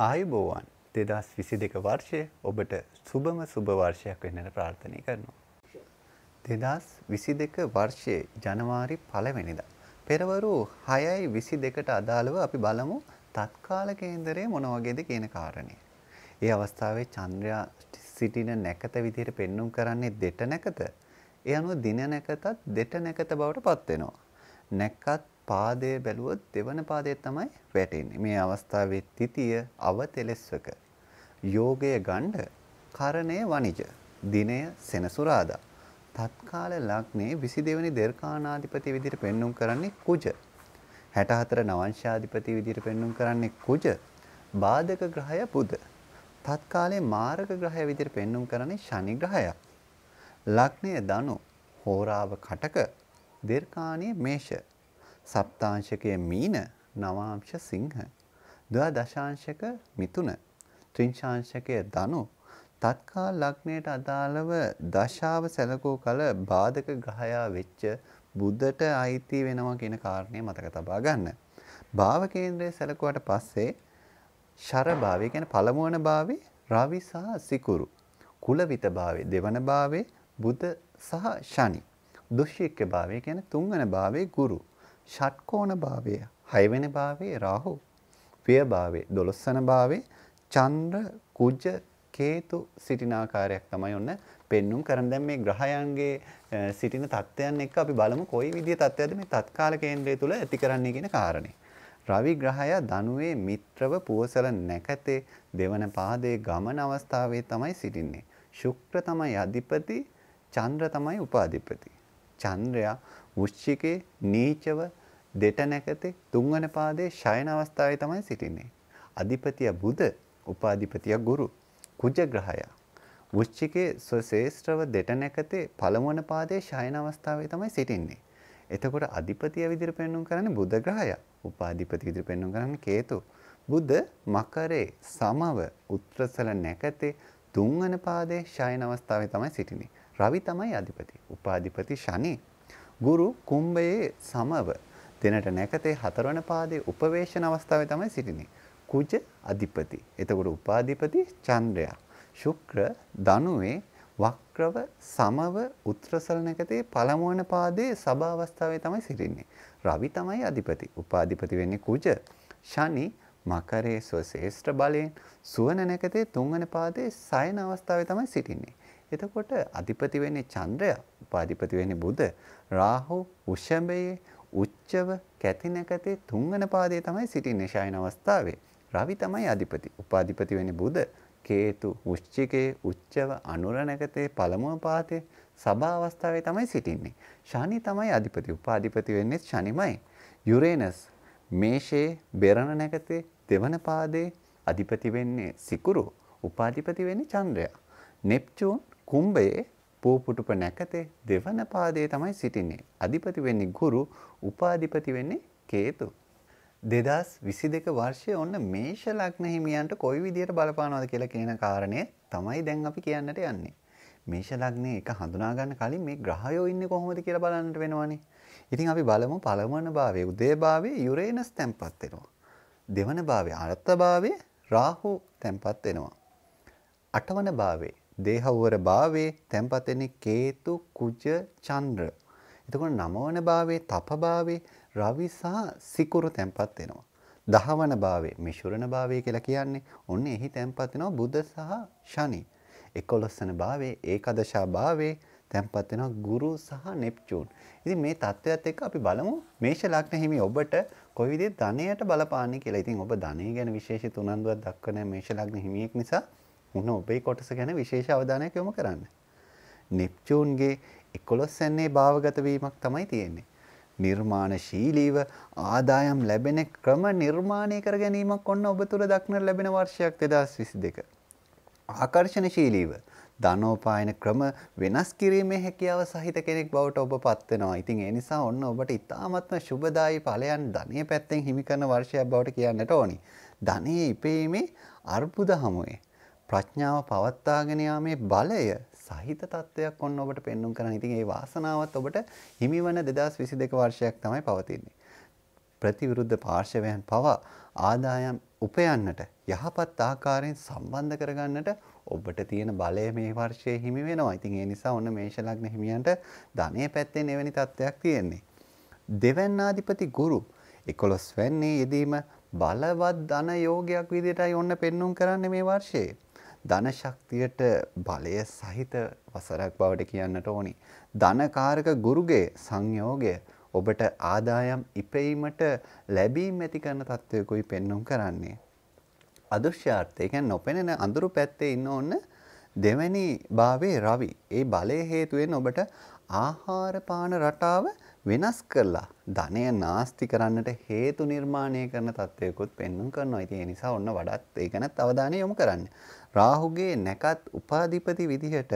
ආයුබෝවන් දෙදස් විසි දෙක වර්ෂය ඔබට සුබම සුභවර්ෂයක් වෙන්නට ප්‍රාර්ථනය කරනවා. දෙදස් විසි දෙක වර්ෂයේ ජනවාරි පලවෙනිද. පෙරවරු හයයි විසි දෙකට අදාළව අපි බලමු තත්කාල කේන්දරේ මොනවගේද කියන කාරණය. ඒ අවස්ථාවේ චන්ද්‍රයා සිටින නැකත විදියට පෙන්නුම් කරන්නේ දෙට නැකත. එය අනුව දින නැකතත් දෙට නැකත බවට පත්වෙනවා. නැක්කත් පාදය බැලුවොත් දෙවන පාදය තමයි වැටෙන්නේ. මේ අවස්ථාවේ තිතිය අවතෙලස්වක යෝගය ගණ්ඩ කරණය වනිජ දිනය සෙනසුරාදා. තත්කාල ලග්නේ 22වෙනි දෙර්කානාධිපති විදිහට පෙන්눔 කරන්නේ කුජ. 64 නවංශාධිපති විදිහට පෙන්눔 කරන්නේ කුජ. බාධක ග්‍රහය බුධ. තත්කාලේ මාරක ග්‍රහය විදිහට පෙන්눔 කරන්නේ ශනි ග්‍රහය. ලග්නය ධනු, හෝරාව කටක, දෙර්කාණියේ මේෂ. සප්තාංශකය මීන නවාංශ සිංහ. දශාංශක මිතුන. ත්‍රිංශාංශකය දනු. තත්කාල ලග්නයට අදාළව දශාව සැලකූ කල බාධක ග්‍රහයා වෙච්ච බුද්ධට අයිති වෙනවා කියන කාරණය මතක තබා ගන්න. භාවකේන්ද්‍රය සැලකුවට පස්සේ ශර භාවය ගැන පළමුවන භාවේ රවි සහ සිකුරු. කුලවිත භාවේ දෙවන භාවේ බුද සහ ශනි. දුෂ්‍යක්ක භාවය ගැන තුන්වන භාවේ ගුරු. ෂට්කෝණ භාවය, හයවෙනි භාවයේ රාහු, ප්‍රිය භාවයේ 12 වන භාවයේ චන්ද්‍ර, කුජ, කේතු සිටින ආකාරයක් තමයි ඔන්න පෙන්눔 කරන දැන් මේ ග්‍රහයන්ගේ සිටින தත්ත්වයන් එක්ක අපි බලමු කොයි විදිහේ தත්ත්වයක්ද මේ තත්කාල කේන්ද්‍රය තුල ඇති කරන්නේ කියන කාරණේ. රවි ග්‍රහය ධනුවේ මිත්‍රව පුවසල නැකතේ දෙවන පාදයේ ගමන අවස්ථාවේ තමයි සිටින්නේ. ශුක්‍ර තමයි අධිපති, චන්ද්‍ර තමයි උපාධිපති. චන්ද්‍රයා වෘශ්චිකේ නීචව දෙට නැකතේ තුන්වන පාදයේ ශයන අවස්ථාවේ තමයි සිටින්නේ. අධිපතිය බුද, උපාධිපතිය ගුරු, කුජ ග්‍රහයා. වෘශ්චිකේ සශේෂ්ත්‍රව දෙට නැකතේ පළමුවන පාදයේ ශයන අවස්ථාවේ තමයි සිටින්නේ. එතකොට අධිපතිය විදිහට පෙන්වුම් කරන්නේ බුද ග්‍රහයා. උපාධිපති විදිහට පෙන්වුම් කරන්නේ කේතු. බුද මකරේ සමව උත්‍රසල නැකතේ තුන්වන පාදයේ ශයන අවස්ථාවේ තමයි සිටින්නේ. රවි තමයි අධිපති. උපාධිපති ශනි. ගුරු කුම්භයේ සමව දෙනට නැකතේ හතරවන පාදයේ උපවේශන අවස්ථාවේ තමයි සිටින්නේ. කුජ අධිපති. එතකොට උපාධිපති චන්ද්‍රයා. ශුක්‍ර ධනුවේ වක්‍රව සමව උත්‍රසලනකතේ පළමුවන පාදයේ සබ අවස්ථාවේ තමයි සිටින්නේ. රවි තමයි අධිපති. උපාධිපති වෙන්නේ කුජ. ශනි මකරේ ස්වශේෂ්ඨ බලයෙන් සුවන නැකතේ තුන්වන පාදයේ සයන අවස්ථාවේ තමයි සිටින්නේ. එතකොට අධිපති වෙන්නේ චන්ද්‍රයා, උපාධිපති වෙන්නේ බුධ, රාහු, උෂඹයේ උච්චව කැතිනකතේ තුන්වන පාදයේ තමයි සිටින්නේ ශායන අවස්ථාවේ. රවි තමයි අධිපති. උපාධිපති වෙන්නේ බුද. කේතු උච්චිකේ උච්චව අනුරණකතේ පළමුව පාතේ සබා අවස්ථාවේ තමයි සිටින්නේ. ශනි තමයි අධිපති. උපාධිපති වෙන්නේ ශනිමයි. යුරේනස් මේෂේ බෙරණ නැකතේ දෙවන පාදේ අධිපති වෙන්නේ සිකුරු. උපාධිපති වෙන්නේ චන්ද්‍රයා. නෙප්චූන් කුම්භයේ පෝපුටුප නැකත දෙවන පාදයේ තමයි සිටින්නේ. අධිපති වෙන්නේ ගුරු, උපාධිපති වෙන්නේ කේතු. 2022 වර්ෂයේ ඔන්න මේෂ ලග්න හිමියන්ට කොයි විදියට බලපානවද කියලා කියන කාරණය තමයි දැන් අපි කියන්නට යන්නේ. මේෂ ලග්නේ එක හඳුනා ගන්න කලින් මේ ග්‍රහයෝ ඉන්නේ කොහොමද කියලා බලන්නට වෙනවනේ. ඉතින් අපි බලමු පළවන භාවයේ උදේ භාවයේ යුරේනස් තැන්පත් වෙනවා. දෙවන භාවයේ අර්ථ භාවයේ රාහු තැන්පත් වෙනවා. අටවන භාවයේ දේහවර භාවේ තැන්පතෙන කේතු කුජ චන්ද්‍ර. එතකොට නමවන භාවේ තප භාවේ රවි සහ සිකුරු තැන්පත් වෙනවා. දහවන භාවේ මිශුරණ භාවය කියලා කියන්නේ ඔන්න එහි තැන්පත් වෙනවා බුධ සහ ශනි. 11වන භාවේ ඒකදශා භාවේ තැන්පත් වෙනවා ගුරු සහ නෙප්චූන්. ඉතින් මේ தත්වයත් එක්ක අපි බලමු මේෂ ලග්න හිමි ඔබට කොයි විදිහේ ධනයට බලපාන්නේ කියලා. ඉතින් ඔබ ධනය ගැන විශේෂිත උනන්දුවක් දක්වන මේෂ ලග්න හිමියෙක් නිසා මුණ ඔබේ කොටස ගැන විශේෂ අවධානයක් යොමු කරන්න. නෙප්චූන්ගේ එකොළොස්සැන්නේ භාවගත වීමක් තමයි තියෙන්නේ. නිර්මාණශීලීව ආදායම් ලැබෙන ක්‍රම නිර්මාණය කර ගැනීමක් ඔන්න ඔබ තුළ දක්න ලැබෙන වර්ෂයක් 2022. ආකර්ෂණශීලීව ධනෝපායන ක්‍රම වෙනස් කිරීමේ හැකියාව සහිත කෙනෙක් බවට ඔබ පත්වෙනවා. ඉතින් ඒ නිසා ඔන්න ඔබට ඉතාමත්ම සුබදායි ඵලයන් ධනය පැත්තෙන් හිමි කරන වර්ෂයක් බවට කියන්නට ඕනි. ධනයේ ඉපීමේ අර්බුද හමුවේ ප්‍රඥාව පවත්වාගෙන යාමේ බලය සහිත තත්ත්වයක් ඔන්න ඔබට පෙන්눔 කරන්න. ඉතින් ඒ වාසනාවත් ඔබට හිමිවන 2022 වර්ෂයක් තමයි පවතින්නේ. ප්‍රතිවිරුද්ධ පාර්ශවයන් පවා ආදායම් උපයන්නට යහපත් ආකාරයෙන් සම්බන්ධ කරගන්නට ඔබට තියෙන බලය මේ වර්ෂයේ හිමි වෙනවා. ඉතින් ඒ නිසා ඔන්න මේෂ ලග්න හිමියන්ට ධනයේ පැත්තෙන් එවැනි තත්ත්වයක් තියෙන්නේ. දෙවැන්නාධිපති ගුරු 11 වෙන්නේ යෙදීම බලවත් ධන යෝගයක් විදිහටයි ඔන්න පෙන්눔 කරන්නේ මේ වර්ෂයේ. ධන ශක්තියට බලය සහිත වසරක් බවට කියන්නට ඕනි. ධනකාරක ගුරුගේ සංයෝගය ඔබට ආදායම් ඉපෙීමට ලැබීම් ඇති කරන තත්ත්වයකුයි පෙන්නුම් කරන්නේ. අදෘශ්‍යාර්ථය කියන්නේ නොපෙනෙන අඳුරු පැත්තේ ඉන්න ඕන දෙවැනි භාවයේ රවි. ඒ බලය හේතුවෙන් ඔබට ආහාර පාන රටාව වෙනස් කරලා ධනය නාස්ති කරන්නට හේතු නිර්මාණය කරන තත්ත්වයකුත් පෙන්නුම් කරනවා. ඉතින් ඒ නිසා ඔන්න වඩාත් ඒ ගැන අවධානය යොමු කරන්න. රාහුගේ නැකත් උපාධිපති විදිහට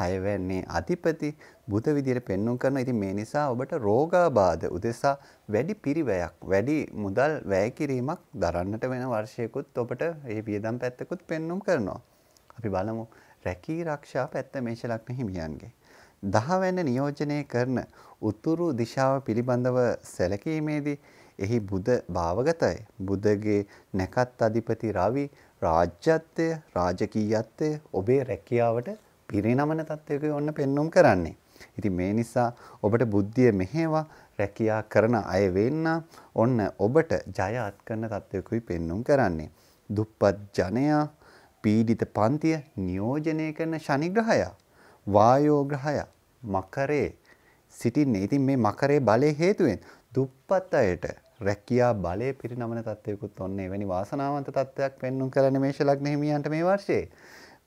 හයවැන්නේ අධිපති බුත විදිහට පෙන්වුම් කරන. ඉතින් මේ නිසා ඔබට රෝගාබාධ උදෙසා වැඩි පිරිවැයක්, වැඩි මුදල් වැය කිරීමක් දරන්නට වෙන වර්ෂයකුත් ඔබට මේ වියදම් පැත්තකුත් පෙන්වුම් කරනවා. අපි බලමු රැකී ආරක්ෂා පැත්ත මේෂ ලග්න හිමියන්ගේ. දහවැන්න නියෝජනය කරන උතුරු දිශාව පිළිබඳව සැලකීමේදී එහි බුද භාවගතයි. බුදගේ නැකත් අධිපති රවි රාජ්‍යත්වය රාජකීයත්වය ඔබේ රැකියාවට පිරිනමන තත්ත්වයක ඔන්න පෙන්නුම් කරන්නේ. ඉතින් මේ නිසා ඔබට බුද්ධිය මෙහෙවා රැකියා කරන අය වෙන්න ඔන්න ඔබට ජය අත් කරන තත්ත්වයකුයි පෙන්නුම් කරන්නේ. දුප්පත් ජනයා පීඩිත පන්තිය නියෝජනය කරන ශනිග්‍රහය වායෝග්‍රහය මකරේ සිටින්නේ. ඉතින් මේ මකරේ බලය හේතුවෙන් දුප්පත් අයට රැකියා බලය පිරිනමන තත්ත්වයකුත් ඔන්න එවැනි වාසනාවන්ත තත්ත්වයක් පෙන්නුම් කළ නිමේෂ ලග්න හිමියන්ට මේ වර්ෂයේ.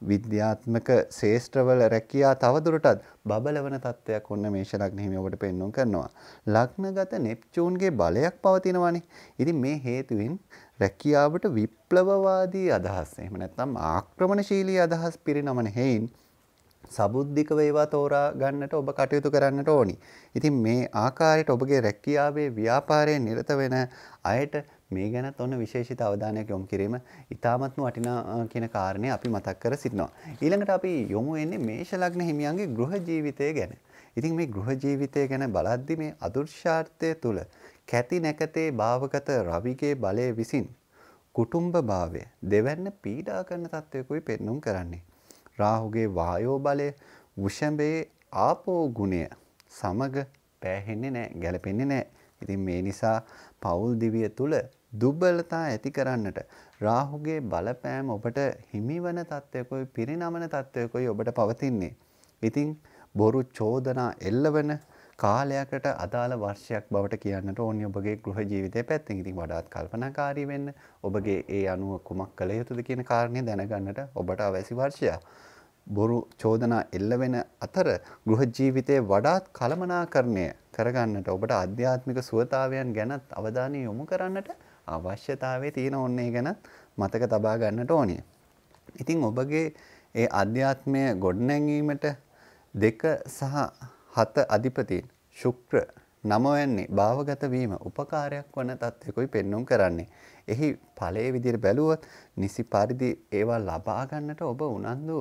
විද්‍යාත්මක ශේෂ්ත්‍රවල රැකියා තවදුරටත් බබලවන තත්ත්වයක් ඔන්න මේෂ ලග්න හිමි ඔබට පෙන්වුම් කරනවා. ලග්නගත නෙප්චූන්ගේ බලයක් පවතිනවානේ. ඉතින් මේ හේතුවෙන් රැකියාවට විප්ලවවාදී අදහස් එහෙම නැත්නම් ආක්‍රමණශීලී අදහස් පිරිනමන හේයින් සබුද්ධික වේවා තෝරා ගන්නට ඔබ කටයුතු කරන්නට ඕනි. ඉතින් මේ ආකාරයට ඔබගේ රැකියාවේ ව්‍යාපාරයෙන් නිරත වෙන අයට මේ ගැනත් ඔන්න විශේෂිත අවධානයක් යොමු කිරීම ඉතාමත්ම වටිනා කියන කාරණය අපි මතක් කර සිටිනවා. ඊළඟට අපි යොමු වෙන්නේ මේෂ ලග්න හිමියන්ගේ ගෘහ ජීවිතය ගැන. ඉතින් මේ ගෘහ ජීවිතය ගැන බලද්දි මේ අදෘශ්‍යාර්ථය තුල කැති නැකතේ භාවගත රවිගේ බලය විසින් කුටුම්භ භාවය දෙවැන්න පීඩා කරන තත්ත්වයකුයි පෙන්නුම් කරන්නේ. රාහුගේ වායෝ බලය වෘෂභයේ ආපෝ ගුණය සමග පෑහෙන්නේ නැහැ, ගැලපෙන්නේ නැහැ. ඉතින් මේ නිසා පෞල් දිවිය තුල දුබලතා ඇති කරන්නට රාහුගේ බලපෑම ඔබට හිමිවන තත්ත්වයකොයි පිරිනමන තත්ත්වයකොයි ඔබට පවතින්නේ. ඉතින් බොරු චෝදනා එල්ලවන කාලයකට අදාළ වර්ෂයක් බවට කියන්නට ඕනි ඔබගේ ගෘහ ජීවිතය පැත්තෙන් ඉතින් වඩාත් කල්පනාකාරී වෙන්න ඔබගේ ඒ අනුව කුමක් කළ යුතුද කියන කාරණය දැනගන්නට ඔබට අවැසි වර්ෂයා. බොරු චෝදනා එල්ල වෙන අතර ගෘහ ජීවිතයේ වඩාත් කළමනාකරණය කරගන්නට ඔබට අධ්‍යාත්මික සුවතාවයන් ගැනත් අවධානය යොමු කරන්නට අවශ්‍යතාවය තියෙන ඔන්නේ ගැනත් මතක තබා ගන්නට ඕනිය. ඉතින් ඔබගේ ඒ අධ්‍යාත්මය ගොඩනැගීමට දෙක සහ හත අධිපතින් ශුක්‍ර නමවන්නේ භාවගත වීම උපකාරයක් වන තත්ත්වකුයි පෙන්නුම් කරන්නේ. එහි ඵලයේ විදිහට බැලුවොත් නිසි පරිදි ඒවා ලබා ගන්නට ඔබ උනන්දු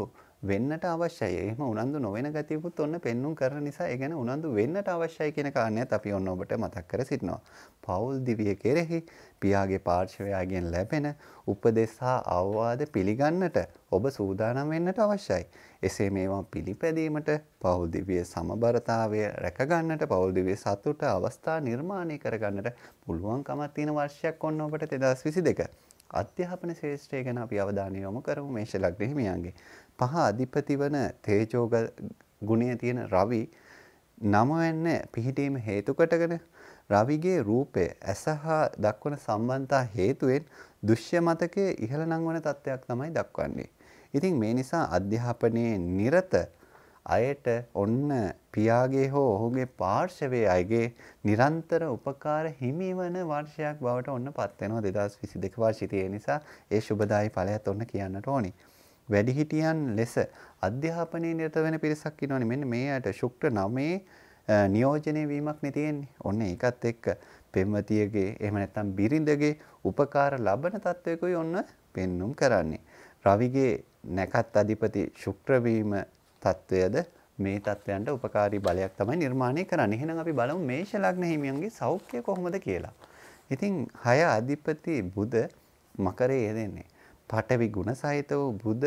වෙන්නට අවශ්‍යයි. එහෙම උනන්දු නොවන ගතියකුත් ඔන්න පෙන්눔 කරන නිසා ඒ ගැන උනන්දු වෙන්නට අවශ්‍යයි කියන කාරණයත් අපි ඔන්න ඔබට මතක් කර සිටිනවා. පෞල් දිවිය කෙරෙහි පියාගේ පාර්ශවයාගෙන් ලැබෙන උපදෙස් හා අවවාද පිළිගන්නට ඔබ සූදානම් වෙන්නට අවශ්‍යයි. එසේ මේවා පිළිපැදීමට පෞල් දිවියේ සමබරතාවය රැකගන්නට පෞල් දිවියේ සතුට අවස්ථා නිර්මාණය කරගන්නට පුළුවන්කමක් තියෙන වර්ෂයක් ඔන්න ඔබට 2022. අධ්‍යාපන ශේෂ්ත්‍රය ගැන අපි අවධානය යොමු කරමු මේෂ ලග්න හිමියන්ගේ. පහ අධිපති වන තේජෝග ගුණය තියෙන රවි නමවෙන්න පිහිටීම හේතු කොටගෙන රවිගේ රූපය ඇස හා දක්වන සම්බන්තා හේතුවෙන් දුෂ්‍ය මතකයේ ඉහළ නංවන තත්ත්වයක් තමයි දක්වන්නේ. ඉතින් මේ නිසා අධ්‍යාපනයේ නිරත අයට ඔන්න පියාගේ හෝ ඔහුගේ පාර්ශවයේ අයගේ නිරන්තර උපකාර හිමිවන වර්ෂයක් බවට ඔන්න පත්වෙනවා 2022 වර්ෂිතය නිසා ඒ සුබදායි ඵලයත් ඔන්න කියන්නට ඕනේ. වැඩිහිටියන් ලෙස අධ්‍යාපනයේ නිරත වෙන පිරිසක් ඉන්නවනේ. මෙන්න මේ අයට ශුක්‍ර 9 නියෝජනය වීමක් නේ තියෙන්නේ. ඔන්න ඒකත් එක්ක පෙම්වතියගේ එහෙම නැත්නම් බිරිඳගේ උපකාර ලබන තත්වයකයි ඔන්න පෙන්눔 කරන්නේ. රවිගේ නැකත් අධිපති ශුක්‍ර වීම තත්වයද මේ තත්ත්වයන්ට උපකාරී බලයක් තමයි නිර්මාණය කරන්නේ. එහෙනම් අපි බලමු මේෂ ලග්න හිමියන්ගේ සෞඛ්‍ය කොහොමද කියලා. ඉතින් 6 අධිපති බුද මකරේ යෙදෙන්නේ. පඨවි ගුණ සහිත වූ බුද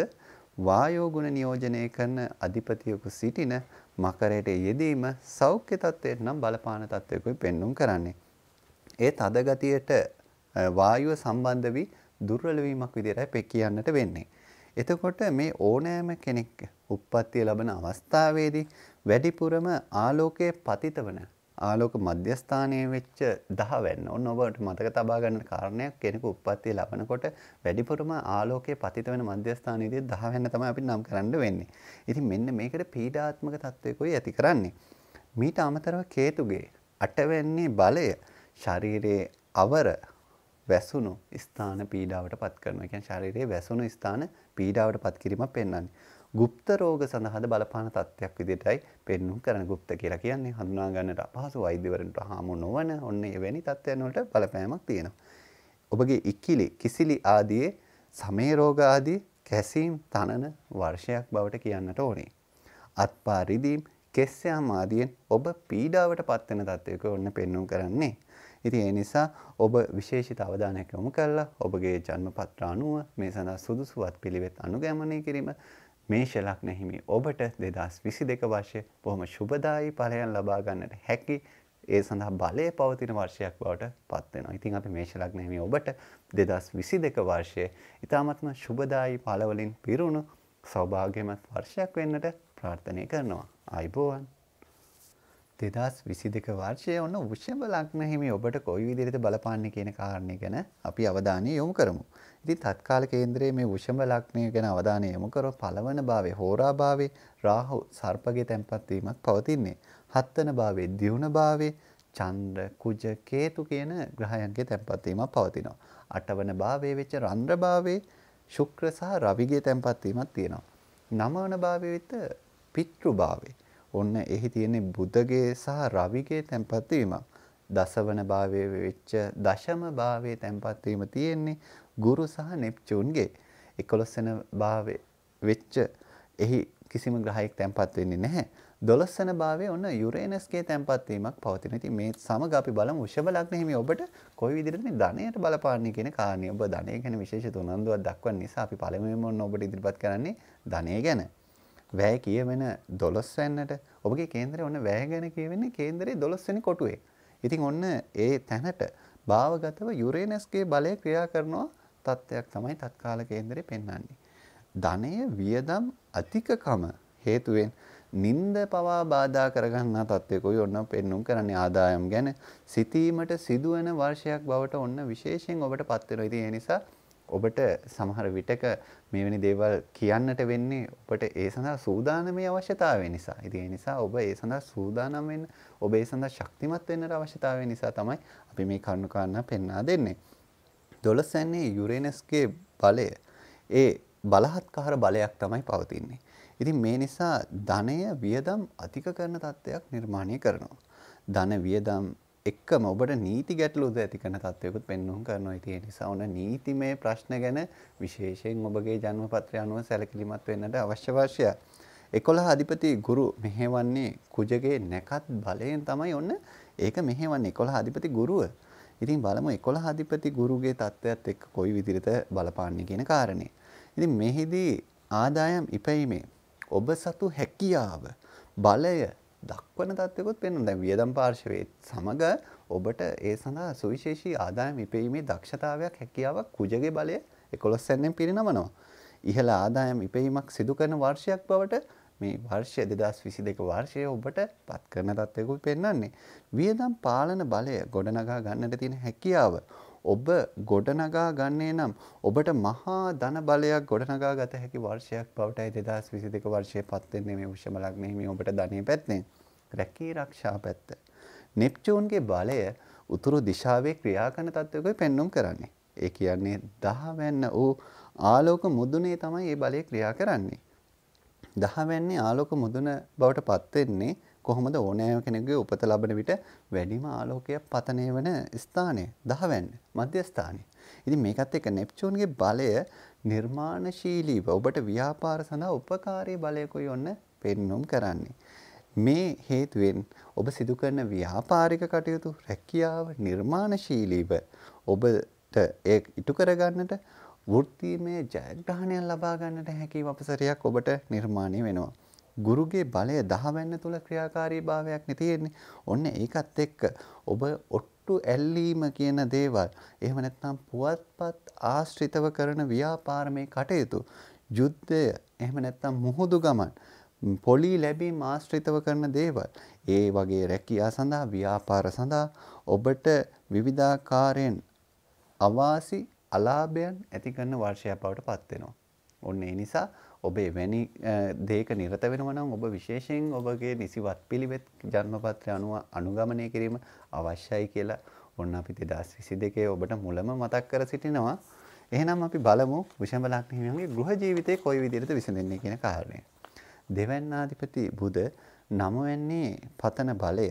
වායෝ ගුණ නියෝජනය කරන අධිපතියෙකු සිටින මකරයට යෙදීම සෞඛ්‍ය තත්ත්වයට නම් බලපාන තත්ත්වයකුයි පෙන්눔 කරන්නේ. ඒ තද ගතියට වායුව සම්බන්ධ වී දුර්වල වීමක් විදිහටයි පෙ කියන්නට වෙන්නේ. එතකොට මේ ඕනෑම කෙනෙක් උප්පත්තිය ලබන අවස්ථාවේදී වැඩිපුරම ආලෝකයේ පතිත වන ආලෝක මධ්‍යස්ථානයේ වෙච්ච දහවැන්න ඔන්න ඔබට මතක තබා ගන්න කාරණයක් කෙනෙකු උප්පත්තිය ලබනකොට වැඩිපුරම ආලෝකයේ පතිත වෙන මධ්‍යස්ථානයේදී දහවැන්න තමයි අපිට නම් කරන්න වෙන්නේ. ඉතින් මෙන්න මේකට පීඩාත්මක තත්වයකයි ඇති කරන්නේ. මීට අමතරව කේතුගේ අටවැන්නේ බලය ශරීරයේ අවර වැසුණු ස්ථාන පීඩාවට පත් කරනවා. කියන්නේ ශරීරයේ වැසුණු ස්ථාන පීඩාවට පත් කිරීමක් පෙන්වන්නේ. গুপ্ත රෝග සඳහාද බලපාන තත්ත්වයක් විදිහටයි පෙන්නුම් කරන ගුප්ත කියලා කියන්නේ හඳුනා ගන්නට අපහසු වෛද්‍යවරුන්ට හාමු නොවන ඔන්න එවැනි තත්ත්වයන් වලට බලපෑමක් තියෙනවා. ඔබගේ ඉක්කිලි, කිසිලි ආදී සමේ රෝග ආදී කැසීම් තනන වර්ෂයක් බවට කියන්නට ඕනේ. අත්පා රිදීම්, කෙස්යාම් ආදීන් ඔබ පීඩාවට පත්වන තත්ත්වයක ඔන්න පෙන්නුම් කරන්නේ. ඉතින් ඒ නිසා ඔබ විශේෂිත අවධානයක් යොමු කරලා ඔබගේ ජන්ම පත්‍ර අනුව මේ සඳහා සුදුසුවත් පිළිවෙත් අනුගමනය කිරීම මේෂ ලග්න හිමි ඔබට 2022 වර්ෂය බොහොම සුබදායි ඵලයන් ලබා ගන්නට හැකි ඒ සඳහා බලය පවතින වර්ෂයක් බවට පත් වෙනවා. ඉතින් අපි මේෂ ලග්න හිමි ඔබට 2022 වර්ෂයේ ඊ타මත්ම සුබදායි ඵලවලින් පිරුණු සෞභාග්‍යමත් වර්ෂයක් වෙන්නට ප්‍රාර්ථනා කරනවා. ආයිබෝවන් දෙදස් විසි දෙක වර්ෂය ඔන්න විෂභ ලක්න හිමි ඔබට කොයි විදිරිත බලපාන්න කියන කාරණය ගැන අපි අවධානය යොමු කරමු. ඉති තත්කාල කේන්ද්‍රයේ මේ විෂභ ලක්නය ගැන අවධානය යොමුකර පලවන භාවේ හෝරාභාවේ රාහු සර්පගේ තැන්පත්වීමක් පවතින්නේ. හත්තන භාවේ දියුණ භාවේ චන්ද්‍ර කුජ කේතු කියන ග්‍රහයන්ගේ තැන්පත්වීමක් පවතිනවා. අටවන භාවේ වෙච්ච රන්ද්‍ර භාවේ ශුක්‍ර සහ රවිගේ තැන්පත්වීමක් තියෙනවා. නමවන භාවේ වෙත පිට්‍රු භාවේ ඔන්න එහි තියෙන්නේ බුදගේ සහ රවිගේ තැන්පත් වීමක්. දසවන භාවයේ වෙච්ච දශම භාවයේ තැන්පත් වීම තියෙන්නේ ගුරු සහ නෙප්චූන්ගේ. 11 වෙනි භාවයේ වෙච්ච එහි කිසිම ග්‍රහයක් තැන්පත් වෙන්නේ නැහැ. 12 වෙනි භාවයේ ඔන්න යුරේනස්ගේ තැන්පත් වීමක් පවතින. ඉතින් මේ සමග අපි බලමු වෘෂභ ලග්න හිමි ඔබට කොයි විදිහට මේ ධනයට බලපාන්නේ කියන කාරණේ. ඔබ ධනය ගැන විශේෂ උනන්දුවක් දක්වන නිසා අපි පළමුවෙන්ම ඔන්න ඔබට ඉදිරිපත් කරන්නේ ධනය ගැන. වැය කියවෙන 12 වෙන්නට ඔබගේ කේන්දරේ ඔන්න වැය ගැන කියවෙන්නේ කේන්දරේ 12 වෙනි කොටුවේ. ඉතින් ඔන්න ඒ තැනට භාවගතව යුරේනස්ගේ බලය ක්‍රියා කරනවා තත්ත්වයක් තමයි තත්කාල කේන්දරේ පෙන්වන්නේ. ධනය වියදම් අධිකකම හේතුවෙන් නින්ද පවා බාධා කරගන්න තත්ත්වයකොයි ඔන්න පෙන්නුම් කරන්නේ ආදායම් ගැන සිතීමට සිදුවන වර්ෂයක් බවට ඔන්න විශේෂයෙන් ඔබට පත්වෙනවා. ඉතින් ඒ නිසා ඔබට සමහර විටක මෙවැනි දේවල් කියන්නට වෙන්නේ ඔබට ඒ සඳහා සූදානමේ අවශ්‍යතාවය නිසා. ඉතින් ඒ නිසා ඔබ ඒ සඳහා සූදානම් වෙන්න, ඔබ ඒ සඳහා ශක්තිමත් වෙන්නට අවශ්‍යතාවය නිසා තමයි අපි මේ කරුණු කාරණා පෙන්වා දෙන්නේ. 12 යන්නේ යුරේනස්ගේ බලය. ඒ බලහත්කාර බලයක් තමයි පවතින්නේ. ඉතින් මේ නිසා ධනය වියදම් අධික කරන තත්ත්වයක් නිර්මාණය කරනවා. ධන වියදම් එක්කම ඔබට නීති ගැටලුද ඇති කරන තත්වයකුත් පෙන්නුම් කරනවා ඉතිය නිසා ඔන්න නීතිමය ප්‍රශ්න ගැන විශේෂයෙන් ඔබගේ ජන්මපත්‍රය අනුව සැලකිලිමත් වෙන්නට අවශ්‍ය වාශය. එකොළහ අධිපති ගුරු මෙහෙවන්නේ කුජගේ නැකත් බලයෙන් තමයි ඔන්න ඒක මෙහෙවන්නේ එකොළහ අධිපති ගුරුව. ඉතින් බලමු එකොළහ අධිපති ගුරුගේ තත්ත්වයත් එක්ක කොයි විදිහට බලපාන්නේ කියන කාරණේ. ඉතින් මෙහිදී ආදායම් ඉපැීමේ ඔබ සතු හැකියාව බලය දක්වන තත්වකුත් පෙන්න්න දැ වියදම් පාර්ශවයත් සමඟ ඔබට ඒ සඳහා සුවිශේෂී ආදායම් ඉපීමේ දක්ෂතාවයක් හැකියාවක් කුජගේ බලය එකොළොස්සැන්නෙන් පිරිනමනවා. ඉහළ ආදායම් ඉපීමක් සිදු කරන වර්ෂයක් බවට මේ වර්ෂය දෙදස් විසි දෙක වර්ෂය ඔබට පත් කරන තත්වකුත් පෙන්න්නන්නේ. වියදම් පාලන බලය ගොඩනගා ගන්නට තියෙන හැකියාව. ඔබ ගොඩනගා ගන්නේ නම් ඔබට මහා ධන බලයක් ගොඩනගා ගත හැකි වර්ෂයක් පවටයි දෙදස් විසි දෙක වර්ෂය පත්වෙන්නේ මේ විෂමලක් මෙහිම ඔබට ධනය පැත්නේ. රැකී රක්ෂා පැත්ත. නෙප්චූන්ගේ බලය උතුරු දිශාවේ ක්‍රියාකන තත්ත්වකයි පෙන්නුම් කරන්නේ. ඒ කියන්නේ දහවැන්න වූ ආලෝක මුදුනේ තමයි ඒ බලය ක්‍රියා කරන්නේ. දහවැන්නේ ආලෝක මුදුන බවට පත්වෙන්නේ කොහොමද ඕනෑම කෙනෙකුගේ උපත ලබන විට වැඩිම ආලෝකය පතනය වන ස්ථානය දහවැන්න මධ්‍යස්ථානය. ඉතින් මේකත් එක නෙප්චූන්ගේ බලය නිර්මාණශීලීව ඔබට ව්‍යාපාර සඳහා උපකාරී බලයකුයි ඔන්න පෙන්නුම් කරන්නේ. මේ හේතුවෙන් ඔබ සිදු කරන ව්‍යාපාරික කටයුතු රැකියාව නිර්මාණශීලීව ඔබට ඒ ඉටු කරගන්නට වෘත්තීමේ ජයග්‍රහණය ලබා ගන්නට හැකි අවසරයක් ඔබට නිර්මාණය වෙනවා. ගුරුගේ බලය දහවැන්න තුළ ක්‍රියාකාරී භාවයක් නැතියෙන්නේ ඔන්න ඒකත් එක්ක ඔබ ඔට්ටු ඇල්ලීම කියන දේවල් එහෙම නැත්නම් පුවත්පත් ආශ්‍රිතව කරන ව්‍යාපාර මේ කටයුතු යුද්ධය එහෙම නැත්නම් මුහුදු ගමන් පොලි ලැබීම් ආශ්‍රිතව කරන දේවල්. ඒ වගේ රැකියා සඳහා ව්‍යාපාර සඳහා ඔබට විවිධාකාරයෙන් අවාසි අලාභයන් ඇති කරන වර්ෂයක් බවට පත්වෙනවා. ඔන්න ඒ නිසා ඔබේ වැනි දේක නිරත වෙනවා නම් ඔබ විශේෂයෙන් ඔබගේ නිසිවත් පිළිවෙත් ජන්මපත්‍රය අනුව අනුගමනය කිරීම අවශ්‍යයි කියලා ඔන්න අපි 2022 ඔබට මුලම මතක් කර සිටිනවා. එහෙනම් අපි බලමු විෂම ලග්න හිමියන්ගේ ගෘහ ජීවිතේ කොයි විදිහට විසඳෙන්නේ කියන කාරණය. දෙවැන්නාධිපති බුද නමවෙන්නේ පතන බලය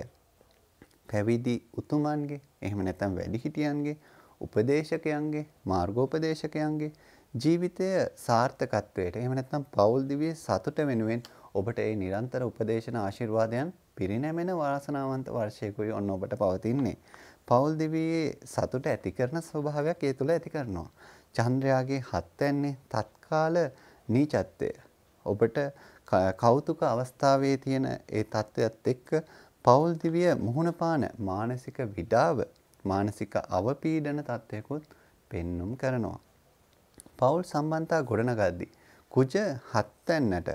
පැවිදි උතුමන්ගේ එහෙම නැතම් වැඩිහිටියන්ගේ උපදේශකයන්ගේ මාර්ගෝපදේශකයන්ගේ ජීවිතය සාර්ථකත්වයට එහෙම නැත්නම් පෞල් දිවියේ සතුට වෙනුවෙන් ඔබට ඒ නිරන්තර උපදේශන ආශිර්වාදයන් පිරිනැමෙන වාසනාවන්ත වර්ෂයකුයි ඔන්න ඔබට පවතින්නේ. පෞල් දිවියේ සතුට ඇති කරන ස්වභාවයක් ඒ තුළ ඇති කරනවා. චන්ද්‍රයාගේ හත්වැන්නේ තත්කාල නීචත්වය. ඔබට කෞතුක අවස්ථාවේ තියෙන ඒ தත්ත්වයත් එක්ක පෞල් දිවිය මුහුණපාන මානසික විඩාව මානසික අවපීඩන තත්ත්වයකුත් පෙන්눔 කරනවා. පෞල් සම්බන්තා ගොඩනගද්දී කුජ හත්තැන්නට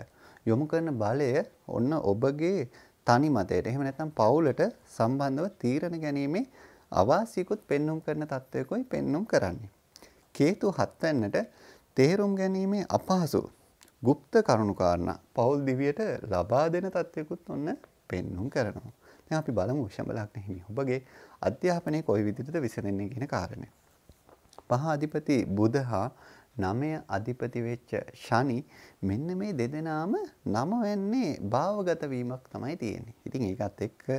යොමු කරන බලය ඔන්න ඔබගේ තනි මතයට එහෙම නැත්නම් පවුලට සම්බන්ධව තීරණ ගැනීමේ අවාසියකුත් පෙන්눔 කරන තත්වයකයි පෙන්눔 කරන්නේ. කේතු හත්වැන්නට තේරුම් ගැනීමේ අපහසු ගුප්ත කරුණුකාරණ පවුල් දිවියට ලබා දෙන තත්ත්වයකුත් ඔන්න පෙන්නුම් කරනවා. දැන් අපි බලමු ශඹලක්න හිමි ඔබගේ අධ්‍යාපනයේ කොයි විදිහටද විසඳෙන්නේ කියන කාරණය. පහ අධිපති බුධ හා නමය අධිපති වෙච්ච ශනි මෙන්න මේ දෙදෙනාම නම වෙන්නේ භාවගත වීමක් තමයි තියෙන්නේ. ඉතින් ඒකත් එක්ක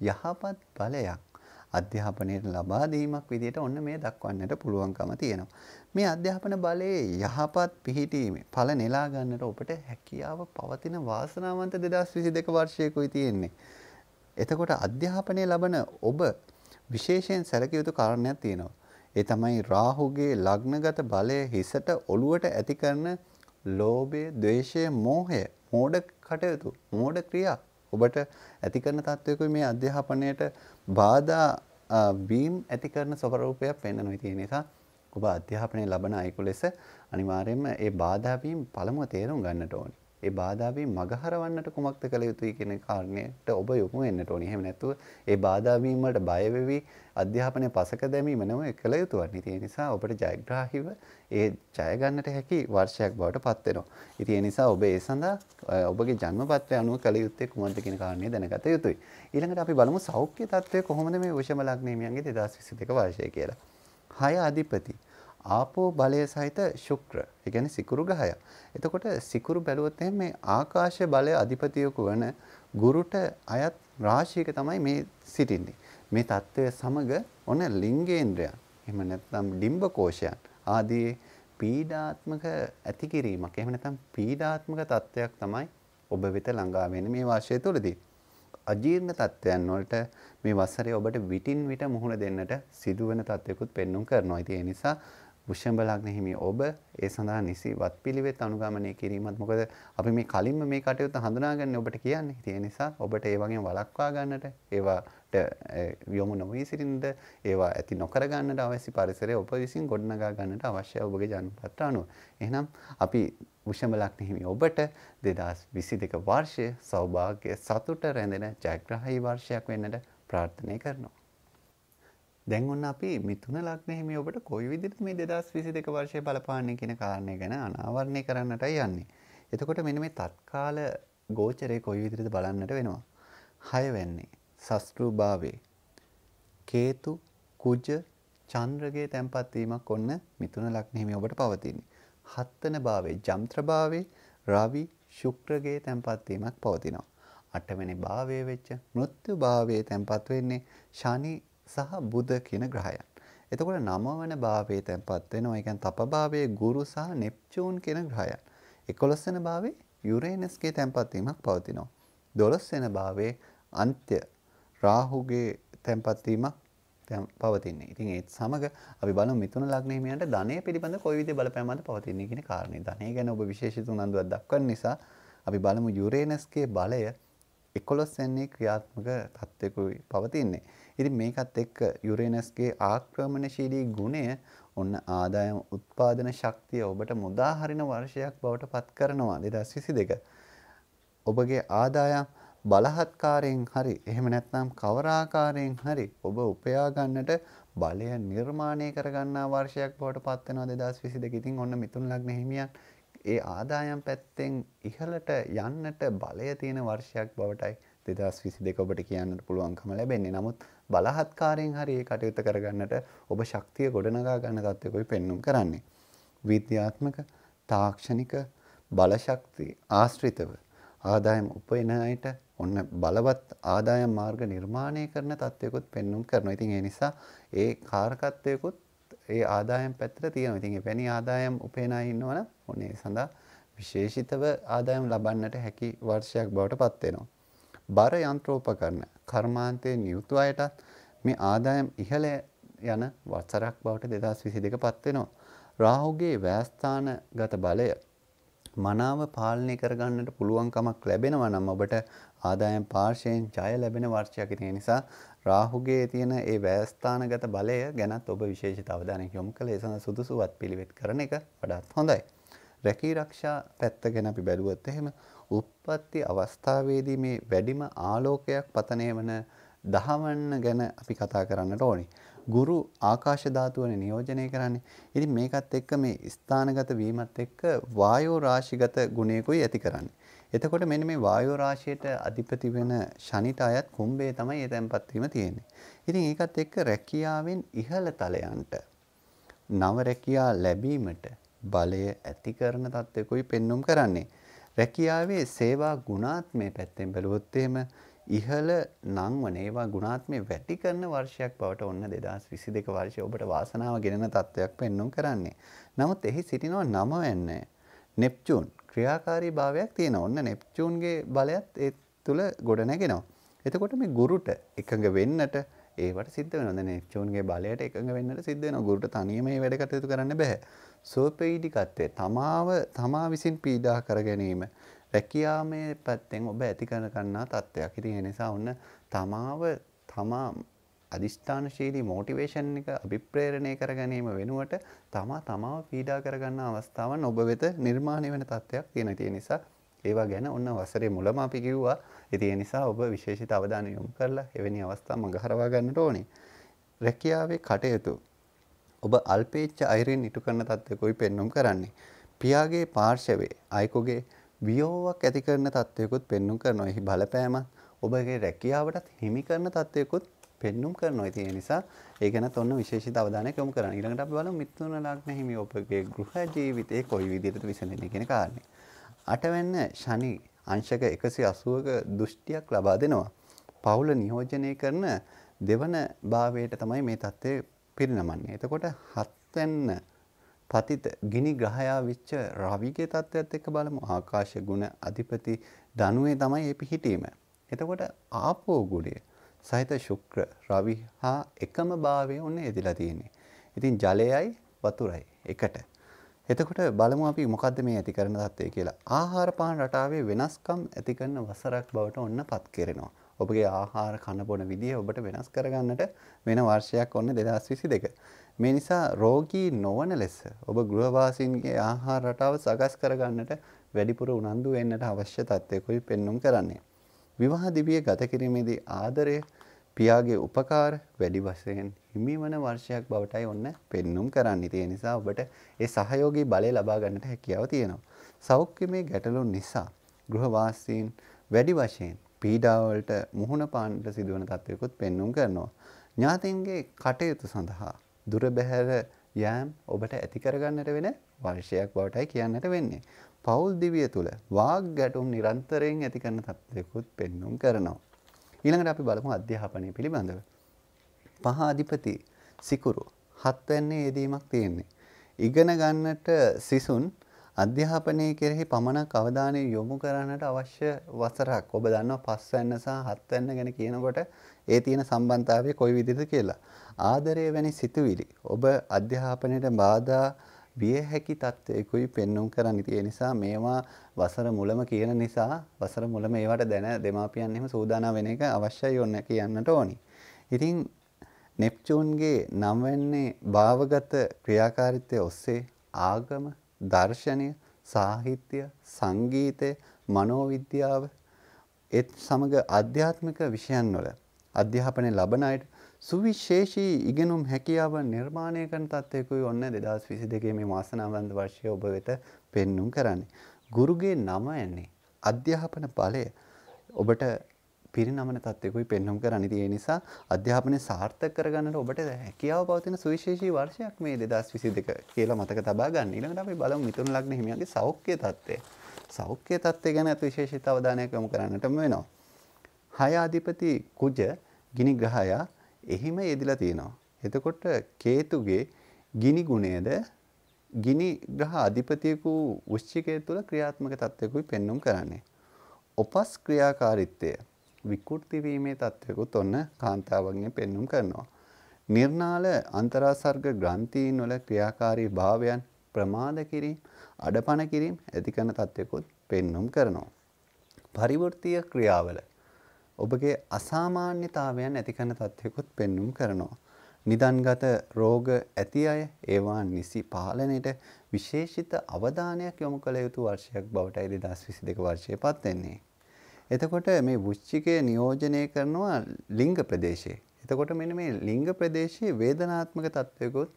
යහපත් ඵලයක් අධ්‍යාපනයට ලබා දීමක් විදිහට ඔන්න මේ දක්වන්නට පුළුවන්කම තියෙනවා. මේ අධ්‍යාපන බලයේ යහපත් පිහිටීමේ ඵල නෙලා ගන්නට ඔබට හැකියාව පවතින වාසනාවන්ත 2022 වර්ෂයකුයි තියෙන්නේ. එතකොට අධ්‍යාපනය ලබන ඔබ විශේෂයෙන් සැලකිය යුතු කාරණයක් තියෙනවා. ඒ තමයි රාහුගේ ලග්නගත බලය හිසට ඔළුවට ඇති කරන ලෝභය, ද්වේෂය, මෝහය, මෝඩ කටයුතු, මෝඩ ක්‍රියා ඔබට ඇති කරන තත්වයකුයි මේ අධ්‍යාපනයට බාධා බීම් ඇති කරන ස්වරූපයක් පෙන්වනවා. ඒ නිසා ඔබ අධ්‍යාපනය ලබන අයෙකු ලෙස අනිවාර්යයෙන්ම ඒ බාධා බීම් පළමුව තේරුම් ගන්නට ඕනේ. ඒ බාධාවීම් මගහරවන්නට කුමක්ද කළ යුතුයි කියන කාරණයට ඔබ යොමු වෙන්නට ඕනේ. එහෙම නැතුව ඒ බාධාවීම් වලට බය වෙවි අධ්‍යාපනය පසක දැමීම නෙවෙයි කළ යුතුවන්නේ. ඒ නිසා ඔබට ජයග්‍රාහීව ඒ ජය ගන්නට හැකි වර්ෂයක් බවට පත් වෙනවා. ඉතින් ඒ නිසා ඔබ ඒ සඳහා ඔබගේ ජන්මපත්‍රය අනුව කළ යුත්තේ කුමක්ද කියන කාරණය දැනගත යුතුයි. ඊළඟට අපි බලමු සෞඛ්‍ය තත්ත්වය කොහොමද මේ වෘෂභ ලග්නේමියන්ගේ 2022 වර්ෂය කියලා. 6 අධිපති ආපෝ බලය සහිත ශුක්‍ර. ඒ කියන්නේ සිකුරු ගහය. එතකොට සිකුරු බැලුවොත් මේ ආකාශ බලය අධිපතියක වන ගුරුට අයත් රාශියක තමයි මේ සිටින්නේ. මේ தত্ত্বය සමග ඔන ලිංගේන්ද්‍රයන් එහෙම නැත්නම් ඩිම්බ කෝෂයන් ආදී පීඩාත්මක ඇතිකිරීමක් එහෙම නැත්නම් පීඩාත්මක තත්වයක් තමයි ඔබ වෙත ළඟා වෙන්නේ මේ වාර්ෂය තුළදී. අජීර්ණ තත්වයන් වලට මේ වසරේ ඔබට විටින් විට මුහුණ දෙන්නට සිදුවන තත්වයකුත් පෙන්눔 කරනවා. ඉතින් ඒ නිසා වෘෂභ ලග්න හිමි ඔබ ඒ සඳහා නිසි වත් පිළිවෙත් අනුගමනය කිරීමත් මොකද අපි මේ කලින්ම මේ කටයුතු හඳුනාගන්නේ ඔබට කියන්නේ. ඒ නිසා ඔබට ඒ වගේ වළක්වා ගන්නට ඒවාට යොමු නොවී සිටින්නට ඒවා ඇති නොකර ගන්නට අවශ්‍ය පරිසරය ඔබ විසින් ගොඩනගා ගන්නට අවශ්‍ය ඔබගේ ජනපත්‍ර අනුව. එහෙනම් අපි වෘෂභ ලග්න හිමි ඔබට 2022 වර්ෂය සෞභාග්‍ය සතුට රැඳෙන ජයග්‍රහී වර්ෂයක් වෙන්නට ප්‍රාර්ථනා කරනවා. දැන් ඔන්න අපි මිතුන ලග්න හිමි ඔබට කොයි විදිහට මේ 2022 වර්ෂය බලපාන්නේ කියන කාරණය ගැන අනාවරණය කරන්නටයි යන්නේ. එතකොට මෙන්න මේ තත්කාල ගෝචරය කොයි විදිහට බලන්නට වෙනවා. 6 වෙන්නේ සස්ත්‍රු භාවේ. කේතු කුජ චන්ද්‍රගේ තැන්පත් වීමක් ඔන්න මිතුන ලග්න හිමි ඔබට පවතින්නේ. හත්වන භාවේ ජම්ත්‍ර භාවේ රවි ශුක්‍රගේ තැන්පත් වීමක් පවතිනවා. අටවෙනි භාවයේ වෙච්ච මෘත්‍යු භාවයේ තැන්පත් වෙන්නේ ශනි සහ බුද කියන ග්‍රහයන්. එතකොට නමවන භාවයේ තැන්පත් වෙනවා. ඒ කියන්නේ තපභාවයේ ගුරු සහ නෙප්චූන් කියන ග්‍රහයන්. 11 වෙනි භාවයේ යුරේනස්ගේ තැන්පත් වීමක් පවතිනවා. 12 වෙනි භාවයේ අන්ත්‍ය රාහුගේ තැන්පත් වීමක් පවතින්නේ. ඉතින් ඒත් සමග අපි බලමු මිථුන ලග්න හිමියන්ට ධනය පිළිබඳ කොයි විදිහේ බලපෑමක්ද පවතින්නේ කියන කාරණේ. ධනය ගැන ඔබ විශේෂිත උනන්දුවක් දක්වන නිසා අපි බලමු යුරේනස්ගේ බලය 11 වෙනි ක්‍රියාත්මක තත්ත්වයකයි පවතින්නේ. ඉතින් මේකත් එක්ක යුරේනස්ගේ ආක්‍රමණශීලී ගුණය ඔන්න ආදායම් උත්පාදන ශක්තිය ඔබට මුදා හරින වර්ෂයක් බවට පත් කරනවා 2022. ඔබගේ ආදායම් බලහත්කාරයෙන් හරි එහෙම නැත්නම් කවරාකාරයෙන් හරි ඔබ උපයා ගන්නට බලය නිර්මාණය කරගන්නා වර්ෂයක් බවට පත් වෙනවා 2022. ඉතින් ඔන්න මිතුන් ලග්න හිමියන් ඒ ආදායම් පැත්තෙන් ඉහළට යන්නට බලය තියෙන වර්ෂයක් බවටයි 2022 ඔබට කියන්නට පුළුවන්කම ලැබෙන්නේ. නමුත් බලහත්කාරයෙන් හරි ඒ කටයුතු කරගන්නට ඔබ ශක්තිය ගොඩනගා ගන්න තත්ත්වයකයි පෙන්눔 කරන්නේ. විද්‍යාත්මක තාක්ෂණික බලශක්තිය ආශ්‍රිතව ආදායම් උපයන අයට ඔන්න බලවත් ආදායම් මාර්ග නිර්මාණය කරන තත්ත්වයකුත් පෙන්눔 කරනවා. ඉතින් ඒ නිසා ඒ කාර්කත්වයකුත් ඒ ආදායම් පැත්තට තියෙනවා. ඉතින් එවැනි ආදායම් උපයන අය ඉන්නවනම් ඔන්න ඒ සඳහා විශේෂිතව ආදායම් ලබන්නට හැකි වර්ෂයක් බවට පත් වෙනවා. බර යන්ත්‍රෝපකරණ කර්මාන්තයේ නියුතු අයටත් මේ ආදායම් ඉහළ යන වසරක් බවට දෙදස් විසි දෙක පත්වෙනවා. රාහුගේ වෑස්ථාන ගත බලය මනාව පාලනය කරගන්නට පුළුවන්කමක් ලැබෙනවා නම් ඔබට ආදායම් පාර්ශයෙන් ජය ලැබෙන වර්ෂයක් තියෙන නිසා රාහුගේ තියෙන ඒ වෑස්ථානගත බලය ගැනත් ඔබ විශේෂිත අවධානයක් යොමු කළ ඒ සඳහා සුදුසුවත් පිළිවෙත් කරන එක වඩාත් හොඳයි. රැකී රක්ෂා පැත්ත ගැන අපි බැලුවොත් එහෙම උප්පත්ති අවස්ථාවේදී මේ වැඩිම ආලෝකයක් පතනය වන දහවන්න ගැන අපි කතා කරන්නට ඕනි. ගුරු ආකාශ ධාතුවන නියෝජනය කරන්නේ. ඉතින් මේකත් එක්ක මේ ස්ථානගත වීමත් එක්ක වායෝ රාශිගත ගුණයකුයි ඇති කරන්නේ. එතකොට මෙන්න මේ වායෝ රාශියට අධිපති වෙන ශනිට අයත් කුම්භයේ තමයි ඒ තැන්පත් වීම තියෙන්නේ. ඉතින් ඒකත් එක්ක රැකියාවෙන් ඉහළ තලයන්ට නව රැකියා ලැබීමට බලය ඇති කරන තත්ත්වයකුයි පෙන්눔 කරන්නේ. රැකියාවේ සේවා ගුණාත්මය පැත්තෙන් බැලුවොත් එහෙම ඉහළ නංවන ඒවා ගුණාත්මය වැටි කරන වර්ෂයක් බවට ඔන්න 2022 වර්ෂය ඔබට වාසනාව ගෙනෙන තත්වයක් පෙන්වුම් කරන්නේ. නමුත් එහි සිටිනවා නම වෙන්නේ නෙප්චූන් ක්‍රියාකාරී භාවයක් තියෙන ඔන්න නෙප්චූන්ගේ බලයත් ඒ තුළ ගොඩ නැගෙනවා. එතකොට මේ ගුරුට එකඟ වෙන්නට ඒවට සිද්ධ වෙනවා. දැන් නෙප්චූන්ගේ බලයට එකඟ වෙන්නට සිද්ධ වෙනවා. ගුරුට තනියම මේ වැඩ කටයුතු කරන්න බෑ. සෝපීඩිකත්වය තමාව තමා විසින් පීඩා කර ගැනීම රැකියාමේ පැත්තෙන් ඔබ ඇති කර ගන්නා තත්ත්වයක්. ඉතින් ඒ නිසා ඔන්න තමාව තමා අදිෂ්ඨානශීලී මොටිවේෂන් එක අභිප්‍රේරණය කර ගැනීම වෙනුවට තමා තමාව පීඩා කර ගන්න අවස්ථාවන් ඔබ වෙත නිර්මාණය වෙන තත්ත්වයක් තියෙන. ඒ නිසා ඒවා ගැන ඔන්න වසරේ මුලම අපි කිව්වා. ඉතින් ඒ නිසා ඔබ විශේෂිත අවධානය යොමු කරලා එවැනි අවස්ථා මඟහරවා ගන්නට ඕනේ. රැකියාවේ කටයුතු ඔබ අල්පේච්ච අයිරෙන් ඉටු කරන තත්ත්වයකුයි පෙන්නුම් කරන්නේ. පියාගේ පාර්ශවේ අයකුගේ වියෝවක් ඇති කරන තත්ත්වයකුත් පෙන්නුම් කරනවා. එහි බලපෑමත් ඔබගේ රැකියාවටත් හිමි කරන තත්ත්වයකුත් පෙන්නුම් කරනවා. ඒ නිසා ඒ ගැන තොන්න විශේෂිත අවධානයක් යොමු කරන්න. ඊළඟට අපි බලමු මිතුන ලග්න හිමි ඔබගේ ගෘහ ජීවිතේ කොයි විදිහටද විසඳෙන්නේ කියන කාරණේ. අටවැන්න ශනි අංශක 180ක දෘෂ්ටියක් ලබා දෙනවා. පවුල නියෝජනය කරන දෙවන භාවයට තමයි මේ தත්ත්වය පිරිනමන්නේ. එතකොට හත්වැන්න පතිත ගිනි ග්‍රහයා විච්ච රවිගේ තත්ත්වයත් එක්ක බලමු ආකාශ ගුණ අධිපති ධනුවේ තමයි ඒ පිහිටීම. එතකොට ආපෝ ගුණය සහිත ශුක්‍ර රවි හා එකම භාවය ඔන්න එදිලා තියෙන්නේ. ඉතින් ජලයයි වතුරයි එකට. එතකොට බලමු අපි මොකද්ද මේ ඇති කරන தත්ත්වය කියලා. ආහාර පාන රටාවේ වෙනස්කම් ඇති කරන වසරක් බවට ඔන්න පත් කෙරෙනවා. ඔබගේ ආහාර කණපොන විදිහ ඔබට වෙනස් කරගන්නට වෙන වර්ෂයක් ඔන්න දෙදස් විසි දෙක. මේ නිසා රෝගී නොවන ලෙස ඔබ ගෘහවාසින්ගේ ආහාර රටාව සකස් කරගන්නට වැඩිපුර උනන්දු වෙන්නට අවශ්‍ය තත්ත්වයකුයි පෙන්නුම් කරන්නේ. විවාහ දිවිය ගත කිරීමේදී ආදරය පියාගේ උපකාර වැඩි වශයෙන් හිමිවන වර්ෂයක් බවටයි ඔන්න පෙන්නුම් කරන්න තිය නිසා ඔබට ඒ සහයෝගී බලය ලබා ගන්නට හැකියාව තියෙනවා. සෞඛ්‍යමය ගැටලුන් නිසා ගෘහවාසීන් වැඩි වශයෙන් පීඩාවලට මුහුණ පාන්නට සිදුවන තත්ත්වයකුත් පෙන්නුම් කරනවා. ඥාතීන්ගේ කටයුතු සඳහා දුර බැහැර යෑම් ඔබට ඇති කරගන්නට වෙන වර්ෂයක් බවටයි කියන්නට වෙන්නේ. පෞල් දිවිය තුළ වාග් ගැටුම් නිරන්තරයෙන් ඇති කරන තත්ත්වයකුත් පෙන්නුම් කරනවා. ඊළඟට අපි බලමු අධ්‍යාපනය පිළිබඳව. පහ අධිපති සිකුරු හත්වැන්නේ යෙදීමක් තියෙන්නේ. ඉගෙන ගන්නට සිසුන් අධ්‍යාපනය කෙරෙහි පමණක් අවධානය යොමු කරන්නට අවශ්‍ය වසරක් ඔබ දන්නව පස්වැන්න සහ හත්වැන්න ගැන කියනකොට ඒ තියෙන සම්බන්ධතාවය කොයි විදිහද කියලා. ආදරය වැනි සිතුවිලි ඔබ අධ්‍යාපනයට බාධා විය හැකි තත්ත්වයකුයි පෙන්නුම් කරන්න. ඒ නිසා මේවා වසර මුලම කියන නිසා වසර මුලම ඒවට දැන දෙමාපියන් එහෙම සූදානම් වෙන එක අවශ්‍යයි ඔන්න කියන්නට ඕනි. ඉතින් නෙප්චූන්ගේ නම්වැන්නේ භාවගත ක්‍රියාකාරීත්වය ඔස්සේ ආගම දර්ශනය, සාහිත්‍ය, සංගීතය, මනෝවිද්‍යාව ඒත් සමග අධ්‍යාත්මික විෂයන් වල අධ්‍යාපනය ලබන අයට සුවිශේෂී ඉගෙනුම් හැකියාව නිර්මාණය කරන තත්ත්වයකුයි ඔන්න 2022 මේ වාසනාවන්ත වර්ෂය ඔබ වෙත පෙන්눔 කරන්නේ. ගුරුගේ නම යන්නේ අධ්‍යාපන ඵලය ඔබට පිරිනමන තත්ත්වයකුයි පෙන්නුම් කරන්න තියෙන නිසා අධ්‍යාපනය සාර්ථක කරගන්නට ඔබට හැකියාව පවතින සුවිශේෂී වර්ෂයක් මේ 2022 කියලා මතක තබා ගන්න. ඊළඟට අපි බලමු මිතුන ලග්න හිමියන්ගේ සෞඛ්‍ය තත්ත්වය. සෞඛ්‍ය තත්ත්වය ගැන අති විශේෂිත අවධානයක් යොමු කරන්නටම වෙනවා. හය අධිපති කුජ ගිනි ග්‍රහයා එහිම යෙදිලා තියෙනවා. එතකොට කේතුගේ ගිනි ගුණයද ගිනි ග්‍රහ අධිපතියකු වෘශ්චිකය තුළ ක්‍රියාත්මක තත්ත්වයකුයි පෙන්නුම් කරන්නේ. ඔපස් ක්‍රියාකාරීත්වය විකෘති වීමේ තත්ත්වයකුත් ඔන්න කාන්තාවන්ගේ පෙන්눔 කරනවා. නිර්නාල අන්තරාසර්ග ග්‍රන්ථීන් වල ක්‍රියාකාරී භාවයන් ප්‍රමාද කිරීම, අඩපණ කිරීම ඇති කරන තත්ත්වයකුත් පෙන්눔 කරනවා. පරිවෘත්තීය ක්‍රියාවල ඔබගේ අසාමාන්‍යතාවයන් ඇති කරන තත්ත්වයකුත් පෙන්눔 කරනවා. නිදන්ගත රෝග ඇති අය ඒවා නිසි පාලනයට විශේෂිත අවධානයක් යොමු කළ යුතු වර්ෂයක් බවටයි 2022 වර්ෂය පත්වෙන්නේ. එතකොට මේ වෘශ්චිකය නියෝජනය කරනවා ලිංග ප්‍රදේශයේ. එතකොට මෙන්න මේ ලිංග ප්‍රදේශයේ වේදනාත්මක තත්වයකුත්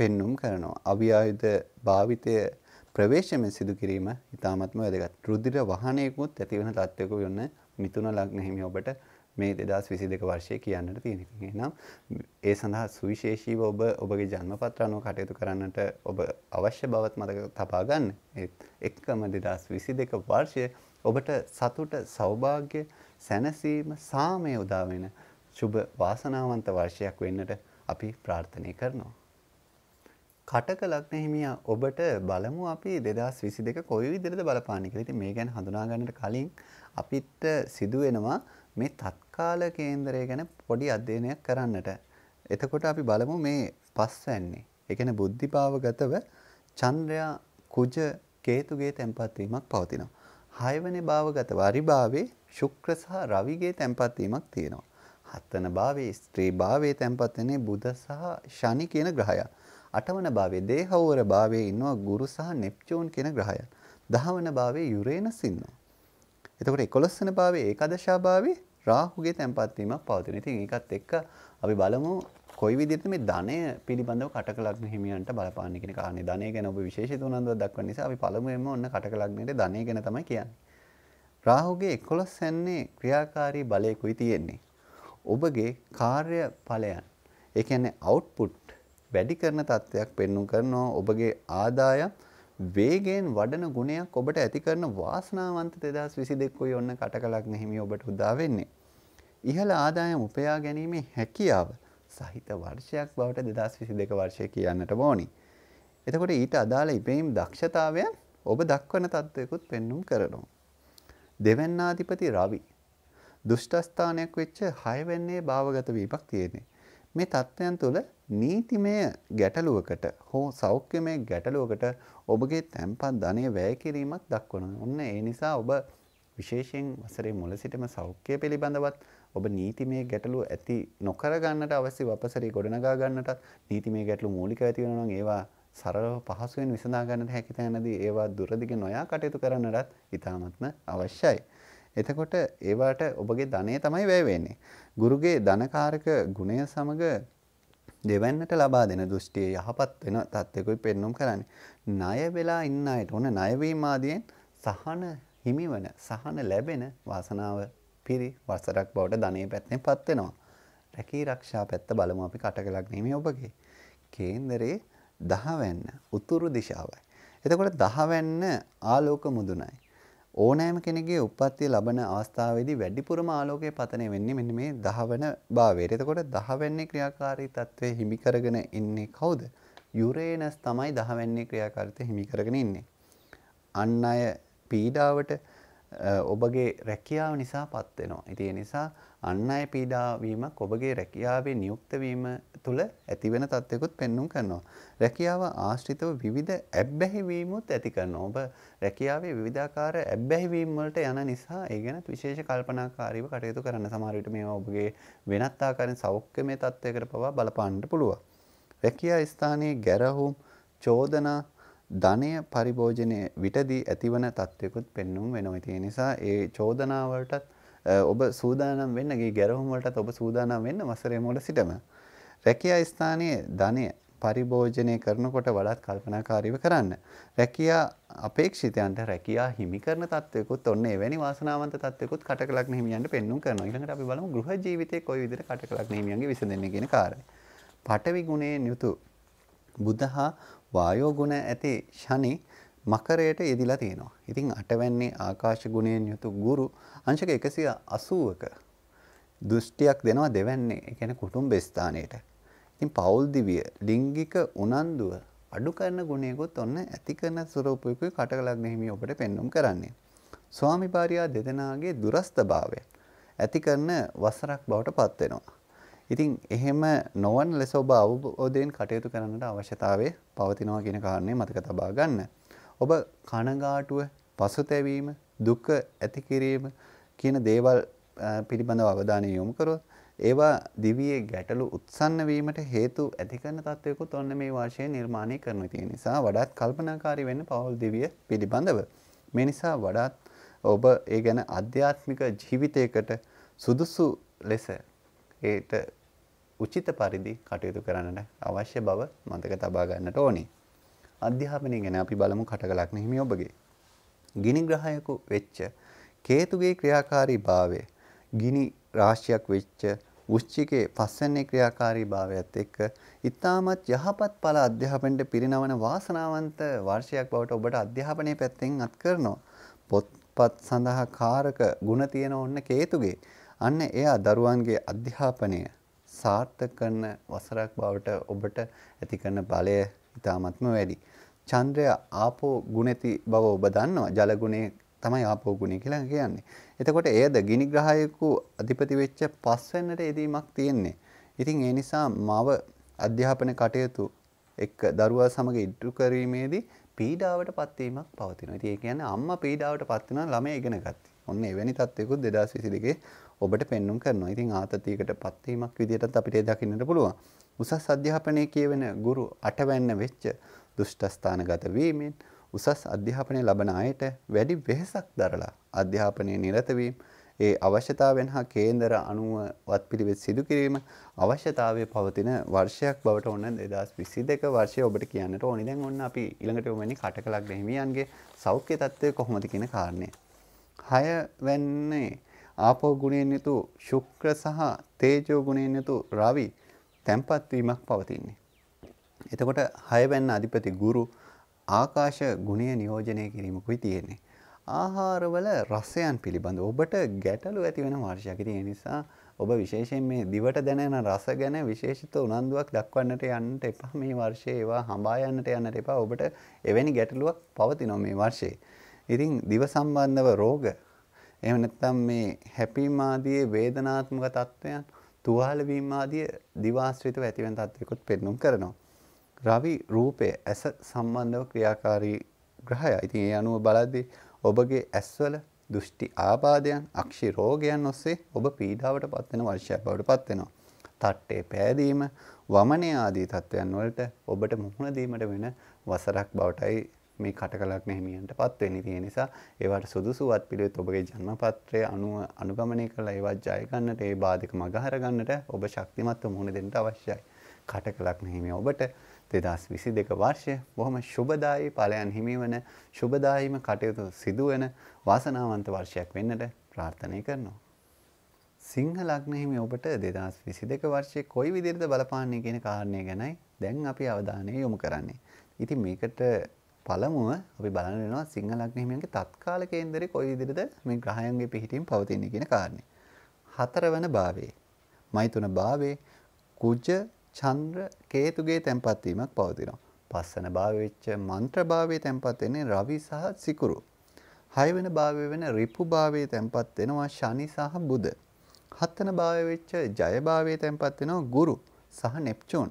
පෙන්눔 කරනවා. අවියායුධ භාවිතය ප්‍රවේශමෙන් සිදු කිරීම ඉතාමත්ම වැදගත්. රුධිර වහණයකුත් ඇති වෙන තත්වයක වෙන මිතුන ලග්න හිමි ඔබට මේ 2022 වර්ෂයේ කියන්නට තියෙන ඉතින් එහෙනම් ඒ සඳහා සුවිශේෂීව ඔබ ඔබගේ ජන්මපත්‍ර අනුව කටයුතු කරන්නට ඔබ අවශ්‍ය බවත් මතක තබා ගන්න. ඒත් එක්කම 2022 වර්ෂයේ ඔබට සතුට, සෞභාග්‍ය, සැනසීම, සාමය උදා වෙන සුබ වාසනාවන්ත වර්ෂයක් වෙන්නට අපි ප්‍රාර්ථනා කරනවා. කටක ලග්න හිමියා ඔබට බලමු අපි 2022 කොයි විදිහටද බලපාන්නේ කියලා. ඉතින් මේ ගැන හඳුනා ගන්නට කලින් අපිට සිදු වෙනවා මේ තත්කාල කේන්දරය ගැන පොඩි අධ්‍යයනයක් කරන්නට. එතකොට අපි බලමු මේ පස්වැන්නේ. ඒ කියන්නේ බුද්ධිභාවගතව චන්ද්‍රයා කුජ කේතුගේ තැන්පත් වීමක් පවතිනවා. හයවන භාවගත වරිභාවේ ශුක්‍ර සහ රවිගේ තැන්පත්වීමක් තියෙනවා. හත්තන භාවේ ස්ත්‍රී භාවේ තැන්පත්වනේ බුද සහ ශනි කියන ග්‍රහය. අටවන භාවේ දේහවර භාවේ ඉන්නවා ගුරු සහ නෙප්චූන් කියන ග්‍රහය. දහවන භාවේ යුරේනස් ඉන්නවා. එතකොට 11 වෙනි භාවේ ඒකාදශා භාවේ රාහුගේ තැන්පත්වීමක් පවතින. ඉතින් ඒකත් එක්ක අපි බලමු කොයි විදිහට මේ ධනය පිළිබඳව කටකලග්න හිමියන්ට බලපාන්නේ කියන කාරණේ ධනය ගැන ඔබ විශේෂිත උනන්දුවක් දක්වන නිසා අපි පළමුවෙන්ම ඔන්න කටකලග්නයේ ධනය ගැන තමයි කියන්නේ. රාහුගේ 11 සැන්නේ ක්‍රියාකාරී බලයකුයි තියෙන්නේ. ඔබගේ කාර්ය ඵලයන් ඒ කියන්නේ අවුට්පුට් වැඩි කරන තත්ත්වයක් පෙන්වු කරනවා ඔබගේ ආදායම් වේගයෙන් වඩන ගුණයක් ඔබට ඇති කරන වාසනාවන්ත 2022 කුයි ඔන්න කටකලක් නැහිමි ඔබට උදා වෙන්නේ. ඉහළ ආදායම් උපයා ගැනීමේ හැකියාව සහිත වර්ෂයක් බවට දෙදස් විසි දෙක වර්ෂය කියන්නට බෝනි. එතකොට ඊට අදාළ ඉපෙම් දක්ෂතාවයන් ඔබ දක්වන තත්ත්වයකුත් පෙන්නුම් කරනු. දෙවන්නාධිපති රවි. දුෘෂ්ටස්ථානයක් වෙච්ච හයවෙන්නේ භාවගත වීමක් තියෙනෙ. මේ තත්ත්වයන් තුළ නීතිමය ගැටලුවකට හෝ සෞඛ්‍යමය ගැටලුවකට ඔබගේ තැන්පත් ධනය වැයකිරීමක් දක්වන. ඔන්න ඒ නිසා ඔබ විශේෂයෙන් වසරේ මුල සිටම සෞඛ්‍ය පිළිබඳවත් ඔබ නීතිමය ගැටලු ඇති නොකරගන්නට අවශ්‍ය වපසරේ ගොඩනගා ගන්නටත් නීතිමය ගැටලු මූලික ඇති වෙනවා නම් ඒවා සරලව පහසුවෙන් විසඳා ගන්නට හැකි තැනදී ඒවා දුරදිග නොයා කටයුතු කරන්නටත් ඉතාමත්ම අවශ්‍යයි. එතකොට ඒවාට ඔබගේ ධනය තමයි වැය වෙන්නේ. ගුරුගේ ධනකාරක ගුණය සමග දෙවන්නට ලබා දෙන දෘෂ්ටිය යහපත් වෙන තත්ත්වයකුයි පෙන්වුම් කරන්නේ. ණය වෙලා ඉන්න අයට ඕන ණයවීම ආදියෙන් සහන හිමිවන සහන ලැබෙන වාසනාව පිරි වසරක් බවට ධනය පැත්නේ පත්වෙනවා. රැකී රක්ෂා පැත්ත බලමු අපි කට කලක් නෙමේ ඔබගේ. කේන්දරේ දහවැන්න උතුරු දිශාවයි. එතකොට දහවැන්න ආලෝක මුදුනයි. ඕනෑම කෙනෙගේ උපත්ති ලබන අවස්ථාවේදී වැඩිපුරම ආලෝකය පතනය වෙන්නේ මෙන්න මේ දහවන භාවයට. එතකොට දහවැන්නේ ක්‍රියාකාරී තත්ත්වය හිමි කරගෙන ඉන්නේ කවුද? යුරේනස් තමයි දහවැන්නේ ක්‍රියාකාරීත්වය හිමි කරගෙන ඉන්නේ. අන් අය පීඩාවට ඔබගේ රැකියාව නිසා පත්වෙනවා. ඉතිය නිසා අන්න අය පීඩාවීමක් ඔබගේ රැකියාවේ නියුක්තවීම තුළ ඇතිවෙන තත්වයකුත් පෙන්නුම් කරනවා. රැකියාව ආශ්‍රිතව විවිධ ඇබ්බැහිවීමුත් ඇති කරන ඔබ රැකියාවේ විධාකාර ඇබ්බැහිවීම්වලට යන නිසා ඒගැනත් විශේෂ කල්පනාකාරීව කටයුතු කරන්න සමාරවිට මේ ඔබගේ වෙනත්තාකාරෙන් සෞඛ්‍ය මේ තත්ත්වයකට පවා බලපාන්නට පුළුව. රැකියා ස්ථානයේ ගැරහුම් චෝදනා ධනය පරිභෝජනය විටදී ඇතිවන තත්ත්වයකුත් පෙන්නුම් වෙනවා. ඒ නිසා ඒ චෝදනාවලටත් ඔබ සූදානම් වෙන්න, ගේ ගැරහුම් වලටත් ඔබ සූදානම් වෙන්න වසරේ මුල සිටම. රැකියා ස්ථානයේ ධනය පරිභෝජනය කරනකොට වඩාත් කල්පනාකාරීව කරන්න. රැකියා අපේක්ෂිතයන්ට රැකියා හිමි කරන තත්ත්වයකුත් ඔන්න එවැනි වාසනාවන්ත තත්ත්වයකුත් කටකලග්න හිමියන්ට පෙන්눔 කරනවා. ඊළඟට අපි බලමු ගෘහ ජීවිතයේ කොයි විදිහට කටකලග්න හිමියන්ගේ විසඳෙන්නේ කියන කාරණය. පටවි ගුණයෙන් යුතු බුදහා වායෝ ගුණ ඇති ශනි මකරයට යෙදිලා තියෙනවා. ඉතින් අටවැන්නේ ආකාශ ගුණයෙන් යුතු ගුරු අංශක 180ක දෘෂ්ටියක් දෙනවා දෙවැන්නේ. ඒ කියන්නේ කුටුම්බ ස්ථානයේට. ඉතින් පෞල් දිවිය ලිංගික උනන්දුව අඩු කරන ගුණයකුත් ඔන්න ඇති කරන ස්වරූපයකුයි කටකලග්න හිමි ඔබට පෙන්눔 කරන්නේ. ස්වාමි පාරියා දෙදෙනාගේ දුරස්තභාවය ඇති කරන වසරක් බවට පත් වෙනවා. ඉතින් එහෙම නොවන් ලෙස ඔබ අවබෝධයෙන් කටයුතු කරන්නට අවශ්‍යතාවය පවතිනවා කියන කාරණය මතක තබා ගන්න. ඔබ කණගාටුව පසුතැවීම දුක ඇතිකිරීම කියන දේවල් පිළිබඳව අවධානය යොමු කරොත් ඒවා දිවියේ ගැටලු උත්සන්න වීමට හේතු ඇති කරන තත්වයකුත් ඔන්න මේ වාශය නිර්මාණය කරන තියෙන නිසා වඩාත් කල්පනාකාරී වෙන්න පවුල් දිවිය පිළිබඳව. මේ නිසා වඩාත් ඔබ ඒ ගැන අධ්‍යාත්මික ජීවිතයකට සුදුසු ලෙස ඒට උචිත පරිදි කටයුතු කරන්නට අවශ්‍ය බව මතක තබා ගන්නට ඕනි. අධ්‍යාපනය ගැන අපි බලමු කටකලක් හිමි ඔබගේ. ගිනි ග්‍රහයකු වෙච්ච කේතුගේ ක්‍රියාකාරී භාවය ගිනි රාශියක් වෙච්ච වෘශ්චිකයේ පස්වැන්නේ ක්‍රියාකාරී භාවයත් එක්ක ඉතාමත් යහපත් ඵල අධ්‍යාපනයට පිරිනවන වාසනාවන්ත වර්ෂයක් බවට ඔබට අධ්‍යාපනයේ පැත්තෙන් අත් කරනවා. පොත්පත් සඳහා කාරක ගුණ තියෙන ඔන්න කේතුගේ. අන්න එයා දරුවන්ගේ අධ්‍යාපනය සාර්ථක කරන වසරක් බවට ඔබට ඇති කරන බලය ඉතාමත්ම වැඩි. චන්ද්‍රය ආපෝ ගුණති බව ඔබ දන්නවා. ජලගුණේ තමයි ආපෝ ගුණය කියලා කියන්නේ. එතකොට එයද ගිනි ග්‍රහයකු අධිපති වෙච්ච පස්වෙන්නට එදීමක් තියෙන්නේ. ඉතින් ඒ නිසා මව අධ්‍යාපන කටයුතු එක්ක දරුවා සමග ඉටු කිරීමේදී පීඩාවට පත්වීමක් පවතිනවා. ඉතින් ඒ කියන්නේ අම්මා පීඩාවට පත් වෙනවා ළමයා ඉගෙන ගන්න. ඔන්න එවැනි තත්ත්වයකුත් 2022 දෙකේ ඔබට පෙන්눔 කරනවා. ඉතින් ආතතියකට පත්වීමක් විදිහටත් අපිට දකින්නට පුළුවන්. උසස් අධ්‍යාපනයේ කියවෙන ගුරු අටවැන්න වෙච්ච දුෂ්ටස්ථානගත වීමෙන් උසස් අධ්‍යාපනය ලබන අයට වැඩි වෙහෙසක් දරලා අධ්‍යාපනයේ නිරතවීම ඒ අවශ්‍යතාවෙන් හා කේන්දර අනුව වත්පිළිවෙත් සිදු කිරීම අවශ්‍යතාවය පවතින වර්ෂයක් බවට ඔන්න 2022 වර්ෂය ඔබට කියන්නට ඕනි. දැන් ඔන්න අපි ඊළඟට යොමුවෙන්නේ කටකලක් හිමියන්ගේ සෞඛ්‍ය තත්ත්වය කොහොමද කියන කාරණය. 6 වෙන්නේ ආපෝ ගුණයෙන් යුතු ශුක්‍ර සහ තේජෝ ගුණයෙන් යුතු රවි තැන්පත් වීමක් පවතින්නේ. එතකොට හයවැන්න අධිපති ගුරු ආකාශ ගුණය නියෝජනය කිරීමකුයි තියෙන්නේ. ආහාරවල රසයන් පිළිබඳ ඔබට ගැටලු ඇති වෙන වර්ෂයක්. ඒ නිසා ඔබ විශේෂයෙන් මේ දිවට දැනෙන රස ගැන විශේෂිත උනන්දුවක් දක්වන්නට යන්නට එපා මේ වර්ෂයේ ඒවා හඹා යන්නට යන්නට එපා ඔබට එවැනි ගැටලුවක් පවතිනවා මේ වර්ෂයේ. ඉතින් දිව සම්බන්ධව රෝග එහෙම නැත්නම් මේ හැපීම් ආදී වේදනාත්මක තත්වයන් තුවාල වීම ආදී දිවාශ්‍රිතව ඇතිවෙන තත්වයකට පෙන්නුම් කරනවා. රවි රූපයේ ඇස සම්බන්ධව ක්‍රියාකාරී ග්‍රහය. ඉතින් ඒ අනුව බලද්දී ඔබගේ ඇස්වල දෘෂ්ටි ආබාධයන්, අක්ෂි රෝගයන් ඔස්සේ ඔබ පීඩාවට පත්වෙන වර්ෂයක් බවට පත්වෙනවා. තට්ටේ පෑදීම, වමනේ ආදී තත්වයන් වලට ඔබට මුහුණ දීමට වෙන වසරක් බවටයි මේ කටකලක් නැහිමියන්ට පත්වෙනි තියෙන නිසා ඒවට සුදුසුවත් පිළිවෙත් ඔබගේ ජන්මපත්‍රය අනුව අනුගමනය කළ ඒවත් ජයගන්නට ඒ බාධක මගහරගන්නට ඔබ ශක්තිමත්ව මුහුණ දෙන්න අවශ්‍යයි. කටකලක් නැහිමිය ඔබට දෙදස් විසි දෙක වර්ෂය බොහොම ශුභදායි ඵලයන් හිමිවන ශුභදායිම කටයුතු සිදුවන වාසනාවන්ත වර්ෂයක් වෙන්නට ප්‍රාර්ථනය කරනවා. සිංහ ලග්න හිමි ඔබට දෙදස් විසි දෙක වර්ෂය කොයි විදිරිද බලපාන්නේ කියන කාරණය ගැනයි දැන් අපි අවධානය යොමු කරන්නේ. ඉතින් මේකට පළමුුව අපි බලනවා සිංහලක්නහිමියන්ගේ තත්කාල කේන්දරි කොයි ඉදිරිද මේ ග්‍රහයන්ගේ පිහිටීම් පවතින්නේ කියෙන කාරණය. හතරවන භාවේ. මයිතුන භාවේ කුජ්ජ චන්ද්‍ර කේතුගේ තැන්පත්වීමක් පවතිනවා. පස්සන භාවිච්ච මන්ත්‍ර භාවය තැන්පත්වෙන්නේ රවි සහ සිකුරු. හයවන භාවය වෙන රිපු භාවය තැන්පත් වෙනවා ශනි සහ බුද. හත්තන භාවවෙච්ච ජයභාවය තැන්පත් වෙනවා ගුරු සහ නෙප්චූන්.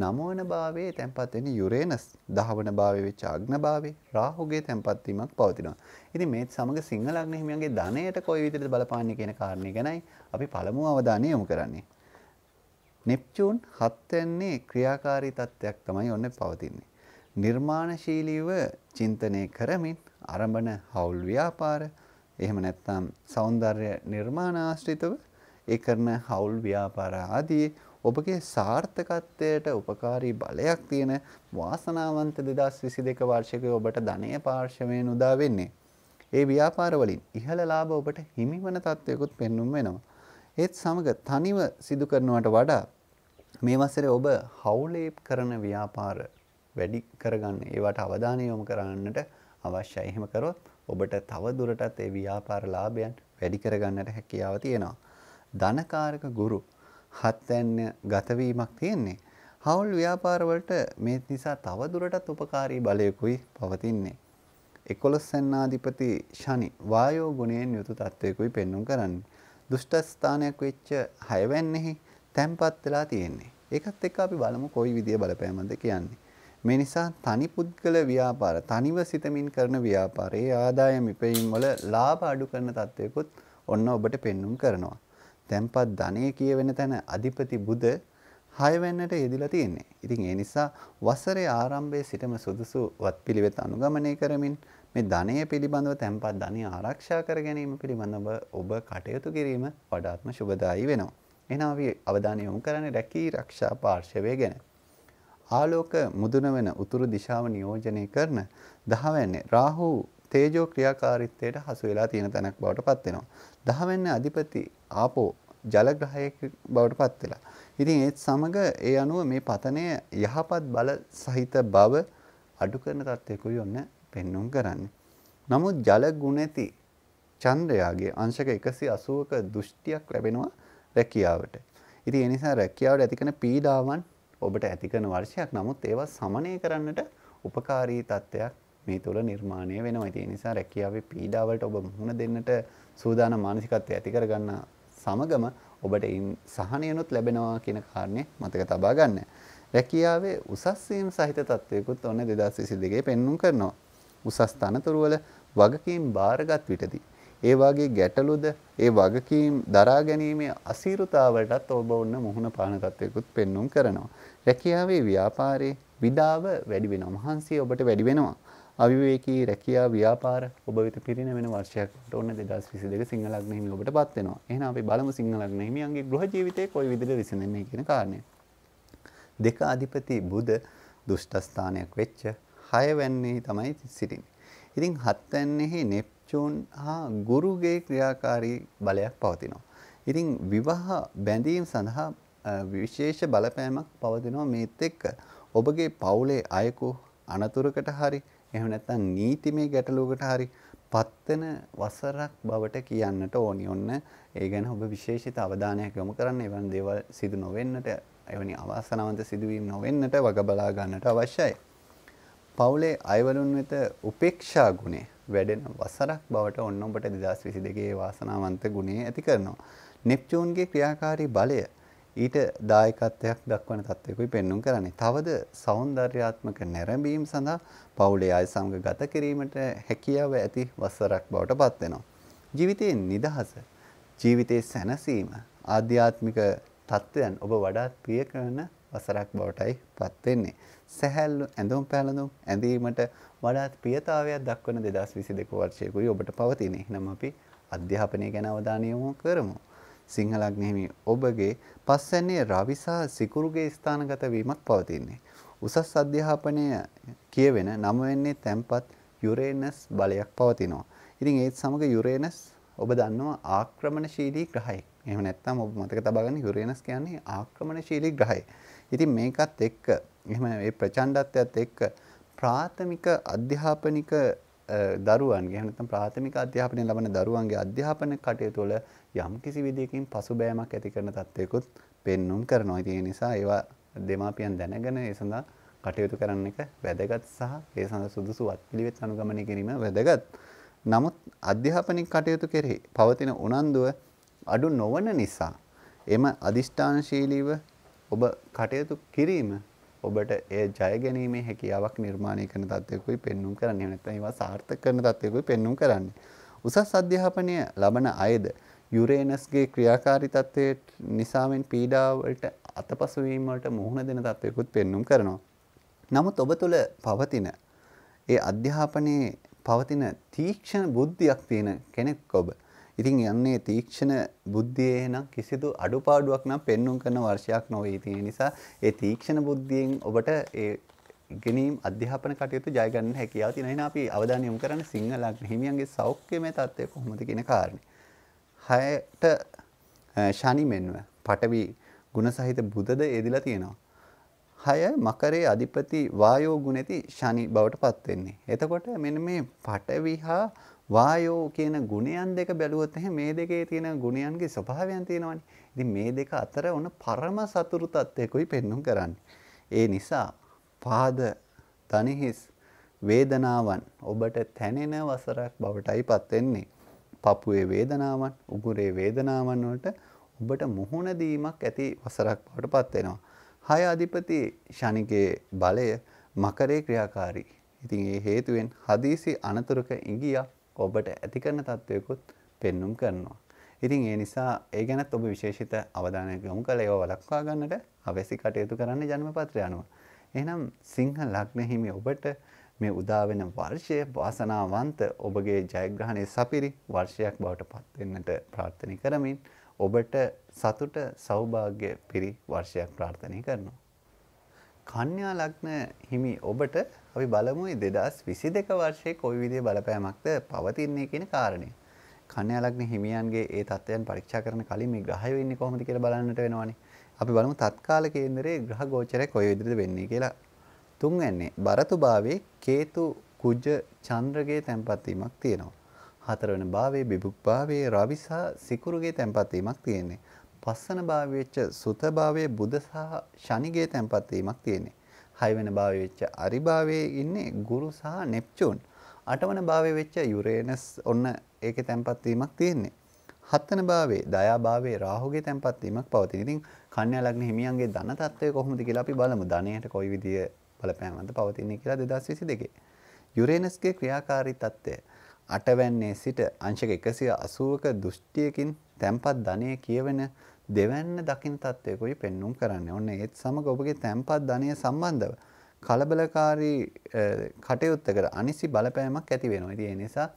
නමවන භාවයේ තැන්පත් වෙන යුරේනස් දහවන භාවයේ වෙච්ච අග්න භාවයේ රාහුගේ තැන්පත් වීමක් පවතිනවා. ඉතින් මේත් සමග සිංහ ලග්න හිමියන්ගේ ධනයට කොයි විදිහටද බලපාන්නේ කියන කාරණේ ගැනයි අපි පළමුව අවධානය යොමු කරන්නේ. නෙප්චූන් 7 වෙන්නේ ක්‍රියාකාරී තත්ත්වයක් තමයි ඔන්නේ පවතින්නේ. නිර්මාණශීලීව චින්තනය කරමින් ආරම්භන හවුල් ව්‍යාපාර එහෙම නැත්නම් సౌందర్య නිර්මාණ ආශ්‍රිතව ඒ කරන හවුල් ව්‍යාපාර ආදී ඔබගේ සාර්ථකත්වයට උපකාරී බලයක් තියෙන වාසනාවන්ත 2022 වර්ෂයේ ඔබට ධනය පාර්ශවයෙන් උදා වෙන්නේ. ඒ ව්‍යාපාරවලින් ඉහළ ලාභ ඔබට හිමි වන තත්වයකුත් පෙන්වුම් වෙනවා. ඒත් සමග තනිව සිදු කරනවට වඩා මේ වසරේ ඔබ හවුලේ කරන ව්‍යාපාර වැඩි කරගන්න ඒවට අවධානය යොමු කරන්නට අවශ්‍යයි. එහෙම කරොත් ඔබට තව දුරටත් ඒ ව්‍යාපාර ලාභයන් වැඩි කරගන්නට හැකියාව තියෙනවා. ධනකාරක ගුරු හත්ඇන්න ගතවීමක් තියෙන්නේ. හවුල් ව්‍යාපාරවලට මේ නිසා තවදුරටත් උපකාරී බලයකුයි පවතින්නේ. එකොළොස් සැන්නාධිපති ශනි වායෝ ගුණයෙන් යුතු තත්ත්වයකුයි පෙන්නුම් කරන්න. දුෂ්ටස්ථානයක් වෙච්ච හයවැන්නෙහි තැන්පත් වෙලා තියෙන්නේ. ඒකත් එක්ක අපි බලමු කොයි විදිය බලපෑමද කියන්නේ. මේ නිසා තනි පුද්ගල ව්‍යාපාර තනිව සිතමින් කරන ව්‍යාපාරයේ ආදායම් ඉපැයීම් වල ලාභ අඩු කරන තත්ත්වයකුත් ඔන්න ඔබට පෙන්눔 කරනවා. තැන්පත් ධනය කියවෙන තැන අධිපති බුද හයවැන්නට යෙදිලා තියෙන්නේ. ඉතින් ඒ නිසා වසරේ ආරම්භයේ සිටම සුදුසු වත්පිළිවෙත් අනුගමනය කරමින් මේ ධනය පිළිබඳව තැන්පත් ධනය ආරක්ෂා කර ගැනීම පිළිබඳව ඔබ කටයුතු කිරීම වඩාත්ම ශුභදායි වෙනවා. එහෙනම් අපි අවධානය යොමු කරන්නේ රැකී ආරක්ෂා පාර්ශවය ගැන. ආලෝක මුදුන වෙන උතුරු දිශාව නියෝජනය කරන දහවැන්නේ රාහු තේජෝ ක්‍රියාකාරීත්වයට හසු වෙලා තියෙන තැනක් බවට පත් වෙනවා. දහවෙන්න අධිපති ආපෝ ජලග්‍රහයක බවට පත් වෙලා. ඉතින් ඒත් සමග ඒ අනුව මේ පතනය යහපත් බල සහිත බව අඩු කරන තත්ත්වයකුයි ඔන්න පෙන්නුම් කරන්නේ. නමුත් ජල ගුණැති චන්ද්‍රයාගේ අංශක 180ක දෘෂ්ටියක් ලැබෙනවා රැකියාවට. ඉතින් ඒ නිසා රැකියාවට ඇතිකන පීඩාවන් ඔබට ඇතිකන වර්ෂයක්. නමුත් ඒවා සමනය කරන්නට උපකාරී තත්ත්වයක් මේ තුළ නිර්මාණය වෙනවා. ඒ නිසා රැකියාවේ පීඩාවලට ඔබ මුහුණ දෙන්නට සූදානම් මානසිකත්වය ඇති කරගන්න සමගම ඔබට ඉන් සහනයනොත් ලැබෙනවා කියන කාරණේ මතක තබා ගන්න. රැකියාවේ උසස් වීම සහිත තත්ත්වයකුත් ඔන්න 2022 පෙන්눔 කරනවා. උසස් තනතුරු වල වගකීම් බාරගත් විටදී ඒ වගේ ගැටලුද ඒ වගකීම් දරා ගැනීමේ අසීරුතාවලටත් ඔබ ඔන්න මුහුණ පාන තත්වයකුත් පෙන්눔 කරනවා. රැකියාවේ ව්‍යාපාරයේ විඩාව වැඩි වෙනවා. මහන්සිය ඔබට වැඩි වෙනවා. අවිවේකී රැකියා ව්‍යාපාර ඔබ වෙත පිරිනැමෙන වර්ෂයකට ඔන්න 2022 සිංහ ලග්න හිමි ඔබට පත් වෙනවා. එහෙනම් අපි බලමු සිංහ ලග්න හිමියන්ගේ ගෘහ ජීවිතේ කොයි විදිහට විසඳෙන්නේ කියන කාරණය. දෙක අධිපති බුද දුෂ්ටස්ථානයක් වෙච්ච හයවැන්නේ තමයි සිටින්. ඉතින් හත්වැන්නෙහි නෙප්චූන් හා ගුරුගේ ක්‍රියාකාරී බලයක් පවතිනවා. ඉතින් විවාහ බැඳීම් සඳහා විශේෂ බලපෑමක් පවතිනවා මේත් එක්ක ඔබගේ පවුලේ අයකු අනතුරකට හරි එහෙම නැත්නම් නීතිමය ගැටලුවකට හරි පත්වන වසරක් බවට කියන්නට ඕනි. ඔන්න ඒ ගැන ඔබ විශේෂිත අවධානයක් යොමු කරන්න. එවන් දේවල් සිදු නොවෙන්නට, එවැනි අවාසනාවන්ත සිදුවීම් නොවෙන්නට වග බලා ගන්නට අවශ්‍යයි. පවුලේ අයවලුන් වෙත උපේක්ෂා ගුණය වැඩෙන වසරක් බවට ඔන්න ඔබට 2022 වාසනාවන්ත ගුණය ඇති කරනවා. නෙප්චූන්ගේ ක්‍රියාකාරී බලය ඊට දායකත්වයක් දක්වන තත්ත්වයකුයි පෙන්눔 කරන්නේ. තවද సౌందర్యාත්මක නැරඹීම් සඳහා පවුලේ අය සමග ගත කිරීමට හැකියාව ඇති වසරක් බවට පත් වෙනවා. ජීවිතයේ නිදහස, ජීවිතයේ සැනසීම, ආධ්‍යාත්මික තත්ත්වයන් ඔබ වඩාත් ප්‍රිය කරන වසරක් බවටයි පත් වෙන්නේ. සැහැල්ලු ඇඳුම් පැළඳුම් ඇඳීමට වඩාත් ප්‍රියතාවයක් දක්වන 2022 වර්ෂයකුයි ඔබට පවතින. එහෙනම් අපි අධ්‍යාපනය ගැන අවධානය යොමු කරමු. සිංහලඥහිමි ඔබගේ පස්සන්නේ රවිසා සිකුරුගේ ස්ථානගත වීමක් පවතින්නේ. උසස් අධ්‍යාපනය කියවෙන නමවෙන්නේ තැන්පත් යුරේනස් බලයක් පවතිනවා. ඉතින් ඒත් සමඟ යුරේනස් ඔබ දන්නවා ආක්‍රමණ ශීලී ග්‍රහයි එම නැත්තම් ඔබ මතක තබගන්න යුරේනස් කියන්නේ ආක්‍රමණ ශීලී ග්‍රහයි. ඉතින් මේකත් එක්ක එහම ඒ ප්‍රචණ්ඩත්වයත් එක්ක ප්‍රාථමික අධ්‍යාපනික දරුවන්ගේ එහෙම නැත්නම් ප්‍රාථමික අධ්‍යාපනය ලබන දරුවන්ගේ අධ්‍යාපන කටයුතු වල යම් කිසි විදියකින් පසුබෑමක් ඇති කරන තත්ත්වයකුත් පෙන්눔 කරනවා. ඒ නිසා ඒවා දෙමාපියන් දැනගෙන ඒ සඳහා කටයුතු කරන්න එක වැදගත් සහ ඒ සඳහා සුදුසු වත්පිළිවෙත් අනුගමනය කිරීම වැදගත්. නමුත් අධ්‍යාපනික කටයුතු කෙරෙහි පවතින උනන්දුව අඩු නොවන නිසා එම අදිෂ්ඨානශීලීව ඔබ කටයුතු කිරීම ඔබට ඒ ජයගැනීමේ හැකියාවක් නිර්මාණය කරන තත්ත්වයකුයි පෙන්නුම් කරන්න නැත්නම් ඒවා සාර්ථක කරන තත්ත්වයකුයි පෙන්නුම් කරන්නේ. උසස් අධ්‍යාපනය ලබන අයද යුරේනස්ගේ ක්‍රියාකාරීත්වයේ නිසාවෙන් පීඩාවලට අතපසුවීම වලට මුහුණ දෙන තත්ත්වයකුත් පෙන්නුම් කරනවා. නමුත් ඔබ තුල පවතින ඒ අධ්‍යාපනයේ පවතින තීක්ෂණ බුද්ධියක් තියෙන කෙනෙක් ඔබ. ඉතින් යන්නේ තීක්ෂණ බුද්ධියේ එහෙනම් කිසිදු අඩුපාඩුවක් නම් පෙන්වුම් කරන වර්ෂයක් නොවේ. ඉතින් නිසා ඒ තීක්ෂණ බුද්ධියෙන් ඔබට ඒ ඉගෙනීම් අධ්‍යාපන කටයුතු ජය ගන්න හැකියාව තියෙනවා. එහෙනම් අපි අවධානය යොමු කරන්නේ සිංහල හිමියන්ගේ සෞඛ්‍යමය තත්ත්වය කොහොමද කියන කාරණේ. 6ට ශනි මෙන්ව පටවි ගුණ සහිත බුදද එදිලා තියෙනවා. 6 මකරේ අධිපති වායෝ ගුණ ඇති ශනි බවට පත් වෙන්නේ. එතකොට මෙන්න මේ පටවි හා වායෝ කියන ගුණයන් දෙක බැලුවොත් එහෙනම් මේ දෙකේ තියෙන ගුණයන්ගේ ස්වභාවයන් තියෙනවානේ. ඉතින් මේ දෙක අතර ඔන්න පරම සතුරු තත්වයකුයි පෙන්වුම් කරන්නේ. ඒ නිසා පාද තනිහිස් වේදනාවන් ඔබට තැනෙන වසරක් බවටයි පත් වෙන්නේ. පපුවේ වේදනාවන්, උගුරේ වේදනාවන් වලට ඔබට මුහුණ දීමක් ඇති වසරක් බවට පත් වෙනවා. හය අධිපති ශනිකේ බලය මකරේ ක්‍රියාකාරී. ඉතින් ඒ හේතුවෙන් හදීසි අනතුරක ඉඟියක් ඔබට ඇති කරන තත්ත්වයකුත් පෙන්නුම් කරනවා. ඉතින් ඒ නිසා ඒ ගැනත් ඔබ විශේෂිත අවධානයක් යොමු කළ ඒවා වළක්වා ගන්නට අවැසි කටයුතු කරන්න ජන්මපත්‍රය අනුව. එහෙනම් සිංහ ලග්න හිමි ඔබට මේ උදාවෙන වර්ෂය වාසනාවන්ත ඔබගේ ජයග්‍රහණය සපිරි වර්ෂයක් බවට පත්වෙන්නට ප්‍රාර්ථනය කරමින් ඔබට සතුට සෞභාග්‍ය පිරි වර්ෂයක් ප්‍රාර්ථනය කරනවා. කන්‍යා ලග්න හිමි ඔබට අපි බලමු දෙදස් විසි දෙක වර්ෂය කොයි විදිේ බලපෑමක්ද පවතින්නේ කියෙන කාරණය. කණ්‍යලක්න හිමියන්ගේ ඒ තත්වයන් පරික්ෂා කරන කලින් මේ ග්‍රහය වෙන්නේ කොහොමද කියලා බලන්නට වෙනවානි. අපි බලමු තත්කාල කේන්දරේ ග්‍රහ ගෝචරය කොයි විදිහට වෙන්නේ කියලා. තුන්වැන්නේ බරතුභාවේ කේතු කුජ චන්ද්‍රගේ තැන්පත් වීමක් තියෙනවා. හතරවන භාවයේ බිබුක් භාවයේ රවි සහ සිකුරුගේ තැන්පත් වීමක් තියෙන්නේ. පස්සන භාවයේ සුත භාවයේ බුධ සහ ශනිගේ තැන්පත් වීමක් තියෙන්නේ. හය වෙන භාවය වෙච්ච අරිභාවයේ ඉන්නේ ගුරු සහ නෙප්චූන්. අටවන භාවය වෙච්ච යුරේනස් ඔන්න ඒකේ තැන්පත් වීමක් තියෙන්නේ. හත්වන භාවයේ දයා භාවයේ රාහුගේ තැන්පත් වීමක් පවතින. ඉතින් කන්‍යා ලග්න හිමියන්ගේ ධන තත්ත්වය කොහොමද කියලා අපි බලමු. ධනයට කොයි විදිය බලපෑමක්ද පවතින්නේ කියලා 2022. යුරේනස්ගේ ක්‍රියාකාරී තත්ත්වය අටවැන්නේ සිට අංශක එකසිය අසුවක දෘෂ්ටියකින් තැන්පත් ධනය කියවෙන දෙවැන්න දකිින් තත්වයකුයි පෙන්නුම් කරන්න ඔන්න ඒත් සමඟ ඔබගේ තැන්පත් ධනය සම්බන්ධව. කලබලකාරී කටයුත්තකට අනිසි බලපෑමක් ඇති වෙනවා. ඉතින් ඒ නිසා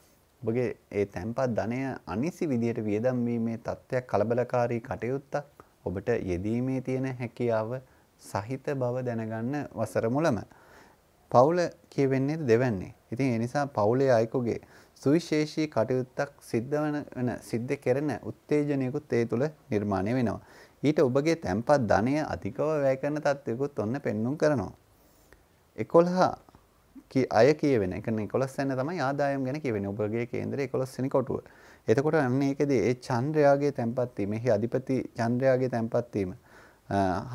ඔබගේ ඒ තැන්පත් ධනය අනිසි විදියට වියදම් වීමේ තත්ත්වයක් කලබලකාරී කටයුත්තක් ඔබට යෙදීමේ තියෙන හැකියාව සහිත බව දැනගන්න වසර මුලම. පවුල කියවෙන්නේ දෙවන්නේ. ඉතින් ඒ නිසා පවුලේ අයෙකුගේ සුවිශේෂී කටයුත්තක් සිද්ධ වන සිද්ධ කෙරෙන උත්තේජනයකුත් ඒ තුළ නිර්මාණය වෙනවා. ඊට ඔබගේ තැන්පත් ධනය අධිකව වැය කරන තත්ත්වයකුත් ඔන්න පෙන්නුම් කරනවා. 11 කී අය කියවෙන. ඒ කියන්නේ 11 වෙනි තමයි ආදායම් ගැන කියවෙන්නේ. ඔබගේ කේන්දරය 11 වෙනි කොටුව. එතකොට අන්න ඒකෙදී ඒ චන්ද්‍රයාගේ තැන්පත් වීම, එහි අධිපති චන්ද්‍රයාගේ තැන්පත් වීම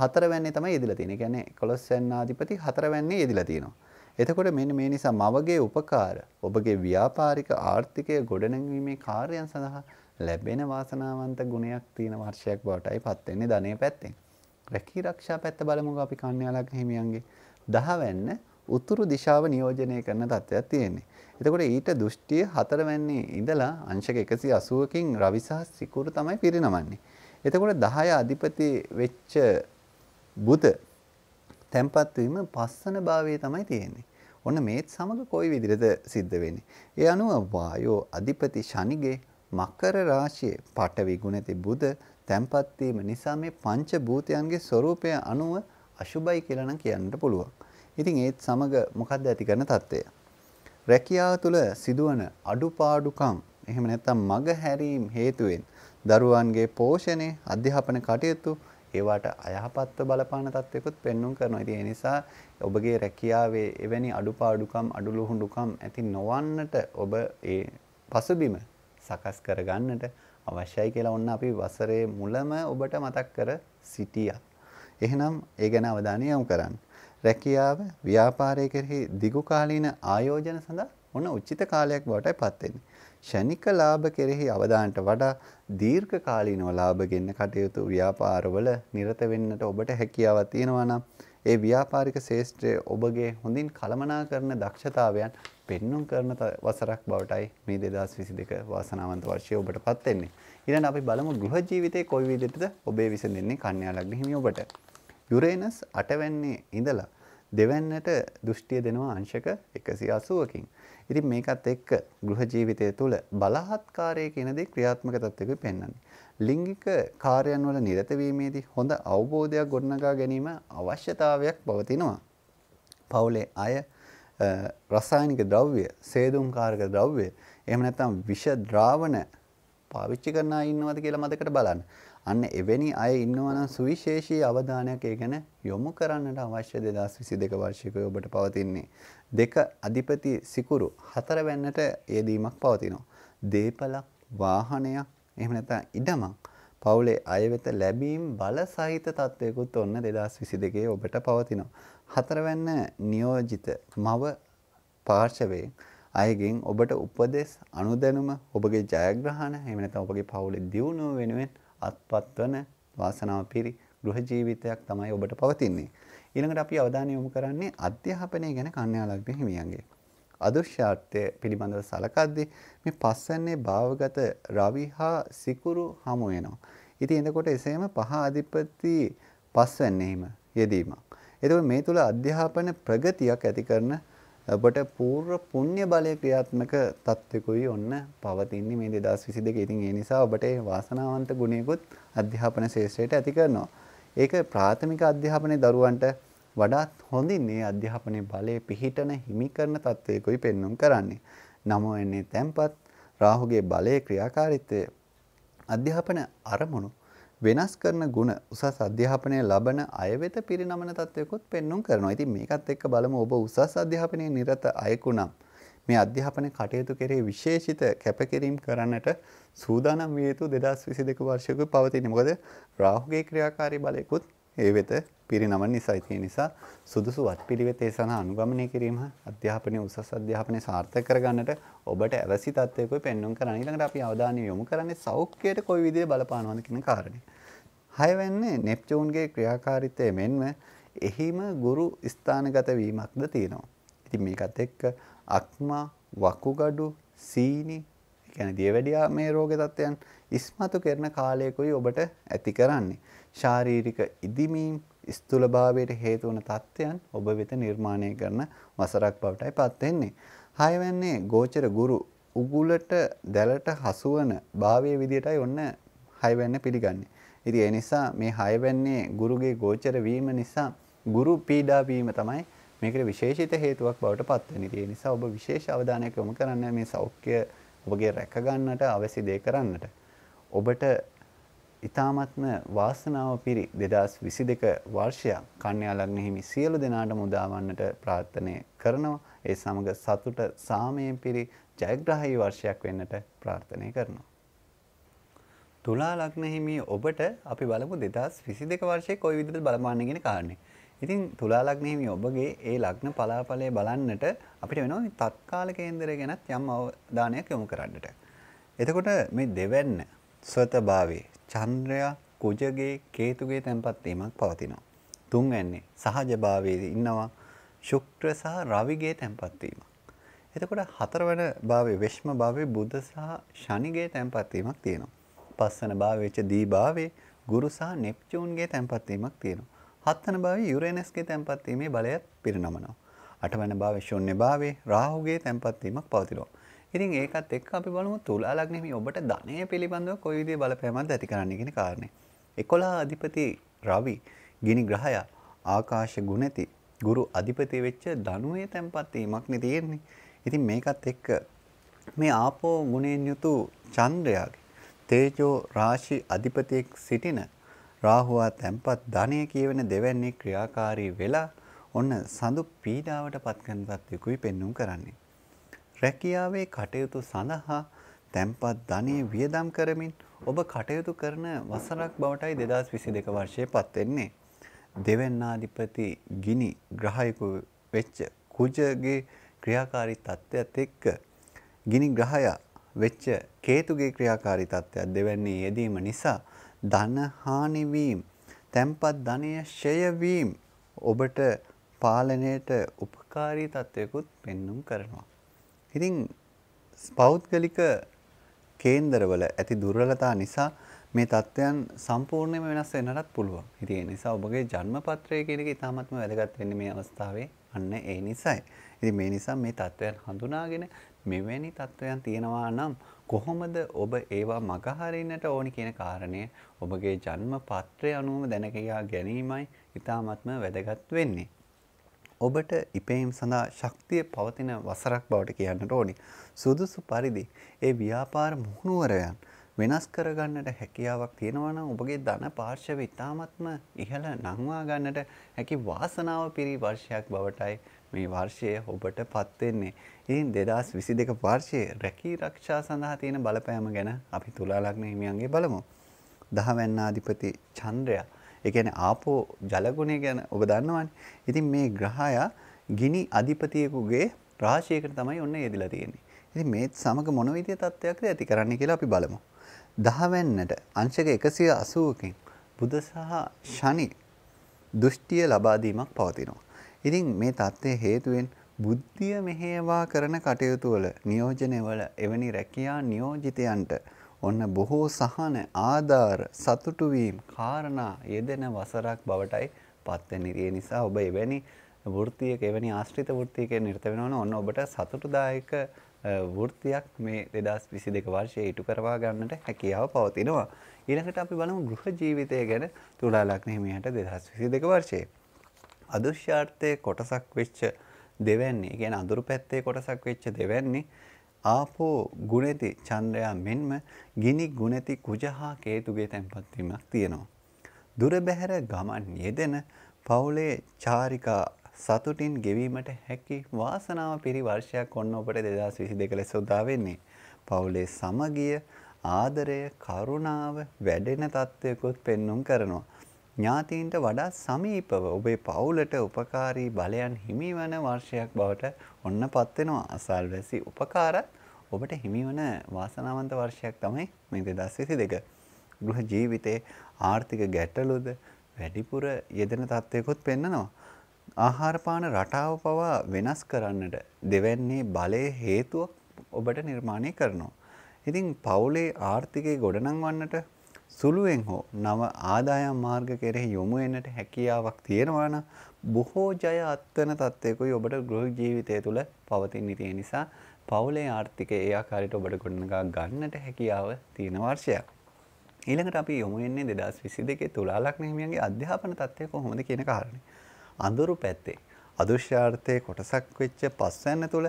හතරවැන්නේ තමයි යෙදලා තියෙන්නේ. ඒ කියන්නේ 11 වෙනි ආධිපති හතරවැන්නේ යෙදලා තියෙනවා. එතකොට මෙන්න මේ නිසා මවගේ උපකාර ඔබගේ ව්‍යාපාරික ආර්ථිකය ගොඩනැගීමේ කාර්යයන් සඳහා ලැබෙන වාසනාවන්ත ගුණයක් තියෙන වර්ෂයක් බවටයි පත් වෙන්නේ ධනයේ පැත්තෙන්. රැකී ආරක්ෂා පැත්ත බලමුකෝ අපි කන්‍යාලග්න හිමියන්ගේ. දහවැන්න උතුරු දිශාව නියෝජනය කරන තත්ත්වයක් තියෙන්නේ. එතකොට ඊට දෘෂ්ටිය හතරවැන්නේ ඉඳලා අංශක 180කින් රවි සහ සිකුරු තමයි පිරිනමන්නේ. එතකොට 10 අධිපති වෙච්ච බුද තැම්පත් වීම පස්සන භාවයේ තමයි තියෙන්නේ. ඔන්න මේත් සමග කොයි විදිහද සිද්ධ වෙන්නේ. ඒ අනුව වායෝ අධිපති ශනිගේ මකර රාශියේ පඨවි ගුණති බුද තැම්පත් වීම නිසා මේ පංච භූතයන්ගේ ස්වરૂපය අනුව අසුබයි කියලා නම් කියන්නට පුළුවන්. ඉතින් ඒත් සමග මොකද්ද ඇති කරන తත්වය? රැකියාව තුළ සිදුවන අඩුපාඩුකම් එහෙම නැත්නම් මගහැරීම් හේතුවෙන් දරුවන්ගේ පෝෂණය අධ්‍යාපන කටයුතු ඒවාට අයහපත්ව බලපාන තත්ත්වයකුත් පෙන්නුම් කරනවා. ඉතින් ඒ නිසා ඔබගේ රැකියාවේ එවැනි අඩුපාඩුකම්, අඩුලුහුඬුකම් ඇති නොවන්නට ඔබ ඒ පසුබිම සකස් කරගන්නට අවශ්‍යයි කියලා ඔන්න අපි වසරේ මුලම ඔබට මතක් කර සිටියා. එහෙනම් ඒ ගැන අවධානය යොමු කරන්න. රැකියාව ව්‍යාපාරය කෙරෙහි දිගු කාලීන ආයෝජන සඳහා ඔන්න උචිත කාලයක් බවටයි පත් වෙන්නේ. ෂණික ලාභ කෙරෙහි අවධානයට වඩා දීර්ඝකාලීනව ලාභ ගෙන්න කටයුතු ව්‍යාපාරවල නිරත වෙන්නට ඔබට හැකියාවක් තියෙනවා නම් ඒ ව්‍යාපාරික ශේෂ්ත්‍රයේ ඔබගේ හොඳින් කළමනාකරන දක්ෂතාවයන් පෙන්නුම් කරන වසරක් බවටයි මේ 2022 වාසනාවන්ත වර්ෂය ඔබටපත් වෙන්නේ. ඊළඟ අපි බලමු ගෘහ ජීවිතේ කොයි විදිහටද ඔබේ විසඳෙන්නේ කන්‍යා ලග්න හිමි ඔබට. යුරේනස් 8 ඉඳලා දෙවැන්නට දෘෂ්ටිය දෙනවා අංශක 180කින්. ඉතින් මේකත් එක්ක ගෘහ ජීවිතය තුළ බලහත්කාරය කියන දේ ක්‍රියාත්මක තත්ත්වයක පෙන්වන්නේ. ලිංගික කාර්යයන් වල නිරත වීමේදී හොඳ අවබෝධයක් ගොඩනගා ගැනීම අවශ්‍යතාවයක් පවතිනවා. පවුලේ අය රසායනික ද්‍රව්‍ය, සේදුම්කාරක ද්‍රව්‍ය, එහෙම නැත්නම් විෂ ද්‍රාවණ පාවිච්චි කරන අය ඉන්නවද කියලා මතකට බලන්න. අන්න එවැනි අය ඉන්නවා නම් සුවිශේෂී අවධානයක් ඒ ගැන යොමු කරන්නට අවශ්‍ය 2022 වර්ෂිකය ඔබට පවතින්නේ. දෙක අධිපති සිකුරු හතරවැන්නට යෙදීමක් පවතිනවා. දේපලක් වාහනයක් එහෙම නැත්නම් ඉඩමක් පවුලේ අය වෙත ලැබීම් බල සහිත තත්වයකුත් ඔන්න 2022 ඔබට පවතිනවා. හතරවැන්න නියෝජිත මව පාර්ශවයෙන් අයගෙන් ඔබට උපදෙස් අනුදැනුම ඔබගේ ජයග්‍රහණ එහෙම නැත්නම් ඔබගේ පවුලේ දියුණුව වෙනුවෙන් අත්පත්වන වාසනාව පිරි ගෘහ ජීවිතයක් තමයි ඔබට පවතින්නේ. ඊළඟට අපි අවධානය යොමු කරන්නේ අධ්‍යාපනය ගැන කන්‍යාලග්න හිමියන්ගේ. අදෘශ්‍යාර්ථය පිළිබඳව සලකද්දී මේ පස්සන්නේ භාවගත රවි හා සිකුරු හමු වෙනවා. ඉතින් එතකොට එසේම පහ අධිපති පස්වන්නේම යෙදීමක්. එතකොට මේ තුල අධ්‍යාපන ප්‍රගතියක් ඇති කරන ඔබට පූර්ව පුණ්‍ය බලය ක්‍රියාත්මක තත්ත්වකුයි ඔන්න පවතින්නේ මේ 2022 ඉතින් ඒ නිසා ඔබට වාසනාවන්ත ගුණයකුත් අධ්‍යාපන ශාස්ත්‍රයට ඇති කරනවා. ඒක ප්‍රාථමික අධ්‍යාපනයේ දරුවන්ට වඩාත් හොඳින් මේ අධ්‍යාපනයේ බලය පිහිටන හිමි කරන තත්ත්වයකයි පෙන්වුම් කරන්නේ. නමෝ එන්නේ තැම්පත් රාහුගේ බලයේ ක්‍රියාකාරීත්වය අධ්‍යාපන අරමුණු වෙනස් කරන ගුණ උසස් අධ්‍යාපනය ලබන අයවෙත පිරිනමන තත්වයකුත් පෙන්නුම් කරනවා. ඉතින් මේකත් එක්ක බලමු ඔබ උසස් අධ්‍යාපනයේ නිරත අයෙකු නම් මේ අධ්‍යාපන කටයුතු කෙරේ විශේෂිත කැපකිරීම කරන්නට සූදානම් විය යුතු 2022 වර්ෂයක පවතින. මොකද රාහුගේ ක්‍රියාකාරී බලයකුත් ඒ වෙත පිරිනමන නිසා ඒ නිසා සුදුසු වත්පිළිවෙතේ සඳහා අනුගමනය කිරීම අධ්‍යාපනයේ උසස් අධ්‍යාපනය සාර්ථක කරගන්නට ඔබට අවශ්‍ය තත්ත්වයක පෙන්වන්න කරන්න. ඊළඟට අපි අවධානය යොමු කරන්නේ සෞඛ්‍යයට කොයි විදිහේ බලපානවද කියන කාරණේ. හයවැන්නේ නෙප්චූන්ගේ ක්‍රියාකාරිතය මෙන්ම එහිම ගුරු ස්ථානගත වීමක්ද තියෙනවා. ඉතින් මේකත් එක්ක අක්මා වකුගඩු සීනි ගැන දියවැඩියා මේ රෝග තත්ත්වයන් ඉස්මතු කරන කාලයකුයි ඔබට ඇති කරන්නේ. ශාරීරික ඉදිමීම් ස්තුලභාවයට හේතුවන තත්ත්වයන් ඔබ වෙත නිර්මාණය කරන වසරක් බවටයි පත්වෙන්නේ. හයවැන්නේ ගෝචර ගුරු උගුලට දැලට හසුවන භාවය විදියටයි ඔන්න හයවැන්න පිළිගන්නේ. ඉතින් ඒ නිසා මේ හය වෙන්නේ ගුරුගේ ගෝචර වීම නිසා ගුරු පීඩා වීම තමයි මේකට විශේෂිත හේතුවක් බවට පත් වෙන්නේ. ඒ නිසා ඔබ විශේෂ අවධානයක් යොමු කරන්න මේ සෞඛ්‍ය ඔබගේ රැක ගන්නට අවශ්‍ය දේ කරන්නට. ඔබට ඊ타මත්ම වාසනාව පිරි 2022 වර්ෂය කන්‍යා ලග්න හිමි සියලු දෙනාටම උදාවන්නට ප්‍රාර්ථනා කරනවා. ඒ සමග සතුට සාමයෙන් පිරි ජයග්‍රාහී වර්ෂයක් වෙන්නට ප්‍රාර්ථනා කරනවා. තුලා ලග්න හිමි ඔබට අපි බලමු 2022 වර්ෂයේ කොයි විදිහට බලපාන්නේ කියන කාරණේ. ඉතින් තුලා ලග්න හිමි ඔබගේ ඒ ලග්න පලාඵලය බලන්නට අපිට වෙනවා මේ තත්කාල කේන්දරය ගැනත් යම් අවධානයක් යොමු කරන්නට. එතකොට මේ දෙවැන්න ස්වතභාවයේ චන්ද්‍රයා කුජගේ කේතුගේ තැන්පත් වීමක් පවතිනවා. තුන්වැන්නේ සහජභාවයේ ඉන්නවා ශුක්‍ර සහ රවිගේ තැන්පත් වීමක්. එතකොට හතරවන භාවයේ වෙෂ්ම භාවයේ බුධ සහ ශනිගේ තැන්පත් වීමක් තියෙනවා. පස්සන භාවේච්ච දී භාවේ ගුරු සහ නෙප්චූන්ගේ තැන්පත් වීමක් තියෙනවා. හත්වන භාවයේ යුරේනස්ගේ තැන්පත් වීමේ බලයත් පිරිනමනවා. අටවන භාවයේ ශුන්‍ය භාවයේ රාහුගේ තැන්පත් වීමක් පවතිනවා. ඉතින් ඒකත් එක්ක අපි බලමු තුලා ලග්නේ මේ ඔබට ධනය පිළිබඳව කොයි විදිහේ බලපෑමක්ද ඇති කරන්නේ කියන කාරණේ. 11 අධිපති රවි ගිනි ග්‍රහයා ආකාශ ගුණති ගුරු අධිපති වෙච්ච ධනුවේ තැන්පත් වීමක් නේ තියෙන්නේ. ඉතින් මේකත් එක්ක මේ ආපෝ ගුණයෙන් යුතු චන්ද්‍රයාගේ තේජෝ රාශි අධිපතියෙක් සිටින රාහුවා තැන්පත් ධනය කියවෙන දෙවැන්නේ ක්‍රියාකාරී වෙලා ඔන්න සඳු පීඩාවට පත්කන තත්වයකුයි පෙන්눔 කරන්නේ. රැකියාවේ කටයුතු සඳහා තැන්පත් ධනය වියදම් කරමින් ඔබ කටයුතු කරන වසරක් බවටයි 2022 වර්ෂයේ පත් වෙන්නේ. දෙවැන්නාධිපති ගිනි ග්‍රහයෙකු වෙච්ච කුජගේ ක්‍රියාකාරී තත්ත්වයත් එක්ක ගිනි ග්‍රහයා වෙච්ච කේතුගේ ක්‍රියාකාරී තත්ත්වයක් දෙවන්නේ යෙදීම නිසා ධන හානි වීම, තැම්පත් ධනය ෂය වීම ඔබට පාලනයට උපකාරී තත්වයකුත් පෙන්눔 කරනවා. ඉතින් පෞද්ගලික කේන්දරවල ඇති දුර්වලතා නිසා මේ තත්ත්වයන් සම්පූර්ණයෙන්ම වෙනස් වෙන්නටත් පුළුවන්. ඉතින් ඒ නිසා ඔබගේ ජන්මපත්‍රය කියන එක ඉතාමත්ම වැදගත් වෙන්නේ මේ අවස්ථාවේ අන්න ඒ නිසයි. ඉතින් මේ නිසා මේ තත්ත්වයන් හඳුනාගෙන මෙවැනි තත්ත්වයන් තියෙනවා නම් කොහොමද ඔබ ඒවා මගහරින්නට ඕනි කියන කාරණය ඔබගේ ජන්ම පත්‍රය අනුවම දැනකයා ගැනීමයි ඉතාමත්ම වැදගත් වෙන්නේ. ඔබට ඉපෙම් සඳහා ශක්තිය පවතින වසරක් බවට කියන්නට ඕනි. සුදුසු පරිදි ඒ ව්‍යාපාර මුහුණුවරයන් වෙනස් කරගන්නට හැකියාවක් තියෙනවා නම් ඔබගේ ධන පාර්ශව ඉතාමත්ම ඉහළ නංවා ගන්නට හැකි වාසනාව පිරි වර්ෂයක් බවටයි මේ වර්ෂය ඔබට පත්වෙන්නේ. එයින් දෙදස් විසි දෙක වර්ෂයේ රැකී රක්ෂා සඳහා තියෙන බලපෑම ගැන අපි තුලාලක්න හිමියන්ගේ බලමු. දහවැන්නාධිපති චන්ද්‍රයා එකන ආපෝ ජලගුණේ ගැන ඔබ දන්නවන්. ඉතින් මේ ග්‍රහයා ගිනි අධිපතියකුගේ රාශයකට තමයි ඔන්න යෙදිලා තියෙන්නේ. ඉති මේත් සමඟ මොනවිදිය තත්ත්වයක් ඇති කරන්න කියලා අපි බලමු. දහවැන්නට අංශක එකසිය අසුවකින් බුද සහ ශනි දෘෂ්ටිය ලබාදීමක් පවතිනවා. ඉතින් මේ தත්ත්වයේ හේතුවෙන් බුද්ධිය මෙහෙයවා කරන කටයුතු වල නියෝජනවල එවැනි රැකියා නියෝජිතයන්ට ඔන්න බොහෝ සහන ආධාර සතුටු වීම කාරණා යෙදෙන වසරක් බවටයි පත්වෙන ඒ නිසා ඔබ එවැනි වෘත්තියක එවැනි ආශ්‍රිත වෘත්තියක නිරත වෙනවනම් ඔන්න ඔබට සතුටුදායක වෘත්තියක් මේ 2022 වර්ෂයේ ඉටු කරවා ගන්නට හැකියාව පවතිනවා. ඊළඟට අපි බලමු ගෘහ ජීවිතය ගැන තුලා ලග්න හිමියන්ට 2022 වර්ෂයේ අදුශ්‍යාර්ථය කොටසක් වෙච්ච දෙවැන්නේ ගැන අඳුරු පැත්තේ කොටසක් වෙච්ච දෙවැන්නේ ආපෝ ගුණති චන්ද්‍රයා මෙන්ම ගිනි ගුණති කුජහා කේතුගේ තැන්පත්වීමක් තියෙනවා. දුර බැහැර ගමන් යෙදෙන පවුලේ චාරිකා සතුටින් ගෙවීමට හැකි වාසනාව පිරිවර්ෂයක් ඔන්න ඔබට දෙදස් විසි දෙක ලෙස උදා වෙන්නේ. පවුලේ සමගිය ආදරය කරුණාව වැඩෙන තත්ත්වයකුත් පෙන්නුම් කරනවා. ඥාතීන්ට වඩා සමීපව ඔබේ පවුලට උපකාරී බලයන් හිමිවන වර්ෂයක් බවට ඔන්න පත්වෙනවා අසල්වැසි උපකාරත් ඔබට හිමිවන වාසනාවන්ත වර්ෂයක් තමයි මේ දෙදස් විසි දෙක. ගෘහ ජීවිතේ ආර්ථික ගැටලුද වැඩිපුර යෙදෙන තත්ත්වයකුත් පෙන්නනවා. ආහාරපාන රටාව පවා වෙනස් කරන්නට දෙවැන්නේ බලය හේතුවක් ඔබට නිර්මාණය කරනවා. ඉතින් පවුලේ ආර්ථිකය ගොඩනංවන්නට සුළුවෙන් හෝ නව ආදායම් මාර්ග කෙරෙහි යොමු වෙන්නට හැකියාවක් තියෙනවා නම් බොහෝ ජය අත්වන තත්ත්වයකයි ඔබට ගෘහ ජීවිතය තුළ පවතින්නේ තියෙන නිසා පවුලේ ආර්ථිකය ඒ ආකාරයට ඔබට ගොඩනගා ගන්නට හැකියාව තියෙන වර්ෂයක්. ඊළඟට අපි යොමු වෙන්නේ 2022 තුලා ලග්න හිමියන්ගේ අධ්‍යාපන තත්ත්වය කොහොමද කියන කාරණේ. අඳුරු පැත්තේ අදෘශ්‍යාර්ථයේ කොටසක් වෙච්ච පස්වැන්න තුළ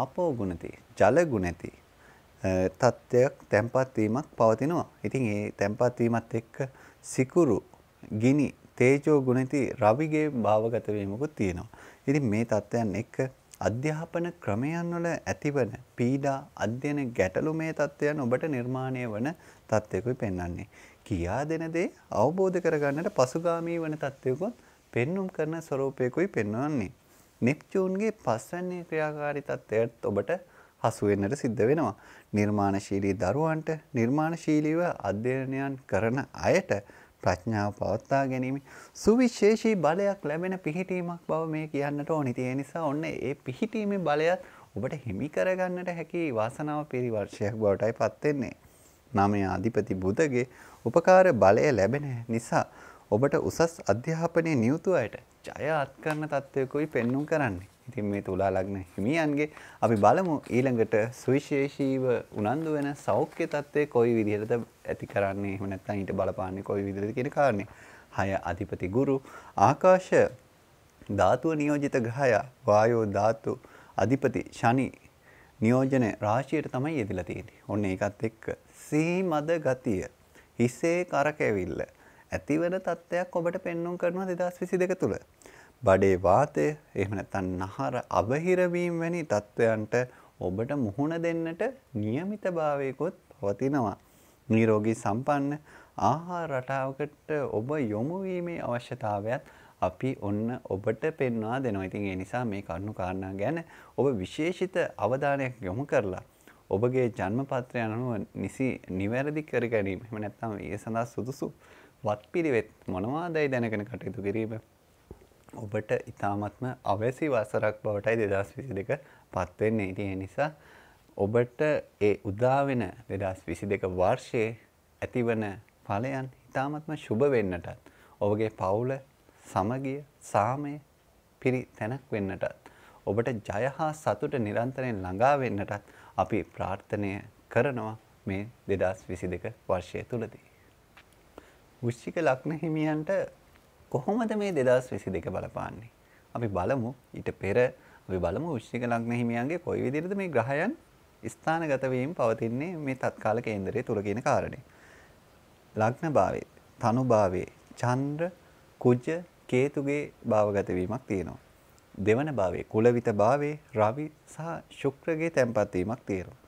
ආපෝ ගුණ ඇති, ජල ගුණ ඇති, තත්ත්වයක් තැන්පත් වීමක් පවතිනවා. ඉතින් ඒ තැන්පත් වීමත් එක්ක සිකුරු, ගිනි, තේජෝ ගුණති රවිගේ භාවගත වීමකුත් තියෙනවා. ඉතින් මේ තත්ත්වයන් එක්ක අධ්‍යාපන ක්‍රමයන් වල ඇතිවන පීඩා අධ්‍යයන ගැටලු මේ தත්ත්වයන් ඔබට නිර්මාණය වන தත්ත්වයකුයි පෙන්වන්නේ. කියා දෙන දේ අවබෝධ කරගන්නට පසුගාමී වන தත්ත්වයකුත් පෙන්눔 කරන ස්වરૂපයකුයි පෙන්වන්නේ. නෙප්චූන්ගේ පස්වැන්නේ ක්‍රියාකාරී தත්ත්වයත් ඔබට හසු වෙන්නට සිද්ධ වෙනවා. නිර්මාණශීලී දරුවන්ට නිර්මාණශීලීව අධ්‍යයනයන් කරන අයට ප්‍රඥාව පවත්තා ගැනීම සුවිශේෂී බලයක් ලැබෙන පිහිටීමක් බව මේ කියන්නට ඕනි. ඒ නිසා ඔන්න ඒ පිහිටීමේ බලයත් ඔබට හිමි කරගන්නට හැකි වාසනාව පරිවර්ෂයක් බවටයි පත් වෙන්නේ. නමය අධිපති බුදගේ උපකාර බලය ලැබෙන නිසා ඔබට උසස් අධ්‍යාපනය නියුතු අයට ජය අත්කරන තත්ත්වයකුයි පෙන්නුම් කරන්නේ. ඉතින් මේ තුලා ලග්න හිමියන්ගේ අපි බලමු ඊළඟට සුවිශේෂීව උනන්දු වෙන සෞඛ්‍ය තත්ත්වය කොයි විදිහටද ඇති කරන්නේ එහෙම නැත්නම් ඊට බලපාන්නේ කොයි විදිහටද කියන කාරණේ. හය අධිපති ගුරු ආකාශ ධාතුව නියෝජිත ග්‍රහය වායෝ ධාතු අධිපති ශනි නියෝජන රාශියට තමයි යෙදලා තියෙන්නේ. ඔන්න ඒකත් එක්ක සීමද ගතිය හිසේ කරකැවිල්ල ඇතිවන තත්ත්වයක් ඔබට පෙන්වුම් කරනවා 2022 තුල. බඩේ වාතය එහෙම නැත්නම් නහර අවහිර වීම වැනි තත්ත්වයන්ට ඔබට මුහුණ දෙන්නට નિયમિતභාවයකොත් පවතිනවා. නිරෝගී සම්පන්න ආහාර රටාවකට ඔබ යොමු වීමේ අවශ්‍යතාවයත් අපි ඔන්න ඔබට පෙන්වා දෙනවා. ඉතින් ඒ නිසා මේ කරුණු කාරණා ගැන ඔබ විශේෂිත අවධානයක් යොමු කරලා ඔබගේ ජන්මපත්‍රය අනුව නිසි නිවැරදි කර ගැනීම එහෙම නැත්නම් ඒ සඳහා සුදුසු වත්පිළිවෙත් මොනවාදයි දැනගෙන කටයුතු කිරීම ඔබට ඉතාමත්ම අවැසි වසරක් බවටයි දෙදස් විසි දෙක පත්වෙන්නේ ඉතිය නිසා ඔබට ඒ උදාවෙන දෙදස් විසි දෙක වර්ෂයේ ඇතිවන ඵලයන් ඉතාමත්ම ශුභ වෙන්නටත් ඔබගේ පවුල සමගිය සාමය පිරි තැනක් වෙන්නටත් ඔබට ජය හා සතුට නිරන්තරයෙන් ළඟා වෙන්නටත් අපි ප්‍රාර්ථනය කරනවා මේ දෙදස් විසි දෙක වර්ෂය තුළදී. වෘෂ්චික ලක්න හිමියන්ට කොහොමද මේ දෙදස් විසි දෙක බලපාන්නේ. අපි බලමු ඊට පෙර අපි බලමු විශ්ික ලක්න හිමියන්ගේ කොයි විදිරද මේ ග්‍රහයන් ස්ථානගතවීම් පවතින්නේ මේ තත්කාල කේන්දරය තුර කියන කාරණය. ලක්න භාවේ තනු භාවේ චන්ද්‍ර කුජ්ජ කේතුගේ භාවගතවීමක් තියෙනවා. දෙවන භාවේ කුලවිත භාවේ රවි සහ ශුක්‍රගේ තැන්පත්වීමක් තියෙනවා.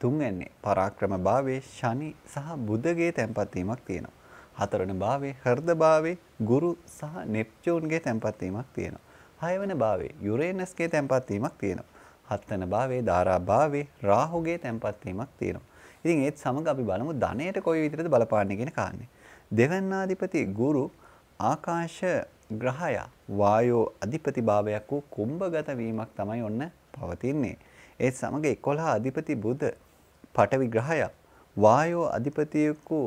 තුන්වැන්නේ පරාක්‍රම භාවේ ශනි සහ බුදගේ තැන්පත්වීමක් තියෙනවා. හතරවන භාවයේ හර්ද භාවයේ ගුරු සහ නෙප්චූන්ගේ තැන්පත් වීමක් තියෙනවා. හයවන භාවයේ යුරේනස්ගේ තැන්පත් වීමක් තියෙනවා. හත්වන භාවයේ ධාරා භාවයේ රාහුගේ තැන්පත් වීමක් තියෙනවා. ඉතින් ඒත් සමග අපි බලමු ධනයට කොයි විදිහටද බලපාන්නේ කියන කාරණේ. දෙවන්නාධිපති ගුරු ආකාශ ග්‍රහයා වායෝ අධිපති භාවයක් වූ කුම්භගත වීමක් තමයි ඔන්න පවතින්නේ. ඒත් සමග 11 අධිපති බුධ පටවි ග්‍රහයා වායෝ අධිපතියෙකු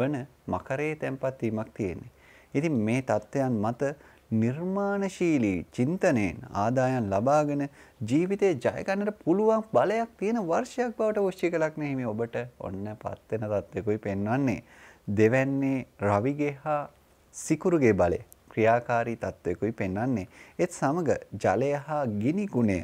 වන මකරයේ තැන්පත් වීමක් තියෙන්නේ. ඉතින් මේ தත්ත්වයන් මත නිර්මාණශීලී චින්තනයෙන් ආදායම් ලබාගෙන ජීවිතේ ජය ගන්නට පුළුවන් බලයක් තියෙන වර්ෂයක් බවට වෘශ්චිකලක් නෙමෙයි ඔබට ඔන්න පත් වෙන தත්ත්වෙකුයි පෙන්වන්නේ. දෙවැන්නේ රවිගේ හා සිකුරුගේ බලය ක්‍රියාකාරී තත්ත්වයකුයි පෙන්වන්නේ. ඒත් සමග ජලය හා ගිනි ගුණය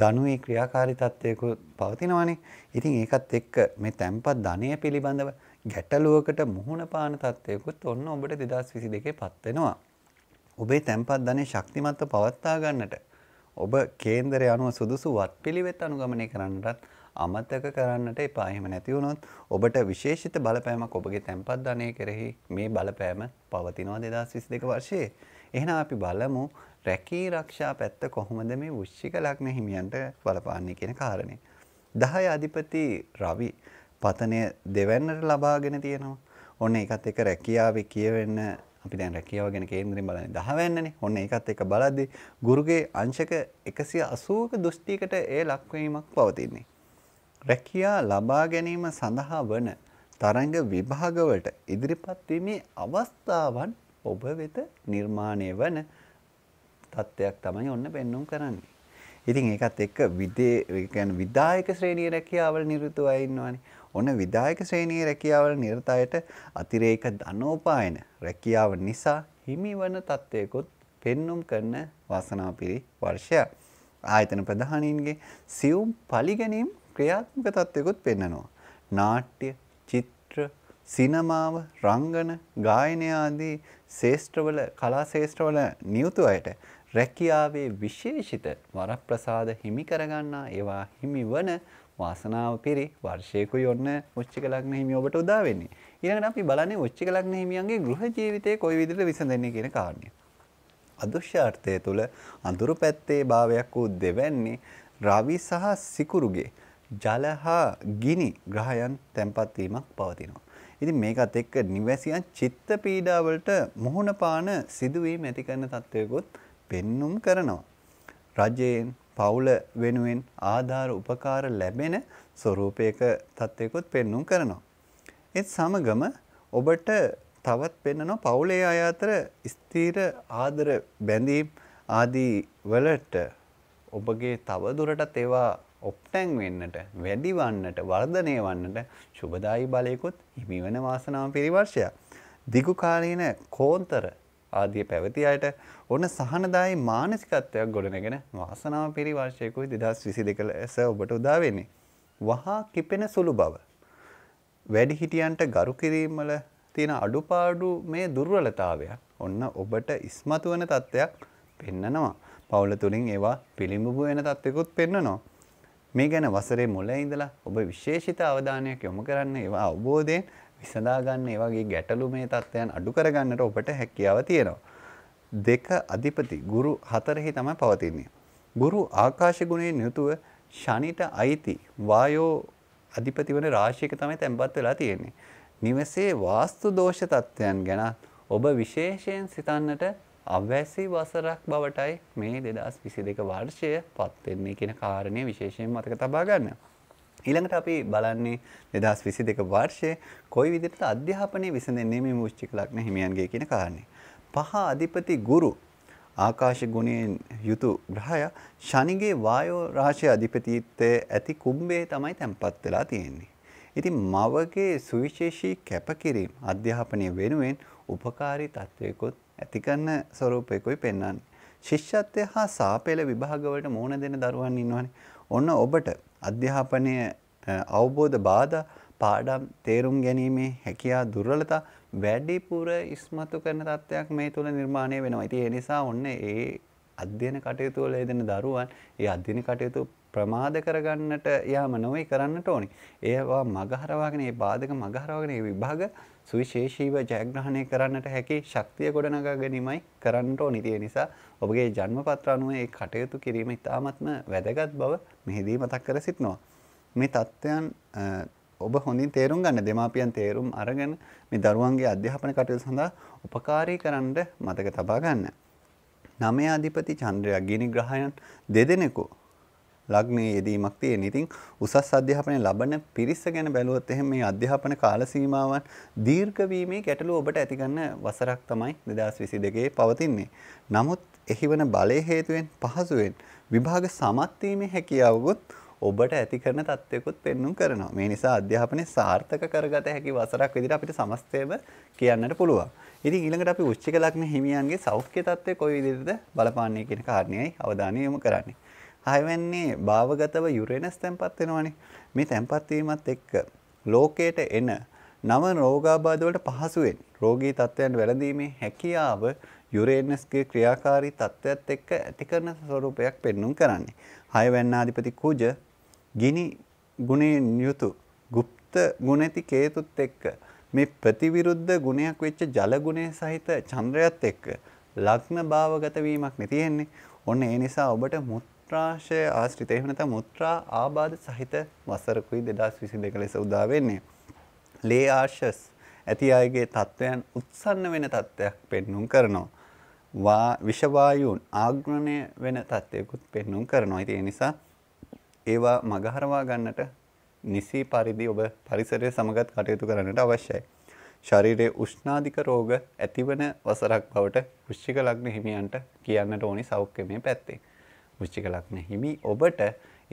ධනුවේ ක්‍රියාකාරී තත්ත්වයක පවතිනවානේ. ඉතින් ඒකත් එක්ක මේ තැම්පත් ධනය පිළිබඳව ගැටලුවකට මුහුණ පාන තත්ත්වයකුත් ඔන්න ඔබට දෙදස් විසි දෙකේ පත්වෙනවා. ඔබේ තැන්පත් ධනය ශක්තිමත්ව පවත්තා ගන්නට. ඔබ කේන්දර අනුව සුදුසු වත් පිළිවෙත් අනුගමනය කරන්නටත් අමතක කරන්නට එපාහෙම නැතිවුණොත් ඔබට විශේෂිත බලපෑමක් ඔබගේ තැන්පත් ධනය කෙරෙහි මේ බලපෑම පවතිනවා දෙදස් විස් දෙක වර්ෂයේ. එහෙන අපි බලමු රැකී රක්ෂා පැත්ත කොහොමද මේ විශ්ෂික ලක්න හිමියන්ට බලපාන්නේ කියෙන කාරණය. දහය අධිපති රවි පතනය දෙවන්නට ලබාගෙන තියෙනවා. ඔන්න එකත් එක රැකියාවේ කියවෙන්න අපි දැන් රැකියාව ගැන කේන්දරෙන් බලන්නේ 10 වෙන්නනේ. ඔන්න ඒකත් එක බලද්දි ගුරුගේ අංශක 180ක දෘෂ්ටියකට ඒ ලක්වීමක් පවතින්නේ. රැකියා ලබා ගැනීම සඳහා වන තරංග විභාගවලට ඉදිරිපත් වීමේ අවස්ථාවන් ඔබ වෙත නිර්මාණය වන තත්ත්වයක් තමයි ඔන්න පෙන්눔 කරන්නේ. ඉතින් ඒකත් එක්ක විදේ විදායක ශ්‍රේණී රැකියාවල නිරුතුව අයින්නවානේ ඔන්න විදායක ශ්‍රේණී රැකියාවල නිරත අයට අතිරේක ධනෝපායන රැකියාව නිසා හිමිවන තත්ත්වයකුත් පෙන්눔 කරන වාසනාපිරි වර්ෂය. ආයතන ප්‍රධානීන්ගේ සියුම් පරිගැනීම් ක්‍රියාත්මක තත්ත්වයකුත් පෙන්වනවා. නාට්‍ය, චිත්‍ර, සිනමාව, රංගන, ගායනය ආදී ශේෂ්ත්‍රවල කලා ශේෂ්ත්‍රවල නියුතු අයට රැකියාවේ විශේෂිත වරප්‍රසාද හිමි කරගන්නා ඒවා හිමි වන වාසනාව පිරි වර්ෂයකුයි ඔන්න උච්චික ලග්න හිමි ඔබට උදා වෙන්නේ. ඊළඟට අපි බලන්නේ උච්චික ලග්න හිමියන්ගේ ගෘහ ජීවිතය කොයි විදිහට විසඳෙන්නේ කියන කාරණය. අදෘශ්‍යාර්ථය තුළ අඳුරු පැත්තේ භාවයක් වූ දෙවැන්නේ රවි සහ සිකුරුගේ ජල හා ගිනි ග්‍රහයන් තැන්පත් වීමක් පවතිනවා. ඉතින් මේකත් එක්ක නිවැසියන් චිත්ත පීඩාවලට මුහුණ පාන සිදුවීම් ඇති කරන තත්ත්වයකුත් පෙන්눔 කරනවා. රජයෙන් පවුල වෙනුවෙන් ආධාර උපකාර ලැබෙන ස්වරූපයක තත්ත්වයකුත් පෙන්눔 කරනවා. ඒත් සමගම ඔබට තවත් පෙන්නන පවුලේ අය අතර ස්ථීර ආදර බැඳීම් ආදී වලට ඔබගේ තව දුරටත් ඒවා ඔප්ටැන් වෙන්නට වැඩි වන්නට වර්ධනය වන්නට සුබදායි බලයකුත් හිමිවන වාසනාව පිරිවර්ෂය. දිගු කාලීන කෝන්තර ආදිය පැවති අයට ඔන්න සහනදායි මානසිකත්වයක් ගොඩනගෙන වාසනාව පිරි වර්ෂයකුයි දෙදස් විසි දෙක ලෙස ඔබට උදාවෙන්නේ. වහා කිපෙන සුළු බව. වැඩිහිටියන්ට ගරු කිරීමල තියෙන අඩුපාඩු මේ දුර්වලතාවයක් ඔන්න ඔබට ඉස්මතු වන තත්ත්වයක් පෙන්නනවා. පවුල තුළින් ඒවා පිළිඹුබ වෙන තත්ත්වකුත් පෙන්න්නනවා. මේ ගැන වසරේ මුල ඉඳලා ඔබ විශේෂිත අවධානයක් යොමු කරන්න ඒවා අවබෝධයෙන් විසඳාගන්න ඒ වගේ ගැටලු මේ තත්ත්වයන් අඩු කරගන්නට ඔබට හැකියාව තියෙනවා. දෙක අධිපති ගුරු හතරෙහි තමයි පවතින්නේ. ගුරු ආකාශ ගුණයෙන් යුතුව ශනිට අයිති වායෝ අධිපති වන රාශියක තමයි තැන්පත් වෙලා තියෙන්නේ. නිවසේ වාස්තු දෝෂ තත්ත්වයන් ගැන ඔබ විශේෂයෙන් සිතන්නට අවැසි වසරක් බවටයි මේ 2022 වර්ෂය පත් වෙන්නේ කියන කාරණේ විශේෂයෙන් මතක තබා ගන්නවා. ඊළඟට අපි බලන්නේ දෙදස් විසි දෙක වර්ෂය කොයි විදිරට අධ්‍යාපනය විසඳන්නේ මේ මුෂ්චික ලක්න හිමියන්ගේ කියන කාරණය. පහ අධිපති ගුරු ආකාශ ගුණයෙන් යුතු ග්‍රහය ශනිගේ වායෝ රාශය අධිපතිත්වය ඇති කුම්බේ තමයි තැන්පත් වෙලා තියෙන්නේ. ඉතින් මවගේ සුවිශේෂී කැපකිරීම් අධ්‍යාපනය වෙනුවෙන් උපකාරී තත්ත්වයකුත් ඇතිකන්න ස්වරූපයකුයි පෙන්වන්න. ශිෂ්‍යත්වය හා සාපෙල විභාගවලට මෝන දෙන දරුවන් ඉන්නවනේ. ඔන්න ඔබට අධ්‍යාපනය අවබෝධ බාධා පාඩම් තේරුම් ගැනීමේ හැකියා දුර්වලතා වැඩිපුර ඉස්මතු කරන තත්ත්වයක් මේ තුළ නිර්මාණය වෙනවා. ඉතින් ඒ නිසා ඔන්න ඒ අධ්‍යයන කටයුතු වල යෙදෙන දරුවන් ඒ අධ්‍යයන කටයුතු ප්‍රමාද කරගන්නට යාම නොවේ කරන්නට ඕනි. ඒවා මගහරවාගෙන ඒ බාධක මගහරවාගෙන ඒ විභාග සුවිශේෂීව ජයග්‍රහණය කරන්නට හැකි ශක්තිය ගොඩනගා ගැනීමයි කරන්නට ඕනි. ඒ නිසා ඔබගේ ජන්මපත්‍ර අනුව ඒ කටයුතු කිරීම ඉතාමත්ම වැදගත් බව මෙහිදී මතක් කර සිටිනවා. මේ தත්ත්වයන් ඔබ හොඳින් තේරුම් ගන්න දෙමාපියන් තේරුම් අරගෙන මේ දරුවන්ගේ අධ්‍යාපන කටයුතු සඳහා උපකාරී කරන්න මතක තබා ගන්න. නමය අධිපති චන්ද්‍රයා ගිනි ග්‍රහයන් දෙදෙනෙකු ලග්නයේ යෙදීමක් තියෙන. ඉතින් උසස් අධ්‍යාපනය ලබන පිරිස ගැන බැලුවොත් එහෙම මේ අධ්‍යාපන කාල සීමාවන් දීර්ඝ වීමේ ගැටලුව ඔබට ඇති ගන්න වසරක් තමයි 2022 පවතින්නේ. නමුත් එහි වන බලය හේතුවෙන් පහසුවෙන් විභාග සමත් වීමේ හැකියාවකුත් ඔබට ඇති කරන තත්ත්වයකුත් පෙන්නුම් කරනවා. මේ නිසා අධ්‍යාපනය සාර්ථක කරගත හැකි වසරක් විදිහට අපිට සමස්තයම කියන්නට පුළුවන්. ඉතින් ඊළඟට අපි වෘශ්චික ලග්න හිමියන්ගේ සෞඛ්‍ය තත්ත්වය කොයි විදිහටද බලපාන්නේ කියන කාරණේයි අවධානය යොමු කරන්නේ. හයවැන්නේ භාවගතව යුරේනස් තැන්පත් වෙනවනේ. මේ තැන්පත් වීමත් එක්ක ලෝකයට එන නව රෝගාබාධ වලට පහසුවෙන් රෝගී තත්ත්වයන් වැළඳීමේ හැකියාව යුරේනස්ගේ ක්‍රියාකාරී තත්ත්වයත් එක්ක ඇති කරන ස්වරූපයක් පෙන්눔 කරන්නේ. හයවැන්න අධිපති කුජ ගිනි ගුණයෙන් යුතු গুপ্ত ගුණ ඇති කේතුත් එක්ක මේ ප්‍රතිවිරුද්ධ ගුණයක් වෙච්ච ජල ගුණය සහිත චන්ද්‍රයත් එක්ක ලග්න භාවගත වීමක් නේ තියෙන්නේ. ඔන්න ඒ නිසා ඔබට මුත්‍රාශය ආශ්‍රිත එහෙම නැත්නම් මුත්‍රා ආබාධ සහිත වසරකුයි 2022 ලෙස උදා වෙන්නේ. ලේ ආශස් ඇති අයගේ තත්වයන් උත්සන්න වෙන තත්වයක් පෙන්눔 කරනවා. වා විෂ වායුන් ආග්‍රණය වෙන තත්වයකුත් පෙන්눔 කරනවා. ඉතින් ඒ නිසා ඒවා මගහරවා ගන්නට නිසි පරිදි ඔබ පරිසරය සමගත් කටයුතු කරන්නට අවශ්‍යයි. ශරීරයේ උෂ්ණාධික රෝග ඇතිවන වසරක් බවට වෘශ්චික ලග්න හිමියන්ට කියන්නට ඕනි සෞඛ්‍යමය පැත්තේ. වෘශ්චික ලග්න හිමි ඔබට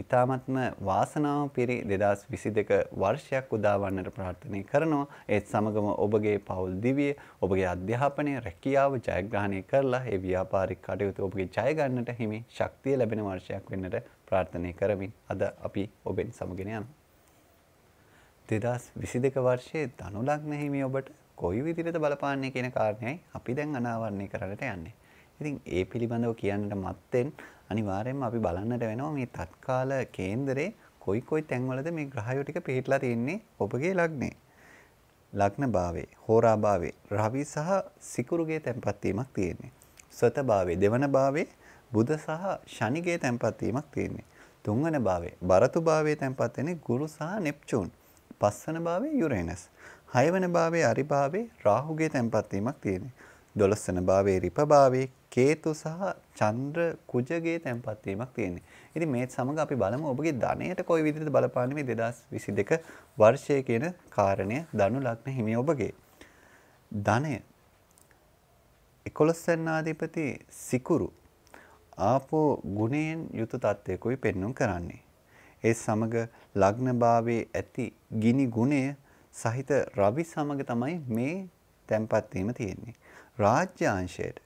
ඉතාමත්ම වාසනාව පිරි 2022 වර්ෂයක් උදාවන්නට ප්‍රාර්ථනා කරනවා. ඒත් සමගම ඔබගේ පෞල් දිවිය, ඔබගේ අධ්‍යාපනය, රැකියාව ජයග්‍රහණය කරලා ඒ ව්‍යාපාරික කටයුතු ඔබගේ ජය ගන්නට හිමි ශක්තිය ලැබෙන වර්ෂයක් වෙන්නට ප්‍රාර්ථනය කරමින් අද අපි ඔබෙන් සමගෙන යන. දෙදස් විසි දෙක වර්ෂයේ දනුලක්න හිමි ඔබට කොයි විදිරට බලපාන්නේ කියන කාරණයයි අපි දැන් අනාවරණය කරට යන්නේ. ඉතින් ඒ පිළිබඳව කියන්නට මත්තෙන් අනිවාරයෙන් අපි බලන්නට වෙනවා මේ තත්කාල කේන්දරේ කොයි කොයි තැන්වලද මේ ග්‍රහයෝටික පිහිටලා තියෙන්නේ ඔබගේ ලක්නේ. ලග්න භාවේ හෝරාභාවේ රවි සහ සිකුරුගේ තැන්පත්වීමක් තියෙන්නේ. ස්වත භාවේ දෙවන භාවේ බුද සහ ශනිගේ තැන්පත් වීමක් තියෙන්නේ. තුන්වන භාවයේ බරතු භාවයේ තැන්පත් වෙන්නේ ගුරු සහ නෙප්චූන්. පස්වන භාවයේ යුරේනස්. හයවන භාවයේ අරි භාවයේ රාහුගේ තැන්පත් වීමක් තියෙන්නේ. දොළොස්වන භාවයේ රිප භාවයේ කේතු සහ චන්ද්‍ර කුජගේ තැන්පත් වීමක් තියෙන්නේ. ඉතින් මේත් සමග අපි බලමු ඔබගේ ධනයට කොයි විදිහට බලපාන්නේ මේ 2022 වර්ෂය කියන කාරණය ධනු ලග්න හිමි ඔබගේ. ධනය 11 වෙනි ආධිපති සිකුරු ආපෝ ගුණයෙන් යුතු තත්ත්වයකුයි පෙන්නුම් කරන්නේ. ඒ සමග ලග්නභාවයේ ඇති ගිනි ගුණය සහිත රවි සමග තමයි මේ තැන්පත් වීම තියෙන්නේ. රාජ්‍යාංශයට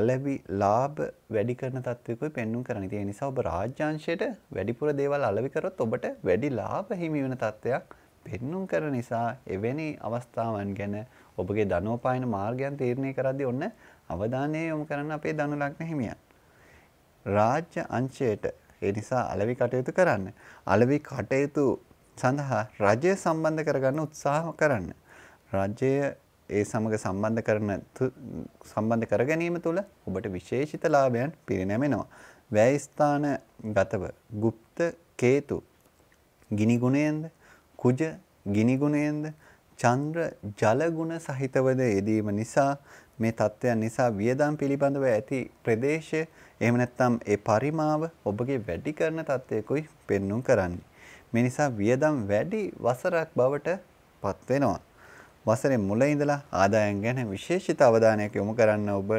අලැබි ලාභ වැඩි කරන තත්ත්වයකුයි පෙන්නුම් කරන්නේ. ඒ නිසා ඔබ රාජ්‍යාංශයට වැඩිපුර දේවල් අලෙවි කරොත් ඔබට වැඩි ලාභ හිමි වෙන තත්ත්වයක් පෙන්නුම් කරන නිසා එවැනි අවස්ථාවන් ගැන ඔබගේ ධනෝපායන මාර්ගයන් තීරණය කරද්දී ඔන්න අවධානය යොමු කරන්න අපේ ධනු ලග්න හිමියන්. රාජ්‍ය අංශයට ඒ නිසා අලෙවි කටයුතු කරන්න. අලෙවි කටයුතු සඳහා රජය සම්බන්ධ කරගන්න උත්සාහ කරන්න. රජය ඒ සමග සම්බන්ධ කරන සම්බන්ධ කර ගැනීම තුළ ඔබට විශේෂිත ලාභයන් පිරිනැමෙනවා. වැය ස්ථාන ගතව গুপ্ত කේතු ගිනි ගුණයෙන්ද කුජ ගිනි ගුණයෙන්ද චන්ද්‍ර ජල ගුණ සහිතවද යෙදීම නිසා මේ தත්ත්වයන් නිසා වියදම් පිළිබඳව ඇති ප්‍රදේශයේ එහෙම නැත්නම් ඒ පරිමාව ඔබගේ වැඩි කරන තත්වයකුයි පෙන්눔 කරන්නේ. මේ නිසා වියදම් වැඩි වසරක් බවට පත් වෙනවා. වසරේ මුල ඉඳලා ආදායම් ගැන විශේෂිත අවධානයක් යොමු කරන්න ඔබ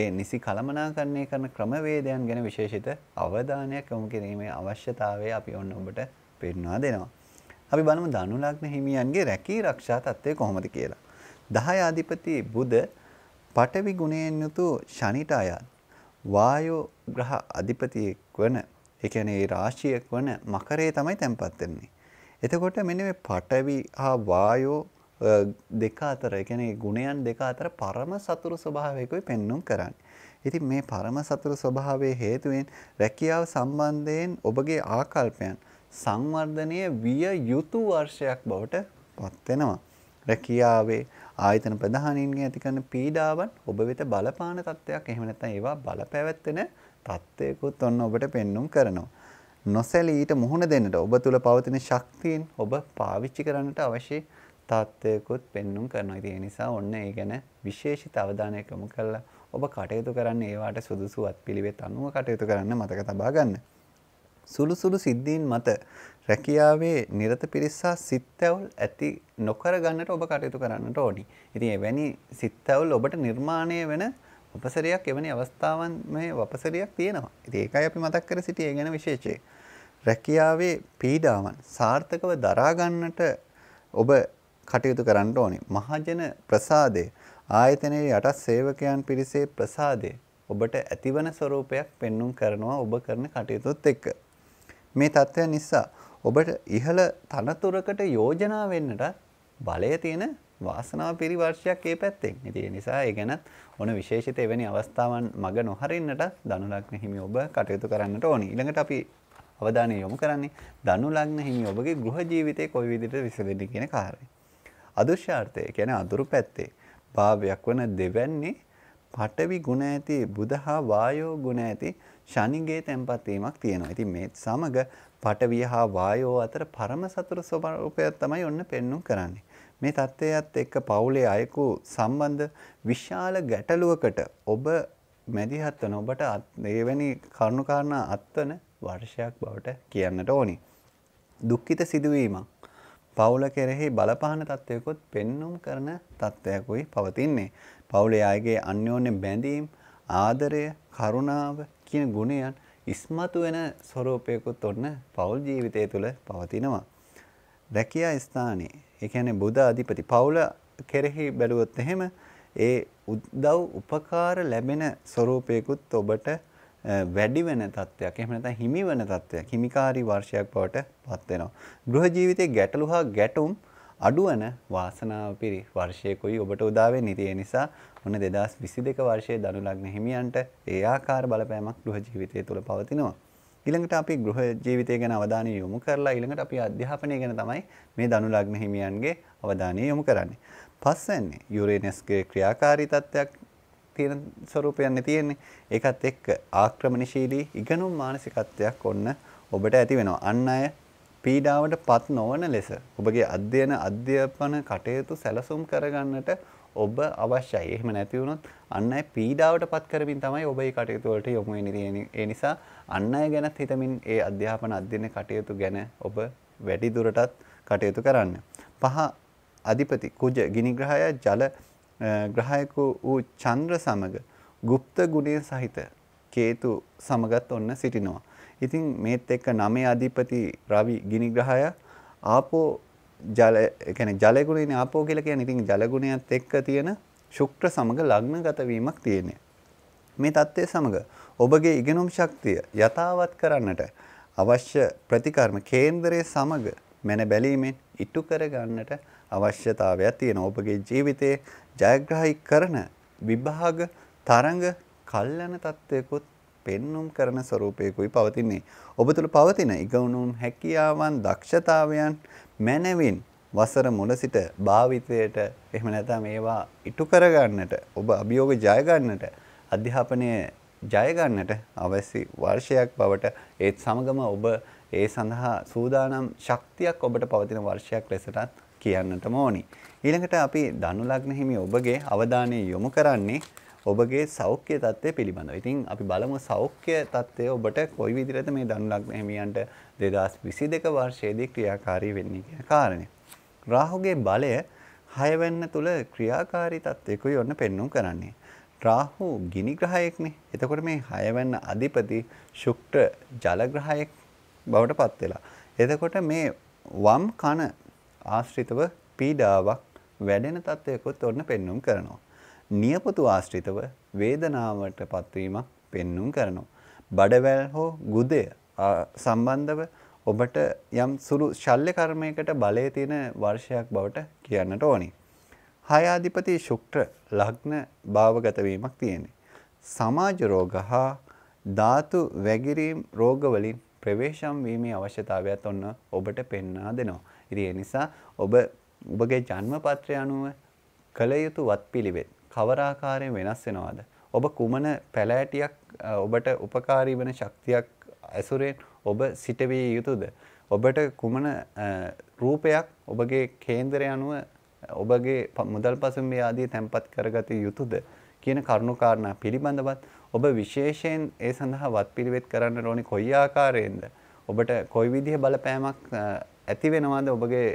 ඒ නිසි කළමනාකරණය කරන ක්‍රමවේදයන් ගැන විශේෂිත අවධානයක් යොමු කිරීමේ අවශ්‍යතාවය අපි ඔන්න ඔබට පෙන්වා දෙනවා. අපි බලමු ධනු ලග්න හිමියන්ගේ රැකී ආරක්ෂා තත්ත්වය කොහොමද කියලා. 10 අධිපති බුද පඨවි ගුණයෙන් යුතු ශනිට අයත් වායෝ ග්‍රහ අධිපතියෙක් වන ඒ කියන්නේ රාශියක් වන මකරේ තමයි තැන්පත් වෙන්නේ. එතකොට මෙන්න මේ පඨවි හා වායෝ දෙක අතර ඒ කියන්නේ ගුණයන් දෙක අතර පරම සතුරු ස්වභාවයකයි පෙන්눔 කරන්නේ. ඉතින් මේ පරම සතුරු ස්වභාවයේ හේතුවෙන් රැකියාව සම්බන්ධයෙන් ඔබගේ ආකල්පයන් සංවර්ධනය විය යුතු වර්ෂයක් බවට පත් වෙනවා. රැකියාවේ ආයතන ප්‍රධානීන්ගේ ඇතිකරන පීඩාවන් ඔබ වෙත බලපාන තත්ත්වයක් එහෙම නැත්නම් ඒවා බලපැවැත්වෙන තත්ත්වයකුත් ඔන්න ඔබට පෙන්눔 කරනවා. නොසැලී ඊට මුහුණ දෙන්නට ඔබ තුල පවතින ශක්තියින් ඔබ පාවිච්චි කරන්නට අවශ්‍ය තත්ත්වයකුත් පෙන්눔 කරනවා. ඉතින් ඒ නිසා ඔන්න ඒ ගැන විශේෂිත අවධානයක් යොමු කරලා ඔබ කටයුතු කරන්නේ ඒවාට සුදුසුවත් පිළිවෙත් අනුව කටයුතු කරන්න මතක තබා ගන්න. සුළු සුළු සිද්ධීන් මත රැකියාවේ නිරත පිරිස්සා සිත්තැවුල් ඇති නොකර ගන්නට ඔබ කටයුතු කරන්නට ඕනි. ඉතින් එවැනි සිත්තැවුල් ඔබට නිර්මාණය වෙන වපසරයක් එවැනි අවස්ථාවන් මේ වපසරයක් තියෙනවා. ඉතින් ඒකයි අපි මතක් කර සිටියේ ගැන විශේෂයෙන්. රැකියාවේ පීඩාවන් සාර්ථකව දරා ගන්නට ඔබ කටයුතු කරන්න ඕනි. මහජන ප්‍රසාදය ආයතනයේ යටත් සේවකයන් පිරිසේ ප්‍රසාදය ඔබට ඇතිවන ස්වරූපයක් පෙන්눔 කරනවා ඔබ කරන කටයුතුත් එක්ක. මේ තත්ත්වය නිසා ඔබට ඉහළ තනතුරකට යෝජනා වෙන්නට බලය තියෙන වාසනාව පිරිවර්ෂයක් ඒ පැත්තෙන් ඉතිය නිසා ඒගැනත් ඕන විශේෂිත එවැනි අවස්ථාවන් මග නොහරින්නට දනුලක්න හිමි ඔබ කටයුතු කරන්නට ඕනි ඉළඟට අපි අවධානය යොමු කරන්නේ දනුලග්න හිමි ඔබගේ ගෘහ ජීවිතය කොයි විදිට විසඳෙන කියන කාරය. අදුශ්‍යාර්ථය ගැන අදුරු පැත්තේ භාවයක් වන දෙවැන්නේ පටවි ගුණ ඇති බුදහා වායෝ ගුණ ඇති ශනිගේ තැන්පත් වීමක් තියෙනවා. ඉතින් මේ සමග පඨවිය හා වායෝ අතර පරම සතුරු ස්වභාවයක් තමයි ඔන්න පෙන්눔 කරන්නේ. මේ தත්ත්වයත් එක්ක පවුලේ අයකු සම්බන්ධ විශාල ගැටලුවකට ඔබ මැදිහත් වන ඔබට එවැනි කරුණු කාරණා අත්වන වර්ෂයක් බවට කියන්නට ඕනි. දුක්ඛිත සිදුවීමක් පවුල කෙරෙහි බලපාන තත්ත්වයකොත් පෙන්눔 කරන තත්ත්වයකුයි පවතින්නේ. පවුලේ අයගේ අන්‍යෝන්‍ය බැඳීම්, ආදරය, කරුණාව, කියන ගුණයන් ඉස්මතු වෙන ස්වරූපයකුත් ඔන්න පෞල් ජීවිතය තුළ පවතිනවා. රැකියා ස්ථානයේ ඒ කියන්නේ බුදු අධිපති පෞල කෙරෙහි බැලුවොත් එහෙම ඒ උදව් උපකාර ලැබෙන ස්වරූපයකුත් ඔබට වැඩි වෙන තත්ත්වයක් එහෙම නැත්නම් හිමි වෙන තත්ත්වයක් හිමිකාරී වර්ෂයක් බවට පත් වෙනවා. ගෘහ ජීවිතයේ ගැටලු හා ගැටුම් අඩු වෙන වාසනාව පිරි වර්ෂයකයි ඔබට උදා වෙන්නේ. ඒ නිසා ඔන්න දෙදස් විසි දෙක වර්ෂය දනුලග්න හිමියන්ට ඒ ආකාර බලපෑමක් ගෘහ ජීවිතය තුළ පවතිනවා. ඉළඟට අපි ගෘහ ජීවිතය ගැන අවධානය යොමු කරලා ඉළඟට අපි අධ්‍යාපනය ගැන තමයි මේ දනුලග්න හිමියන්ගේ අවධානය යොමු කරන්නේ. පස්සන්නේ යුරේනස්ගේ ක්‍රියාකාරී තත්ත්වයක් තියෙන ස්වරූපයන්න තියෙන්නේ ඒකත් එක්ක ආක්‍රමණශීලී ඉගනුම් මානසිකත්වයක් ඔන්න ඔබට ඇති වෙනවා අන්න අය පීඩාවට පත් නොවන ලෙස ඔබගේ අධ්‍යයන අධ්‍යාපන කටයුතු සැලසුම් කරගන්නට ඔබ අවශ්‍යයි. එහෙම නැති වුණොත් අන් අය පීඩාවටපත් කරමින් තමයි ඔබ මේ කටයුතු වලට යොමු වෙන්නේ. ඒ නිසා අන් අය ගැනත් හිතමින් ඒ අධ්‍යාපන අධ්‍යයන කටයුතු ගැන ඔබ වැඩි දුරටත් කටයුතු කරන්න. පහ අධිපති කුජ ගිනිග්‍රහය ජල ග්‍රහයකු වූ චන්ද්‍ර සමග ගුප්ත ගුණය සහිත කේතු සමගත් ඔන්න සිටිනවා. ඉතින් මේත් එක්ක නමේ අධිපති රවි ගිනිග්‍රහය ආපෝ ජල කියන්නේ ජලගුණයනේ ආපෝ කියලා කියන්නේ ඉතින් ජලගුණයත් එක්ක තියෙන ශුක්‍ර සමග ලග්නගත වීමක් තියෙනවා. මේ தත්ත්වය සමග ඔබගේ ඉගෙනුම් ශක්තිය යථාවත් කරන්නට අවශ්‍ය ප්‍රතිකර්ම කේන්දරයේ සමග මැන බැලීමෙන් ඉටු කර ගන්නට අවශ්‍යතාවයක් තියෙනවා. ඔබගේ ජීවිතයේ ජයග්‍රහී කරන විභාග තරඟ කල්යන தත්ත්වයකොත් පෙන්눔 කරන ස්වરૂපයකුයි පවතින්නේ. ඔබ තුළ පවතින ඉගවුණුම් හැකියාවන් දක්ෂතාවයන් මැනවින් වසර මුල සිට භාවිතයට එහෙම නැත්නම් ඒවා ඉටු කරගන්නට ඔබ අභියෝග ජය ගන්නට අධ්‍යාපනය ජය ගන්නට අවශ්‍ය වර්ෂයක් බවට ඒත් සමගම ඔබ ඒ සඳහා සූදානම් ශක්තියක් ඔබට පවතින වර්ෂයක් ලෙසටත් කියන්නටම ඕනි. ඊළඟට අපි ධනු ලග්න හිමි ඔබගේ අවධානය යොමු කරන්නේ ඔබගේ සෞඛ්‍ය තත්ත්වය පිළිබඳව. ඉතින් අපි බලමු සෞඛ්‍ය තත්ත්වය ඔබට කොයි විදිහට මේ දනුලග්න හිමියන්ට 2022 වර්ෂයේදී ක්‍රියාකාරී වෙන්නේ කියන කාරණය. රාහුගේ බලය 6 වෙන්න තුල ක්‍රියාකාරී තත්ත්වයකුයි ඔන්න පෙන්වුම් කරන්නේ. රාහු ගිනි ග්‍රහයෙක්නේ. එතකොට මේ 6 වෙන්න අධිපති ශුක්‍ර ජල ග්‍රහයෙක් බවට පත් වෙලා. එතකොට මේ වම් කන ආශ්‍රිතව පීඩාවක් වැඩෙන තත්ත්වයකොත් ඔන්න පෙන්වුම් කරනවා. නියපොතු ආශ්‍රිතව වේදනාවට පත්වීමක් පෙන්눔 කරනවා. බඩවැල් හෝ ගුදය සම්බන්ධව ඔබට යම් සුළු ශල්්‍ය කර්මයකට බලය තියෙන වර්ෂයක් බවට කියන්නට ඕනි. හය අධිපති ශුක්‍ර ලග්න භාවගත වීමක් තියෙන්නේ. සමාජ රෝග හා ධාතු වැගිරීම් රෝගවලින් ප්‍රවේශම් වීමේ අවශ්‍යතාවයත් ඔන්න ඔබට පෙන්වා දෙනවා. ඉතින් ඒ නිසා ඔබ ඔබගේ ජන්ම පත්‍රය අනුව කළ යුතු වත්පිළිවෙත් කවරාකාරයෙන් වෙනස් වෙනවාද. ඔබ කුමන පැලෑටියක් ඔබට උපකාරී වන ශක්තියක් ඇසුරෙන් ඔබ සිටවිය යුතුද. ඔබට කුමන රූපයක් ඔබගේ කේන්දරය අනුව ඔබගේ මුදල් පසුම් මේ ආදී තැන්පත් කරගත යුතුද කියන කරුණුකාරණා පිළිබඳවත් ඔබ විශේෂයෙන් ඒ සඳහා වත් පිළිවෙත් කරන්න ඕනි කොයි ආකාරයෙන්ද. ඔබට කොයි විදිහ බලපෑමක් ඇති වෙනවාද ඔබගේ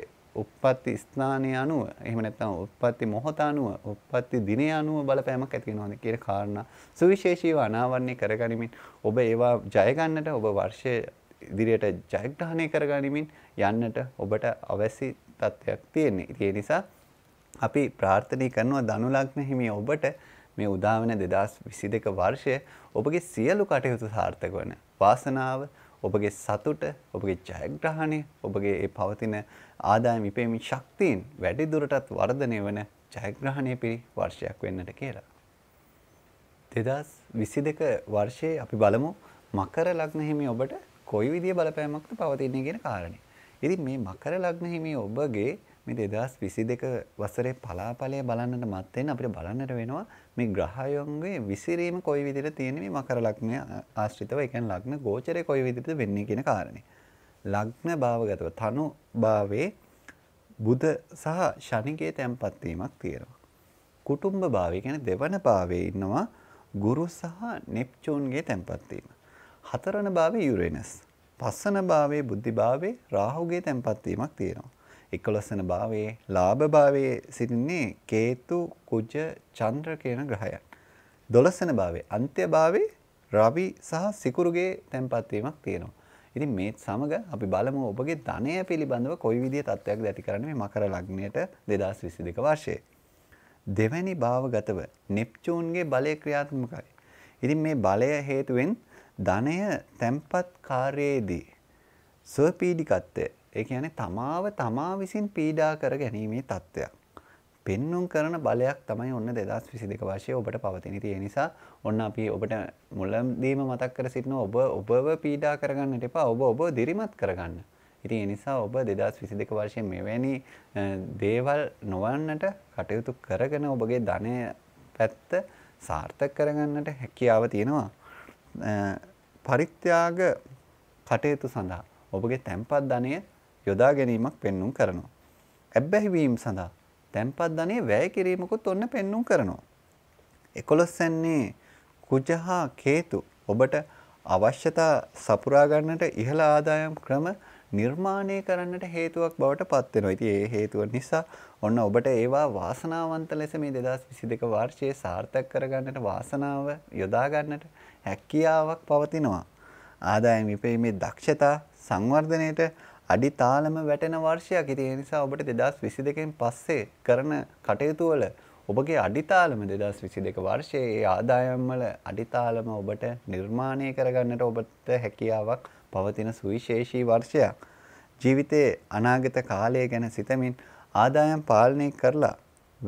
උප්පත්ති ස්ථානය අනුව එහෙම නැත්නම් උප්පත්ති මොහොත අනුව උප්පත්ති දිනය අනුව බලපෑමක් ඇති වෙනවද කියන කාරණා සුවිශේෂීව අනාවරණය කරගනිමින් ඔබ ඒවා ජය ගන්නට ඔබ වර්ෂයේ ඉදිරියට ජයග්‍රහණය කරගනිමින් යන්නට ඔබට අවැසි තත්ත්වයක් තියෙන්නේ. ඒ නිසා අපි ප්‍රාර්ථනා කරනවා ධනු ලග්න හිමි ඔබට මේ උදාවන 2022 වර්ෂය ඔබගේ සියලු කටයුතු සාර්ථක වන වාසනාව ඔබගේ සතුට ඔබගේ ජයග්‍රහණය ඔබගේ ඒ පවතින ආදායම් ඉපයමින් ශක්තියින් වැඩි දුරටත් වර්ධනය වන ජයග්‍රහණය පිරි වර්ෂයක් වෙන්නට කියලා. දෙදස් විසි දෙක වර්ෂයේ අපි බලමු මකර ලග්න හිමි ඔබට කොයි විදිය බලපෑමක්ද පවතින්නේ කියන කාරණය. ඉතින් මේ මකර ලග්න හිමි ඔබගේ මේ දෙදස් විසි දෙක වසරේ පලාපලය බලන්නට මත්තයෙන් අපිට බලන්නට වෙනවා මේ ග්‍රහයොන්ගේ විසිරීම කොයි විදිර තියෙන මේ මකර ලක්නය ආශ්‍රිතව එකන් ලක්න ගෝචරය කොයි විදිට වෙන්නේ කියන කාරණේ. ලග්න භාවගතව තනු භාවේ බුද සහ ශනිගේ තැන්පත් වීමක් තියෙනවා. කුටුම්බ භාවය කියන්නේ දෙවන භාවයේ ඉන්නවා ගුරු සහ නෙප්චූන්ගේ තැන්පත් වීම. හතරන භාවයේ යුරේනස්. පස්සන භාවයේ බුද්ධි භාවයේ රාහුගේ තැන්පත් වීමක් තියෙනවා. 11වන භාවයේ ලාභ භාවයේ සිටින්නේ කේතු කුජ චන්ද්‍ර කියන ග්‍රහයන්. 12වන භාවයේ අන්ත්‍ය භාවයේ රවි සහ සිකුරුගේ තැන්පත් වීමක් තියෙනවා. ඉතින් මේත් සමඟ අපි බලමු ඔබගේ ධනය පිළිබඳව කොයි විදිහ තත්ත්වයක් දැති කරන්නේ මකර ලග්නයට 2022 වර්ෂයේ. දෙවැනි භාවගතව නෙප්චූන්ගේ බලය ක්‍රියාත්මකයි. ඉතින් මේ බලය හේතුවෙන් ධනය තැම්පත් කාර්යයේදී ස්වපීඩිකත්වය ඒ කියන්නේ තමාව තමා විසින් පීඩා කර ගැනීමේ තත්ත්වයක්. පෙන්නුම් කරන බලයක් තමයි ඔන්න දෙදස් විසි දෙක වශය ඔබට පවතින තිය නිසා ඔන්න අපි ඔබට මුලදීම මතක් කර සිටන ඔබ ඔබව පීඩා කරගන්නට එපා ඔබ ඔබ දිරිමත් කරගන්න. ඉති එනිසා ඔබ දෙදස් විසි දෙක වර්ශය මෙවැනි දේවල් නොවන්නට කටයුතු කරගෙන ඔබගේ ධනය පැත්ත සාර්ථක කරගන්නට හැකියාව තියෙනවා. පරිත්‍යාග කටයුතු සඳහා ඔබගේ තැන්පත් ධනය යොදා ගැනීමක් පෙන්නුම් කරනවා. ඇබ්බැහිවීම් සඳහා තැන්පත් ධනය වැය කිරීමකුත් ඔන්න පෙන්눔 කරනවා. 11 සැන්නේ කුජහා කේතු ඔබට අවශ්‍යතා සපුරා ගන්නට ඉහළ ආදායම් ක්‍රම නිර්මාණය කරන්නට හේතුවක් බවට පත් වෙනවා. ඉතින් ඒ හේතුව නිසා ඔන්න ඔබට ඒවා වාසනාවන්ත ලෙස මේ 2022 වර්ෂයේ සාර්ථක කරගන්නට වාසනාව යොදා ගන්නට හැකියාවක් පවතිනවා. ආදායම් ඉපීමේ දක්ෂතා සංවර්ධනයේට අඩි තාලම වැටෙන වර්ෂයක් ඉතින් ඒ නිසා ඔබට 2022කින් පස්සේ කරන කටයුතු වල ඔබගේ අඩිතාලම 2022 වර්ෂයේ ඒ ආදායම් වල අඩිතාලම ඔබට නිර්මාණය කරගන්නට ඔබට හැකියාවක් පවතින සුවිශේෂී වර්ෂයක්. ජීවිතයේ අනාගත කාලය ගැන සිතමින් ආදායම් පාලනය කරලා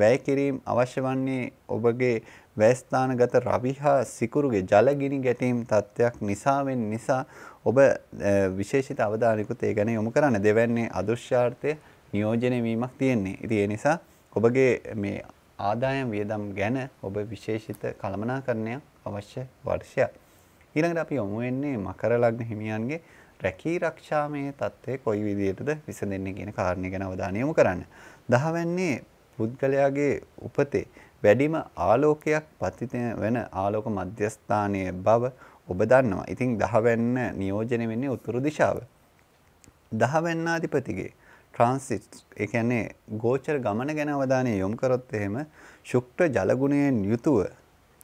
වැය කිරීම අවශ්‍ය වන්නේ ඔබගේ වැස්ථානගත රවි හා සිකුරුගේ ජලගිනි ගැටීම් තත්ත්වයක් නිසාවෙන් නිසා ඔබ විශේෂිත අවධානයකුත් ඒ ගැන යොමු කරන්න දෙවැන්නේ අදෘශ්‍යාර්ථය නියෝජනය වීමක් තියෙන්නේ. ඉතින් ඒ නිසා ඔබගේ මේ ආදායම් වියදම් ගැන ඔබ විශේෂිත කළමනාකරණයක් අවශ්‍ය වර්ෂයක්. ඊළඟට අපි යොමු වෙන්නේ මකර ලග්න හිමියන්ගේ රැකී රක්ෂාමය தත්ත්වය කොයි විදිහටද විසඳෙන්නේ කියන කාරණේ ගැන අවධානය යොමු කරන්න. දහවැන්නේ පුද්ගලයාගේ උපතේ වැඩිම ආලෝකයක් පතිත වෙන ආලෝක මධ්‍යස්ථානයේ බව ඔබ දන්නවා. ඉතින් දහවැන්න නියෝජනය වෙන්නේ උතුරු දිශාව. දහවැන්නාධිපතිගේ ට්‍රාන්සිට් ඒ කියන්නේ ගෝචර ගමන ගැන අවධානය යොමු කරොත් එහෙම ශුක්‍ර ජලගුණයෙන් යුතුව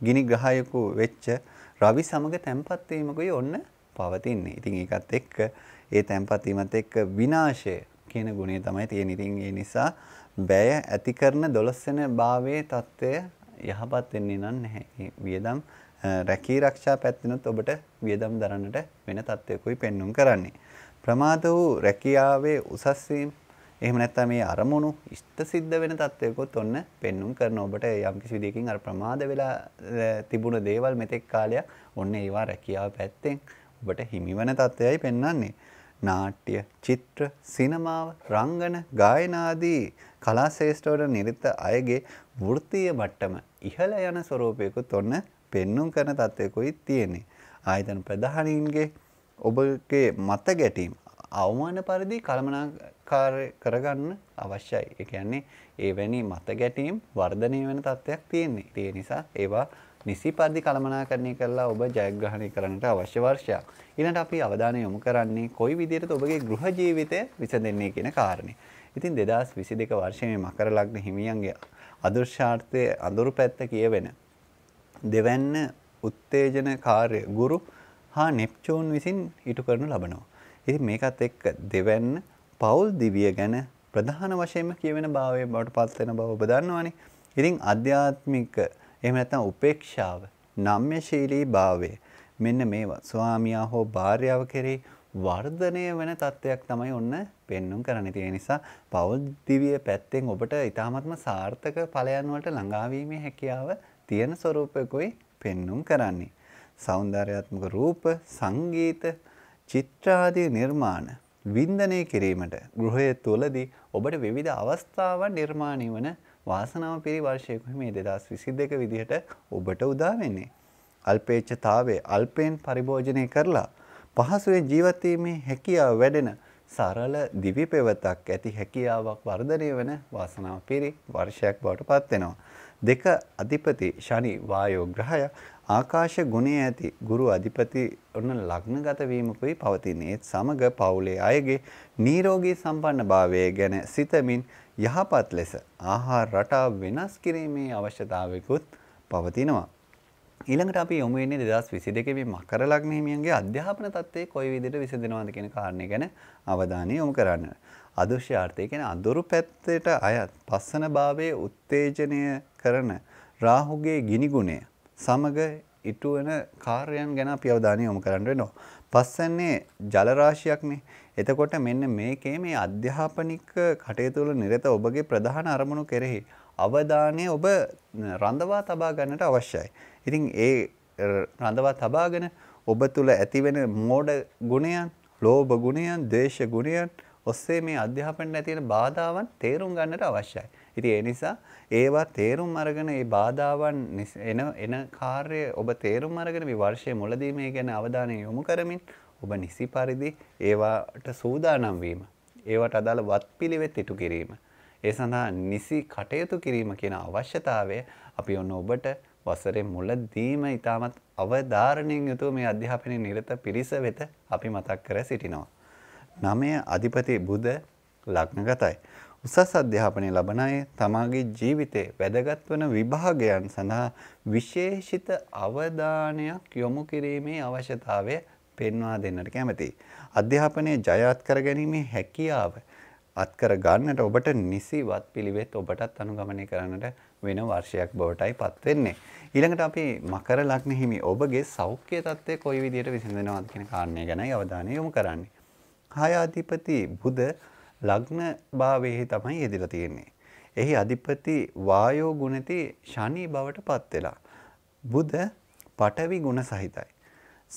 ගිනි ග්‍රහයකු වෙච්ච රවි සමග තැන්පත් වීමකුයි ඔන්න පවතින්නේ. ඉතින් ඒකත් එක්ක ඒ තැන්පත් වීමත් එක්ක විනාශය කියන ගුණය තමයි තියෙන. ඉතින් ඒ නිසා වැය ඇති කරන දොළොස්වන භාවයේ தত্ত্বය යහපත් වෙන්නේ නම් නැහැ. වියදම් රැකී ආරක්ෂා පැත්තෙනොත් ඔබට වියදම් දරන්නට වෙන தত্ত্বයකුයි පෙන්눔 කරන්නේ. ප්‍රමාද වූ රැකියාවේ උසස් වීම එහෙම නැත්නම් මේ අරමුණු ඉෂ්ට සිද්ධ වෙන தত্ত্বයකොත් ඔන්න පෙන්눔 කරන ඔබට යම් කිසි විදියකින් අර ප්‍රමාද වෙලා තිබුණ දේවල් මෙතෙක් කාලයක් ඔන්න ඒවා රැකියාව පැත්තෙන් ඔබට හිමිවන தত্ত্বයයි පෙන්වන්නේ. නාට්‍ය, චිත්‍ර, සිනමාව, රංගන, ගායනා ආදී කලා ශේෂ්ඨවට නිරිත අයගේ වෘත්තීය මට්ටම ඉහළ යන ස්වරූපයකුත් ඔන්න පෙන්නුම් කරන තත්ත්වයකුයි තියෙන්නේ. ආයතන ප්‍රධානීන්ගේ ඔබගේ මත ගැටීම් අවමාන පරිදි කළමනාකාර කරගන්න අවශ්‍යයි. ඒ කියන්නේ ඒ වැනි මත ගැටීම් වර්ධනය වෙන තත්ත්වයක් තියෙන්නේ. ඒ නිසා ඒවා නිසි පරිදි කළමනාකරණය කරලා ඔබ ජයග්‍රහණය කරන්නට අවශ්‍ය වර්ෂයක්. ඊළඟට අපි අවධානය යොමු කරන්නේ කොයි විදිහටද ඔබගේ ගෘහ ජීවිතය විසඳෙන්නේ කියන කාරණේ. ඉතින් දෙදස් විසි දෙක වර්ෂය මකර ලග්න හිමියන්ගේ අදෘර්ශාර්ථය අඳුරු පැත්ත කියවෙන. දෙවැන්න උත්තේජන කාර්ය ගුරු හා නෙප්චෝන් විසින් ඉටු කරනු ලබනවා. ඉති මේකත් එක් දෙවැන්න පවුල් දිවිය ගැන ප්‍රධාන වශයෙන්ම කියවෙන භාවය බවට පත්වෙන බව බදන්නවානේ ඉතින් අධ්‍යාත්මික එහෙම නැත්නම් උපේක්ෂාව නම්‍යශීලී භාවය මෙන්න මේවා ස්වාමියා හෝ භාර්යාව කෙරෙහි වර්ධනය වෙන තත්ත්වයක් තමයි ඔන්න පෙන්නුම් කරන්න තියෙන නිසා පෞද්දිවිය පැත්තෙන් ඔබට ඉතාමත්ම සාර්ථක ඵලයන් වලට ළඟාවීමේ හැකියාව තියෙන ස්වරූපයකුයි පෙන්නුම් කරන්නේ. සෞන්දර්යාත්මක රූප, සංගීත, චිත්‍රාදී නිර්මාණ වින්දනය කිරීමට ගෘහය තුලදී ඔබට විවිධ අවස්ථාවන් නිර්මාණය වන වාසනාව පිරිවර්ෂයකුයි මේ 2022 විදිහට ඔබට උදා වෙන්නේ. අල්පේච්ඡතාවය අල්පෙන් පරිභෝජනය කරලා පහසුවෙන් ජීවත් වීමේ හැකියාව වැඩෙන සරල දිවි පෙවතක් ඇති හැකියාවක් වර්ධනය වෙන වාසනාව පිරි වර්ෂයක් බවට පත් වෙනවා. දෙක අධිපති ශනි වායෝ ග්‍රහය ආකාශ ගුණය ඇති ගුරු අධිපති ඔන්න ලග්නගත වීමකුයි පවතින්නේ. ඒත් සමග පවුලේ අයගේ නිරෝගී සම්පන්නභාවය ගැන සිතමින් යහපත් ලෙස ආහාර රටාව වෙනස් කිරීමේ අවශ්‍යතාවයකුත් පවතිනවා. ඊළඟට අපි යොමු වෙන්නේ 2022 මේ මකර ලග්න හිමියන්ගේ අධ්‍යාපන තත්ත්වයේ කොයි විදිහට විසඳෙනවද කියන කාරණේ ගැන අවධානය යොමු කරන්න. අදෘශ්‍යාර්ථය කියන්නේ අඳුරු පැත්තේට අයත් පස්සන භාවයේ උත්තේජනය කරන රාහුගේ ගිනිගුණය සමග ඉටු වෙන කාර්යයන් ගැන අපි අවධානය යොමු කරන්න වෙනවා. පස්සන්නේ ජල රාශියක්නේ. එතකොට මෙන්න මේකේ මේ අධ්‍යාපනික කටයුතු වල නිරත ඔබගේ ප්‍රධාන අරමුණු කෙරෙහි අවධානය ඔබ රඳවා තබා ගන්නට අවශ්‍යයි. ඉතින් ඒ රඳවා තබාගෙන ඔබ තුළ ඇතිවෙන මෝඩ ගුණයන්, ලෝභ ගුණයන්, ද්වේෂ ගුණයන් ඔස්සේ මේ අධ්‍යාපනයට ඇති වෙන බාධාවන් තේරුම් ගන්නට අවශ්‍යයි. ඉතින් ඒ නිසා ඒවා තේරුම් අරගෙන ඒ බාධාවන් එන එන කාර්ය ඔබ තේරුම් අරගෙන මේ වර්ෂයේ මුලදී මේ ගැන අවධානය යොමු කරමින් ඔබ නිසි පරිදි ඒවාට සූදානම් වීම, ඒවට අදාළ වත්පිළිවෙත් ඉටු කිරීම, ඒ සඳහා නිසි කටයුතු කිරීම කියන අවශ්‍යතාවය අපි ඔන්න ඔබට වසරේ මුලදීම ඉතාමත් අවධාරණයෙන් යුතුව මේ අධ්‍යාපනය නිරත පිරිස වෙත අපි මතක් කර සිටිනවා. නමය අධිපති බුද ලක්නගතයි. උසස් අධ්‍යාපනය ලබන අය තමාගේ ජීවිතේ වැදගත් වන විභාගයන් සඳහා විශේෂිත අවධානයක් යොමු කිරීමේ අවශ්‍යතාවය පෙන්වා දෙන්නට කැමති. අධ්‍යාපනය ජයත් කර ගැනීමේ හැකියාව අත්කර ගන්නට ඔබට නිසිවත් පිළිවෙත් ඔබටත් අනුගමනය කරන්නට වෙන වර්ෂයක් බවටයි පත් වෙන්නේ. ඊළඟට අපි මකර ලග්න හිමි ඔබගේ සෞඛ්‍ය තත්ත්වය කොයි විදිහට විසඳෙනවද කියන කාරණය ගැනයි අවධානය යොමු කරන්නේ. හය අධිපති බුධ ලග්න භාවයේ තමයි යෙදিলা තියෙන්නේ. එහි අධිපති වායෝ ගුණති ශනි බවට පත් වෙලා. බුධ පඨවි ගුණ සහිතයි.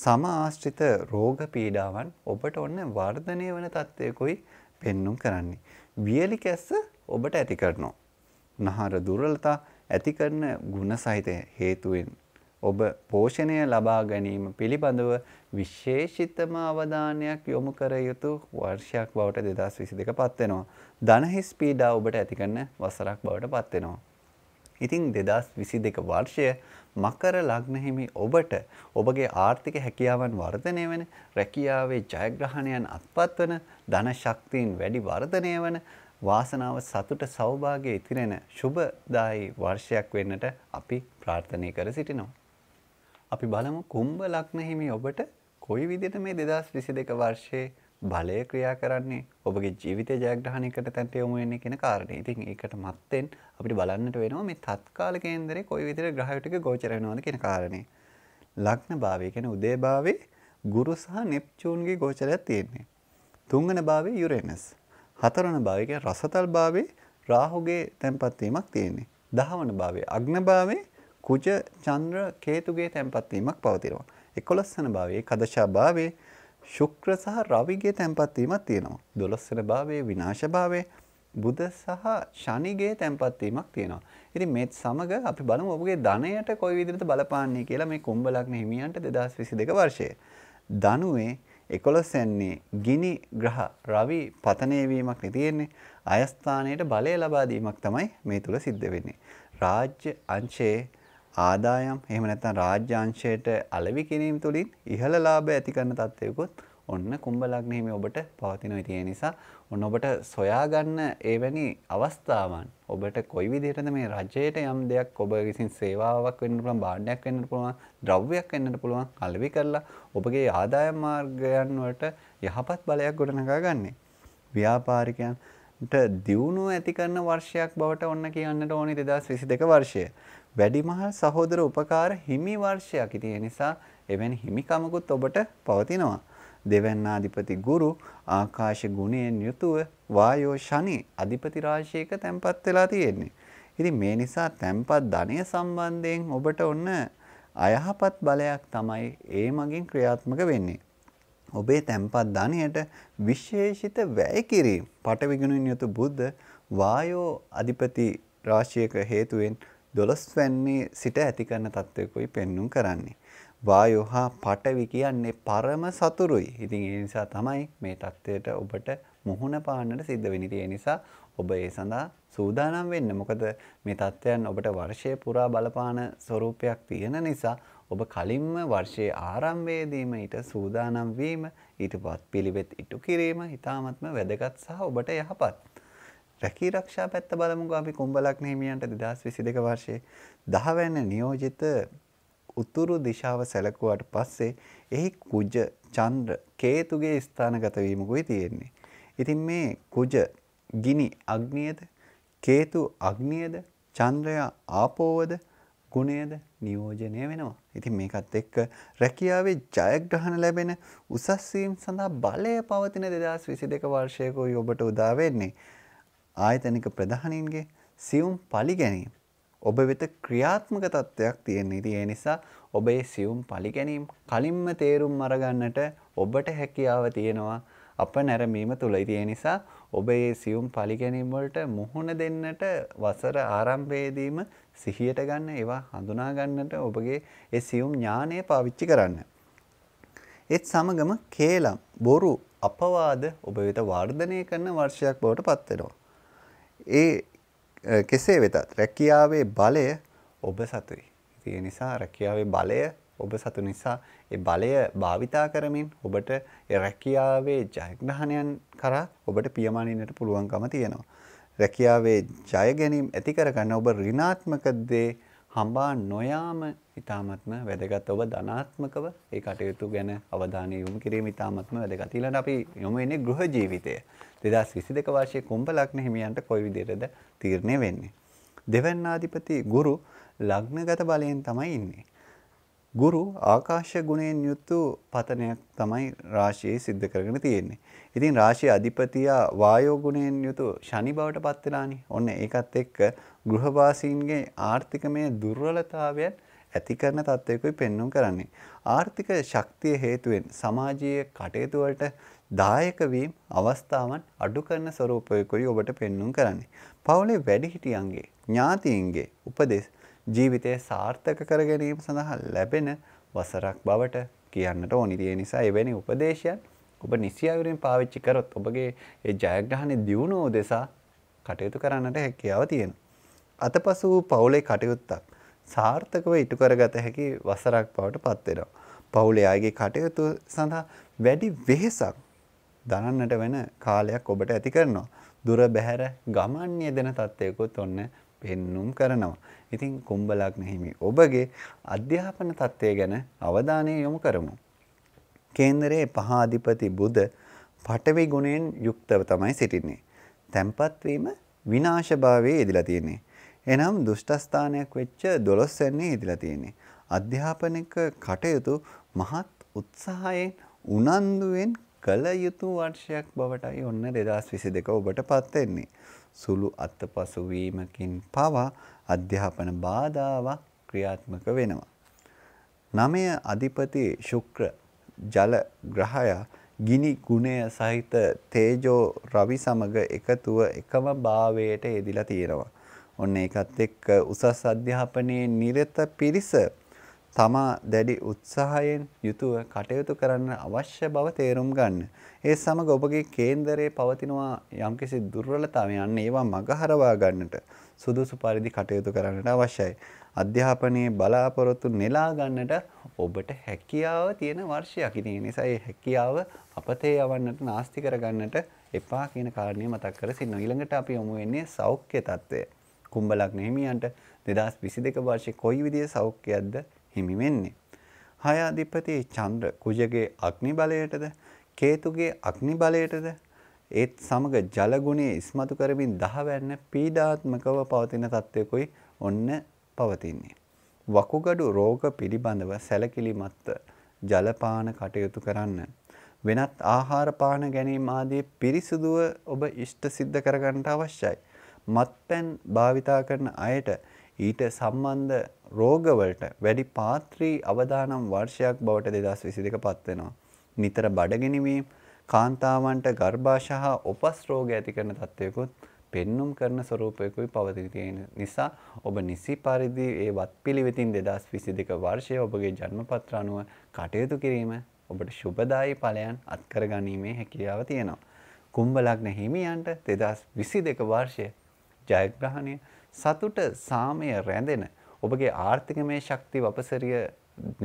සම ආශ්‍රිත රෝග පීඩාවන් ඔබට ඔන්න වර්ධනය වන තත්ත්වයකුයි පෙන්눔 කරන්නේ. වියලි කැස්ස ඔබට ඇති කරනවා. නහර දුර්වලතා ඇති කරන ಗುಣ සහිත හේතුවෙන් ඔබ පෝෂණය ලබා ගැනීම පිළිබඳව විශේෂිතම අවධානයක් යොමු කර යුතු වර්ෂයක් බවට 2022 පත් වෙනවා. ධනහිස් පීඩා ඔබට ඇති කරන වසරක් බවට පත් වෙනවා. ඉතින් 2022 වර්ෂය මකර ලග්න හිමි ඔබට ඔබගේ ආර්ථික හැකියාවන් වර්ධනය වෙන රැකියාවේ ජයග්‍රහණයන් අත්පත් වන ධන ශක්තියින් වැඩි වර්ධනය වන වාසනාව සතුට සෞභාගයේ ඉතිරෙන සුබදායි වර්ෂයක් වෙන්නට අපි ප්‍රාර්ථනා කර සිටිනවා. අපි බලමු කුම්භ ලග්න හිමි ඔබට කොයි විදිහට මේ 2022 වර්ෂයේ බලය ක්‍රියා කරන්නේ ඔබගේ ජීවිතය ජයග්‍රහණයකට තැන්ට යොමු වෙන්නේ කියන කාරණේ. ඉතින් ඒකට මත්තෙන් අපිට බලන්නට වෙනවා මේ තත්කාල කේන්දරේ කොයි විදිහට ග්‍රහය ටික ගෝචර වෙනවද කියන කාරණේ. ලග්න භාවය කියන්නේ උදේ භාවයේ ගුරු සහ නෙප්චූන්ගේ ගෝචරයක් තියෙන්නේ. තුන්වන භාවයේ යුරේනස්. හතරවන භාවය කියන්නේ රසතල් භාවයේ රාහුගේ තැන්පත් වීමක් තියෙන්නේ. දහවන භාවයේ අග්න භාවයේ කුජ චන්ද්‍ර කේතුගේ තැන්පත් වීමක් පවතිනවා. 11 වන භාවයේ කදශා භාවයේ ශුක්‍ර සහ රවිගේ තැන්පත් වීමක් තියෙනවා. 12 වෙනි භාවයේ විනාශ භාවයේ බුද සහ ශනිගේ තැන්පත්වීමක් තියෙනවා. ඉතින් මේත් සමග අපි බලමු ඔබගේ ධනයට කොයි විදිහට බලපාන්නේ කියලා මේ කුම්භ ලග්න හිමියන්ට 2022 වර්ෂය. ධනුවේ 11 යන්නේ ගිනි ග්‍රහ රවි පතනය වීමක් තියෙන්නේ. අයස්ථානයට බලය ලබා දීමක් තමයි මේ තුල සිද්ධ වෙන්නේ. රාජ්‍ය අංශයේ ආදායම් එහෙම නැත්නම් රාජ්‍යාංශයට අලෙවි කිරීම තුළින් ඉහළ ලාභ ඇති කරන තත්ත්වයකුත් ඔන්න කුම්භ ලග්න හිමි ඔබට පවතිනවා. ඒ නිසා ඔන්න ඔබට සොයාගන්න එවැනි අවස්ථාවන් ඔබට කොයි විදිහටද මේ රජයට යම් දෙයක් ඔබ විසින් සේවාවක් වෙන්න පුළුවන් භාණ්ඩයක් වෙන්න පුළුවන් ද්‍රව්‍යයක් වෙන්නට පුළුවන් කලවි කරලා ඔබගේ ආදායම් මාර්ගයන් වලට යහපත් බලයක් ගොඩනගා ගන්න. ව්‍යාපාරිකයන්ට දියුණුව ඇති කරන වර්ෂයක් බවට ඔන්න කියන්නට ඕනේ 2022 වර්ෂය. වැඩිමහල් සහෝදර උපකාර හිමි වර්ෂයක් ඉතින් ඒ නිසා එවැනි හිමිකමකුත් ඔබට පවතිනවා. දෙවැන්නාධිපති ගුරු ආකාශ ගුණයෙන් යුතුව වායෝ ශනි අධිපති රාශියක තැන්පත් වෙලා තියෙන්නේ. ඉතින් මේ නිසා තැන්පත් ධනය සම්බන්ධයෙන් ඔබට ඔන්න අයහපත් බලයක් තමයි ඒ මගින් ක්‍රියාත්මක වෙන්නේ. ඔබේ තැන්පත් ධනයට විශේෂිත වැය කිරීම පටවිගුණින් යුතු බුද්ධ වායෝ අධිපති රාශියක හේතුවෙන් දොළොස් වැන්නේ සිට ඇති කරන තත්ත්වයකුයි පෙන්නුම් කරන්නේ. වායෝ හා පටවි කියන්නේ පරම සතුරුයි. ඉතින් ඒ නිසා තමයි මේ தත්වයට ඔබට මුහුණ පාන්නට සිද්ධ වෙන්නේ. ඒ නිසා ඔබ ඒ සඳහා සූදානම් වෙන්න. මොකද මේ தත්වයන් ඔබට වර්ෂය පුරා බලපාන ස්වરૂපයක් තියෙන නිසා ඔබ කලින්ම වර්ෂයේ ආරම්භයේදීම ඊට සූදානම් වීම ඊටපත් පිළිවෙත් ඉටු කිරීම ඊටාත්ම වැදගත් සහ ඔබට යහපත්. රැකී රක්ෂා පැත්ත බලමුකෝ අපි කුම්බලක්න හිමියන්ට 2022 වර්ෂයේ 10 වෙනි නියෝජිත උතුරු දිශාව සැලකුවාට පස්සේ එහි කුජ චන්ද්‍ර කේතුගේ ස්ථානගත වීමකුයි තියෙන්නේ. ඉතින් මේ කුජ ගිනි අග්නියද කේතු අග්නියද චන්ද්‍රයා ආපෝවද ගුණයද නියෝජනය වෙනවා. ඉතින් මේකත් එක්ක රැකියාවේ ජයග්‍රහණ ලැබෙන උසස් වීම සඳහා බලය පවතින 2022 වර්ෂයකෝයි ඔබට උදා වෙන්නේ. ආයතනික ප්‍රධානීන්ගේ සියුම් පලිගැනීම් ඔබ වෙත ක්‍රියාත්මක තත්ත්වයක් තියෙන්නේ ඉතින් ඒ නිසා ඔබ ඒ සියුම් පලිගැනීම් කලින්ම තේරුම් අරගන්නට ඔබට හැකියාව තියෙනවා අප නැරඹීම තුල ඉතින් ඒ නිසා ඔබ ඒ සියුම් පලිගැනීම් වලට මුහුණ දෙන්නට වසර ආරම්භයේදීම සිහියට ගන්න ඒවා හඳුනා ගන්නට ඔබගේ ඒ සියුම් ඥානය පාවිච්චි කරන්න. ඒත් සමගම කේලම් බොරු අපවාද ඔබ වෙත වර්ධනය කරන වර්ෂයක් බවට පත් වෙනවා. ඒ කෙසේ වෙතත් රැකියාවේ බලය ඔබ සතුයි. තිය නිසා රැකියාවේ බලය ඔබ සතු නිසා ඒ බලය භාවිතා කරමින් ඔබට රැකියාවේ ජයග්‍රහණයන් කරා ඔබට පියමානීනට පුළුවන්කම තියෙනවා. රැකියාවේ ජයගැනීම් ඇතිකරගන්න ඔබ රිනාත්මකදේ හඹා නොයාම ඉතාමත්ම වැදගත් ඔබ ධනාත්මකව ඒ කටයුතු ගැන අවධානය යොමු කිරීම ඉතාමත්ම වැදගත්. ඊළඟට අපි යොමු වෙන්නේ ගෘහ ජීවිතය. 2022 වර්ෂයේ කුම්භ ලග්න හිමියන්ට කොයි විදිහටද තීරණය වෙන්නේ? දෙවන්නාධිපති ගුරු ලග්නගත බලයෙන් තමයි ඉන්නේ. ගුරු ආකාශ ගුණයෙන් යුතු පතනයක් තමයි රාශියේ සිද්ධ කරගෙන තියෙන්නේ. ඉතින් රාශිය අධිපතියා වායෝ ගුණයෙන් යුතු ශනි බවට පත් වෙනානේ. ඔන්න ඒකත් එක්ක ගෘහවාසීන්ගේ ආර්ථිකමය දුර්වලතාවයන් ඇති කරන තත්ත්වයකුයි පෙන්නුම් කරන්නේ. ආර්ථික ශක්තිය හේතුවෙන් සමාජීය කටයුතු වලට දායක වීම අවස්ථාවන් අඩු කරන ස්වරූපයකුයි ඔබට පෙන්නුම් කරන්නේ. පවුලේ වැඩිහිටියන්ගේ ඥාතීන්ගේ උපදෙස් ජීවිතය සාර්ථක කර ගැනීම සඳහා ලැබෙන වසරක් බවට කියන්නට ඕනි. ඒ නිසා එවැනි උපදේශයන් ඔබ නිසියායුරෙන් පාවිච්චි කරොත් ඔබගේ ඒ ජයග්‍රහණය දියුණුව උදෙසා කටයුතු කරන්නට හැකියාව තියෙනවා. අතපසු වූ පවුලේ කටයුත්තක් සාර්ථකව ඉටු කරගත හැකි වසරක් බවට පත් වෙනවා. පවුලේ අයගේ කටයුතු සඳහා වැඩි වෙහෙසක් දරන්නට වෙන කාලයක් ඔබට ඇති කරනවා. දුර බැහැර ගමන්ය දෙන තත්ත්වයකුත් ඔන්න පෙන්නුම් කරනවා. ඉතින් කුම්බලක් නැහිමි ඔබගේ අධ්‍යාපන තත්ත්වය ගැන අවධානය යොමු කරමු. කේන්දරයේ පහාධිපති බුද පටවි ගුණයෙන් යුක්තව තමයි සිටින්නේ. තැම්පත්වීම විනාශභාවයේ ඉදිලා තියෙන්නේ. එනම් දුෂ්ටස්ථානයක් වෙච්ච 12 වෙනි ඉදලා තියෙන්නේ. අධ්‍යාපනික කටයුතු මහත් උත්සාහයෙන් උනන්දුවෙන් කළ යුතු වර්ෂයක් බවටයි ඔන්න 2022 ඔබටපත් වෙන්නේ. සුළු අත්පසුවීමකින් පවා අධ්‍යාපන බාධාවක් ක්‍රියාත්මක වෙනවා. නමය අධිපති ශුක්‍ර ජල ග්‍රහයා ගිනි ගුණය සහිත තේජෝ රවි සමග එකතුව එකම භාවයට යෙදිලා තියෙනවා. ඔන්න ඒකත් එක්ක උසස් අධ්‍යාපනයේ නිරත පිරිස තමා දැඩි උත්සාහයෙන් යුතුව කටයුතු කරන්න අවශ්‍ය බව තේරුම් ගන්න. ඒ සමග ඔබගේ කේන්දරයේ පවතිනවා යම්කිසි දුර්වලතාවයන් ඒවා මගහරවා ගන්නට සුදුසු පරිදි කටයුතු කරන්නට අවශ්‍යයි. අධ්‍යාපනයේ බලාපොරොත්තු නෙලා ගන්නට ඔබට හැකියාව තියෙන වර්ෂයක් ඉතින් ඒ නිසා ඒ හැකියාව අපතේ යවන්නට නාස්ති කරගන්නට එපා කියන කාරණේ මතක් කර සිටිනවා. ඊළඟට අපි යොමු වෙන්නේ සෞඛ්‍ය తত্ত্বය. කුම්බලක් නහිමියන්ට දෙදස් විසි දෙක වර්ෂය කොයි විදිිය සෞඛ්‍යයක්ද හිමි වෙන්නේ. හයාධිපති චන්ද්‍ර කුජගේ අග්නි බලයටද කේතුගේ අග්නි බලයටද ඒත් සමග ජලගුණේ ඉස්මතු කරමින් දහවැන්න පීඩාත්මකව පවතින තත්ත්වයකුයි ඔන්න පවතින්නේ. වකුගඩු රෝග පිළිබඳව සැලකිලිමත්ව ජලපාන කටයුතු කරන්න. වෙනත් ආහාරපාන ගැනීම ආදී පිරිසුදුව ඔබ ඉෂ්ට සිද්ධ කරගන්නට අවශ්‍යයි. මත්පැන් භාවිතා කරන අයට ඊට සම්බන්ධ රෝගවලට වැඩි පාත්‍රී අවදානම් වර්ෂයක් බවට 2022 පත් වෙනවා. නිතර බඩගිනිවීම, කාන්තාවන්ට ගර්භාෂය හා උපස් රෝග ඇති කරන තත්ත්වයකුත් පෙන්눔 කරන ස්වරූපයකුයි පවතින තියෙන නිසා ඔබ නිසි පරිදි ඒ වත්පිළිවෙතින් 2022 වර්ෂයේ ඔබගේ ජන්මපත්‍ර අනුව කටයුතු කිරීම ඔබට සුබදායි ඵලයන් අත්කර ගැනීමේ හැකියාව තියෙනවා. කුම්භ ලග්න හිමියන්ට 2022 වර්ෂය ජයග්‍රහණය සතුට සාමය රැඳෙන ඔබගේ ආර්ථිකමය ශක්ති වපසරිය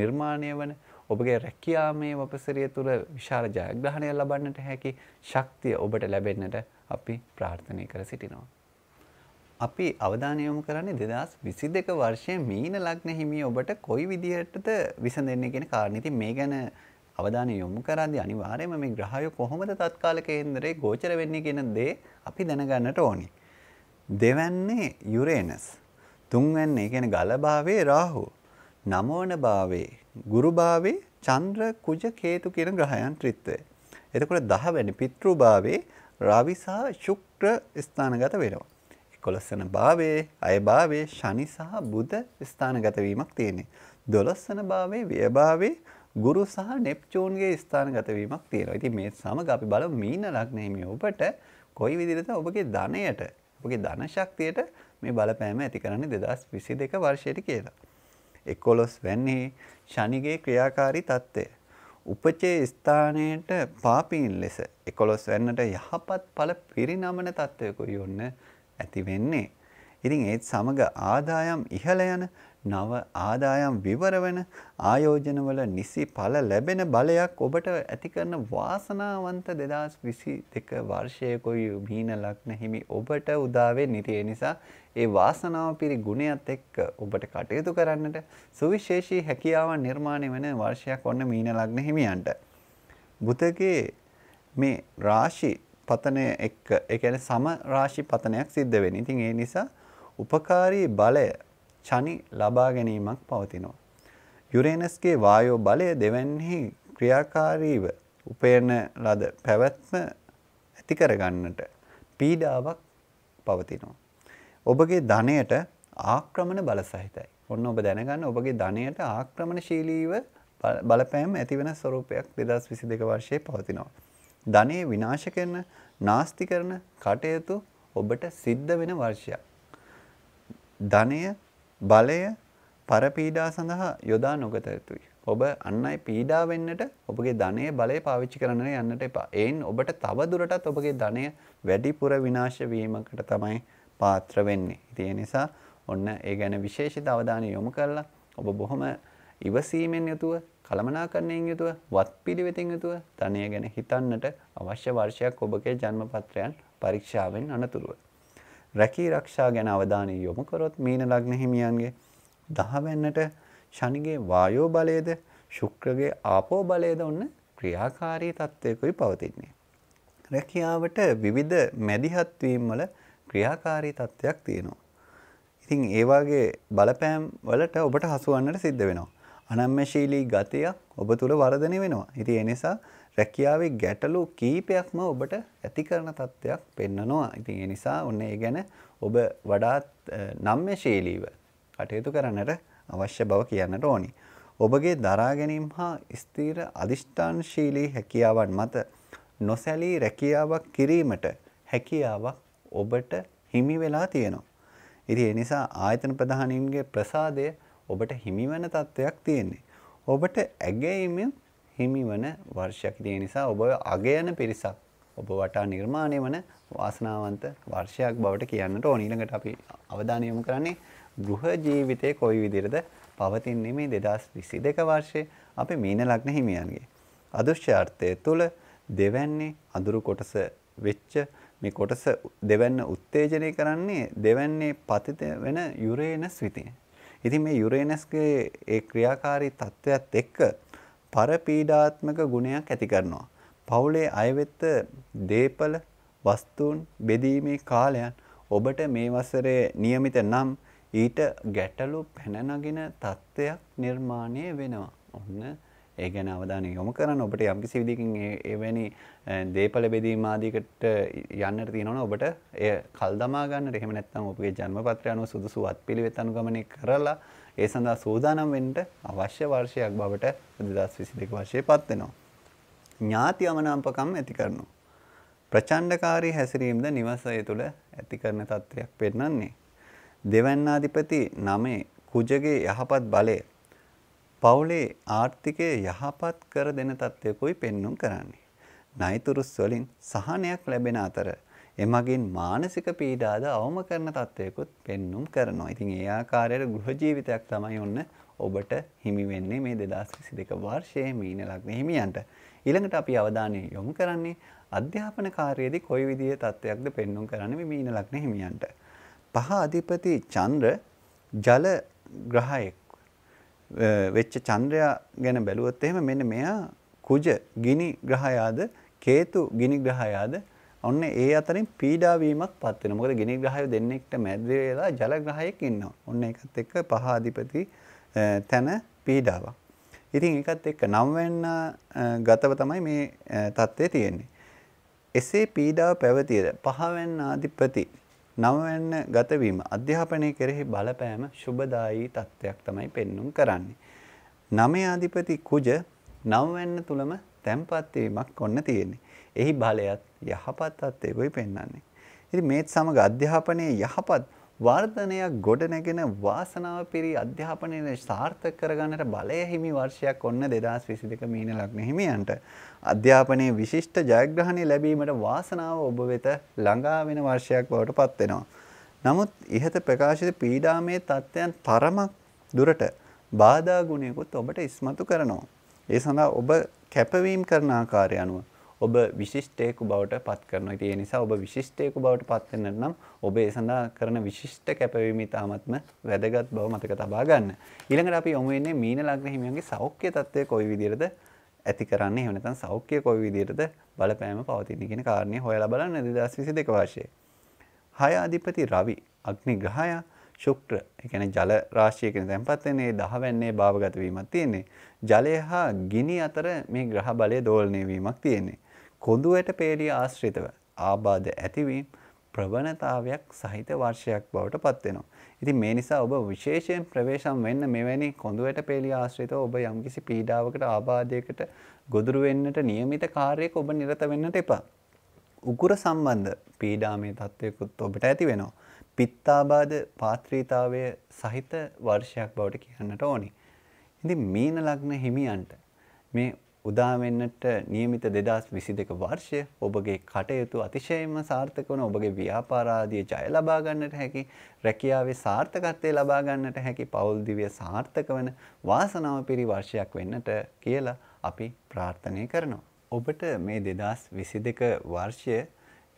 නිර්මාණය වන ඔබගේ රැකියාමේ වපසරිය තුළ විශාල ජයග්‍රහණය ලබන්නට හැකි ශක්තිය ඔබට ලැබෙන්නට අපි ප්‍රාර්ථනය කර සිටිනවා. අපි අවධානය යොමු කරන්නේ 2022 වර්ෂයේ මීන ලග්න හිමිය ඔබට කොයි විදිහටද විසඳෙන්නේ කියන කාරණේ. ඉතින් මේ ගැන අවධානය යොමු කරද්දී අනිවාර්යයෙන්ම මේ ග්‍රහය කොහොමද තත්කාල කේන්දරේ ගෝචර වෙන්නේ කියන දේ අපි දැනගන්නට ඕනේ. දෙවන්නේ යුරේනස්. තුන්වැන්නේ කියන්නේ ගලභාවයේ රාහු. නමෝන භාවයේ ගුරු භාවයේ චන්ද්‍ර කුජ කේතු කියන ග්‍රහයන් ත්‍රිත්වය. එතකොට 10 වෙනි පිතෘ භාවයේ රවි සහ ශුක්‍ර ස්ථානගත වෙනවා. 11 වෙනි භාවයේ අය භාවයේ ශනි සහ බුධ ස්ථානගත වීමක් තියෙනවා. 12 වෙනි භාවයේ ව්‍යය භාවයේ ගුරු සහ නෙප්චූන්ගේ ස්ථානගත වීමක් තියෙනවා. ඉතින් මේ සමග අපි බලමු මීන ලග්න හිමියෝ ඔබට කොයි විදිහට ඔබගේ ධනයට ඔබගේ ධන ශක්තියට මේ බලපෑම ඇති කරන්නේ 2022 වර්ෂයට කියලා. 11 වෙනි ශනිගේ ක්‍රියාකාරී తත්වය. උපචේ ස්ථානයට පාපීන් ලෙස 11 වෙන්නට යහපත් ඵල පිරිනමන తත්වයක යොන්න ඇති වෙන්නේ. ඉතින් ඒත් සමග ආදායම් ඉහළ යන නව ආදායම් විවරවන ආයෝජනවල නිසි පල ලැබෙන බලයක් ඔබට ඇති කරන වාසනාවන්ත 2022 වර්ෂයේ කොයි මීන ලග්න හිමි ඔබට උදාවේ නිතිය නිසා ඒ වාසනාව පිරි ගුණයත් එක්ක ඔබට කටයුතු කරන්නට සුවිශේෂී හැකියාවන් නිර්මාණය වෙන වර්ෂයක් ඔන්න මීන ලග්න හිමියන්ට බුතගේ මේ රාශි පතනය එක්ක ඒ කියන්නේ සම රාශි පතනයක් සිද්ධ වෙන්නේ. ඉතින් ඒ නිසා උපකාරී බලය ශනි ලබා ගැනීමක් පවතිනවා. යුරේනස්ගේ වායෝ බලය දෙවැන්හි ක්‍රියාකාරීව උපයන ලද පැවැත්ම ඇති කරගන්නට පීඩාවක් පවතිනවා. ඔබගේ ධනයට ආක්‍රමණ බල සහිතයි. ඔන්න ඔබ දැනගන්න ඔබගේ ධනයට ආක්‍රමණශීලීව බලපෑම් ඇතිවෙන ස්වරූපයක් 2022 වර්ෂයේ පවතිනවා. ධනය විනාශ කරන, නාස්ති කරන කටයුතු ඔබට සිද්ධ වෙන වර්ෂයක්. ධනය බලය පරපීඩා සඳහා යොදා නොගත යුතුයි. ඔබ අන්නයි පීඩා වෙන්නට ඔබගේ ධනය බලය පාවිච්චි කරන්න යන්නට එපා. එයින් ඔබට තව දුරටත් ඔබගේ ධනය වැඩිපුර විනාශ වීමකට තමයි පාත්‍ර වෙන්නේ. ඉතින් නිසා ඔන්න ඒ ගැන විශේෂිත අවධානය යොමු කරලා ඔබ බොහොම ඉවසීමෙන් යුතුව කළමනාකරණයෙන් යුතුව වත්පිළිවෙතින් යුතුව ධනය ගැන හිතන්නට අවශ්‍ය වර්ෂයක් ඔබගේ ජන්ම පත්‍රයන් පරීක්ෂාවෙන් අනතුරුව රැකී රක්ෂා ගැන අවධානය යොමු කරොත් මීන ලග්න හිමියන්ගේ දහවැන්නට ශනිගේ වායෝ බලයේද ශුක්‍රගේ ආපෝ බලයේද ඔන්න ක්‍රියාකාරී තත්ත්වයකුයි පවතින්නේ. රැකියාවට විවිධ මැදිහත්වීම් වල ක්‍රියාකාරී තත්ත්වයක් තියෙනවා. ඉතින් ඒ වගේ බලපෑම් වලට ඔබට හසු වන්නට සිද්ධ වෙනවා. අනම්‍යශීලී ගතියක් ඔබ තුල වර්ධනය වෙනවා. ඉතින් ඒ නිසා රැකියාවේ ගැටලු කීපයක්ම ඔබට ඇති කරන තත්ත්වයක් පෙන්නනවා. ඉතින් ඒ නිසා ඔන්න ඒ ගැන ඔබ වඩාත් නම්‍යශීලීව කටයුතු කරන්නට අවශ්‍ය බව කියන්නට ඕනි. ඔබගේ දරා ගැනීම හා ස්ථීර අදිෂ්ඨානශීලී හැකියාවන් මත නොසැලී රැකියාවක් කිරීමට හැකියාවක් ඔබට හිමි වෙලා තියෙනවා. ඉතින් ඒ නිසා ආයතන ප්‍රධානීන්ගේ ප්‍රසාදය ඔබට හිමි වෙන තත්ත්වයක් තියෙන්නේ. ඔබට ඇගැයීමෙන් හිමි වන වර්ෂයක් දේ නිසා ඔබ අගයන පිරිසක් ඔබ වටා නිර්මාණය වන වාසනාවන්ත වර්ෂයක් බවට කියන්නට ඕනීළඟට අපි අවධානයමු කරන්නේ ගෘහ ජීවිතය කොයි විදිරද පවතින්නේ මේ දෙදස් විසි දෙක වර්ෂය අපි මීන ලග්න හිමියන්ගේ. අදෘශ්‍යාර්ථය තුළ දෙවැන්නේ අඳුරු කොටස වෙච්ච මේ කොටස දෙවැන්න උත්තේජනය කරන්නේ දෙවැන්නේ පතිත වෙන යුරේනස් විතිය. ඉතින් මේ යුරේනස්ගේ ඒ ක්‍රියාකාරී තත්ත්වයක් එක්ක පරපීඩාත්මක ගුණයක් ඇති කරනවා. පවුලේ අයවෙත්ත දේපල වස්තුූන් බෙදීමේ කාලයන් ඔබට මේ වසරේ නියමිත නම් ඊට ගැටලු පැනනගෙන තත්ත්වයක් නිර්මාණය වෙනවා. ඔන්න ඒ ගැන අවධානය යොමු කරන්න ඔබට යම්කි සිවිදිකින් එවැනි දේපල බෙදීමාදීකට යන්නට තියෙනවන ඔබට එය කල්දමාගන්න රෙහමනැත්තම් ඔබගේ ජන්මපත්‍රයනුව සුදුසුවත් පිළිවෙත් අනුගමනය කරලා ඒ සඳහා සූදානම් වෙන්න අවශ්‍ය වර්ෂයක් බවට 2022 වර්ෂය පත් වෙනවා. ඥාති යමනාම්පකම් ඇති කරනවා. ප්‍රචණ්ඩකාරී හැසිරීමද නිවසය තුළ ඇති කරන තත්ත්වයක් පෙන්වන්නේ. දෙවැන්නාධිපති නමේ කුජගේ යහපත් බලය පවුලේ ආර්ථිකය යහපත් කර දෙන තත්ත්වයකුයි පෙන්නුම් කරන්නේ. නයිතුරුස් වලින් සහනයක් ලැබෙන අතර එමගින් මානසික පීඩාද අවම කරන තත්ත්වයකුත් පෙන්නුම් කරනවා. ඉතින් ඒ ආකාරයට ගෘහ ජීවිතයක් තමයි ඔන්න ඔබට හිමි වෙන්නේ මේ 2022 වර්ෂයේ මීන ලග්න හිමියන්ට. ඊළඟට අපි අවධානය යොමු කරන්නේ අධ්‍යාපන කාර්යයේදී කොයි විදිහේ තත්ත්වයක්ද පෙන්නුම් කරන්නේ මේ මීන ලග්න හිමියන්ට. පහ අධිපති චන්ද්‍ර ජල ග්‍රහයෙක් වෙච්ච චන්ද්‍රයා ගැන බැලුවොත් එහෙම මෙන්න මෙයා කුජ ගිනි ග්‍රහයාද කේතු ගිනි ග්‍රහයාද ඔන්න ඒ අතරින් පීඩාවීමක් පත් වෙනවා. මොකද ගිනි ග්‍රහය දෙන්නෙක්ට මැද වෙලා ජල ග්‍රහයක් ඉන්නවා. ඔන්න ඒකත් එක්ක පහ අධිපති තන පීඩාවක්. ඉතින් ඒකත් එක්ක නම් වෙන්න ගතව තමයි මේ தත්ත්වය තියෙන්නේ. එසේ පීඩාව පැවතියද පහවෙන් ආධිපති නවවෙන්න ගතවීම අධ්‍යාපනය කෙරෙහි බලපෑම සුබදායී තත්ත්වයක් තමයි පෙන්눔 කරන්නේ. නවය ආධිපති කුජ නවවෙන්න තුලම තැම්පත් වීමක් ඔන්න තියෙන්නේ. එහි බලයත් යහපත් තත්ත්වයකයි පෙන්වන්නේ. ඉතින් මේත් සමග අධ්‍යාපනයේ යහපත් වර්ධනයක් ගොඩ නැගෙන වාසනාව පිරි අධ්‍යාපනයේ සාර්ථක කරගන්නට බලය හිමි වර්ෂයක් ඔන්න 2022 මීන ලග්න හිමියන්ට අධ්‍යාපනයේ විශිෂ්ට ජයග්‍රහණය ලැබීමට වාසනාව ඔබ වෙත ළඟා වෙන වර්ෂයක් බවට පත් වෙනවා. නමුත් ඉහත ප්‍රකාශිත පීඩාමය තත්ත්වයන් තරමක් දුරට බාධා ගුණයකුත් ඔබට ඉස්මතු කරනවා. ඒ සඳහා ඔබ කැපවීම් කරන ආකාරය අනුව ඔබ විශිෂ්ටයෙකු බවට පත් කරන තිය නිසා ඔබ විශිෂ්ටයෙකු බවට පත්වෙන්න නම් ඔබ ඒසඳා කරන විශිෂ්ට කැපවීම තාමත්ම වැදගත් බව මතක තබා ගන්න. ඊළඟට අපි යොමුවෙන්නේ මීන ලග්න හිමියන්ගේ සෞඛ්‍ය තත්ත්වය කොයි විදිහටද ඇති කරන්නේ එහෙම නැත්නම් සෞඛ්‍ය කොයි විදිහටද බලපෑම පවතින්නේ කියන කාරණේ හොයලා බලන්න 2022 වර්ෂයේ. හය අධිපති රවි අග්නි ග්‍රහයා ශුක්‍ර එකන ජල රාශියකන තැන්පත්වනේ දහවැන්නේ භාවගතවීමක් තියෙන්නේ. ජලය හා ගිනි අතර මේ ග්‍රහ බලය දෝලනයවීමක් තියෙන්නේ. කොඳුවට පේලිය ආශ්‍රිතව ආබාධ ඇතිවීම ප්‍රවණතාවයක් සහිත වර්ෂයක් බවට පත්වෙනවා. ඉතින් මේ නිසා ඔබ විශේෂයෙන් ප්‍රවේශම් වෙන්න මෙවැනි කොඳුවට පේලිය ආශ්‍රිතව ඔබ යම්කිසි පීඩාවකට ආබාධයකට ගොදුරු වෙන්නට නියමිත කාර්යයක ඔබ නිරත වෙන්නට එපා. උකුර සම්බන්ධ පීඩාමය තත්ත්වයකුත් ඔබට ඇති වෙනවා. පිත්තාබාධ පාත්‍රීතාවය සහිත වර්ෂයක් බවට කියන්නට ඕනි. ඉතින් මීන ලග්න හිමියන්ට මේ උදාවෙන්නට නියමිත 2022 වර්ෂය ඔබගේ කටයුතු අතිශයින්ම සාර්ථක වන ඔබගේ ව්‍යාපාර ආදී ජය ලබා ගන්නට හැකි රැකියාවේ සාර්ථකත්වය ලබා ගන්නට හැකි පෞල් දිව්‍ය සාර්ථක වන වාසනාව පිරි වර්ෂයක් වෙන්නට කියලා අපි ප්‍රාර්ථනා කරනවා. ඔබට මේ 2022 වර්ෂය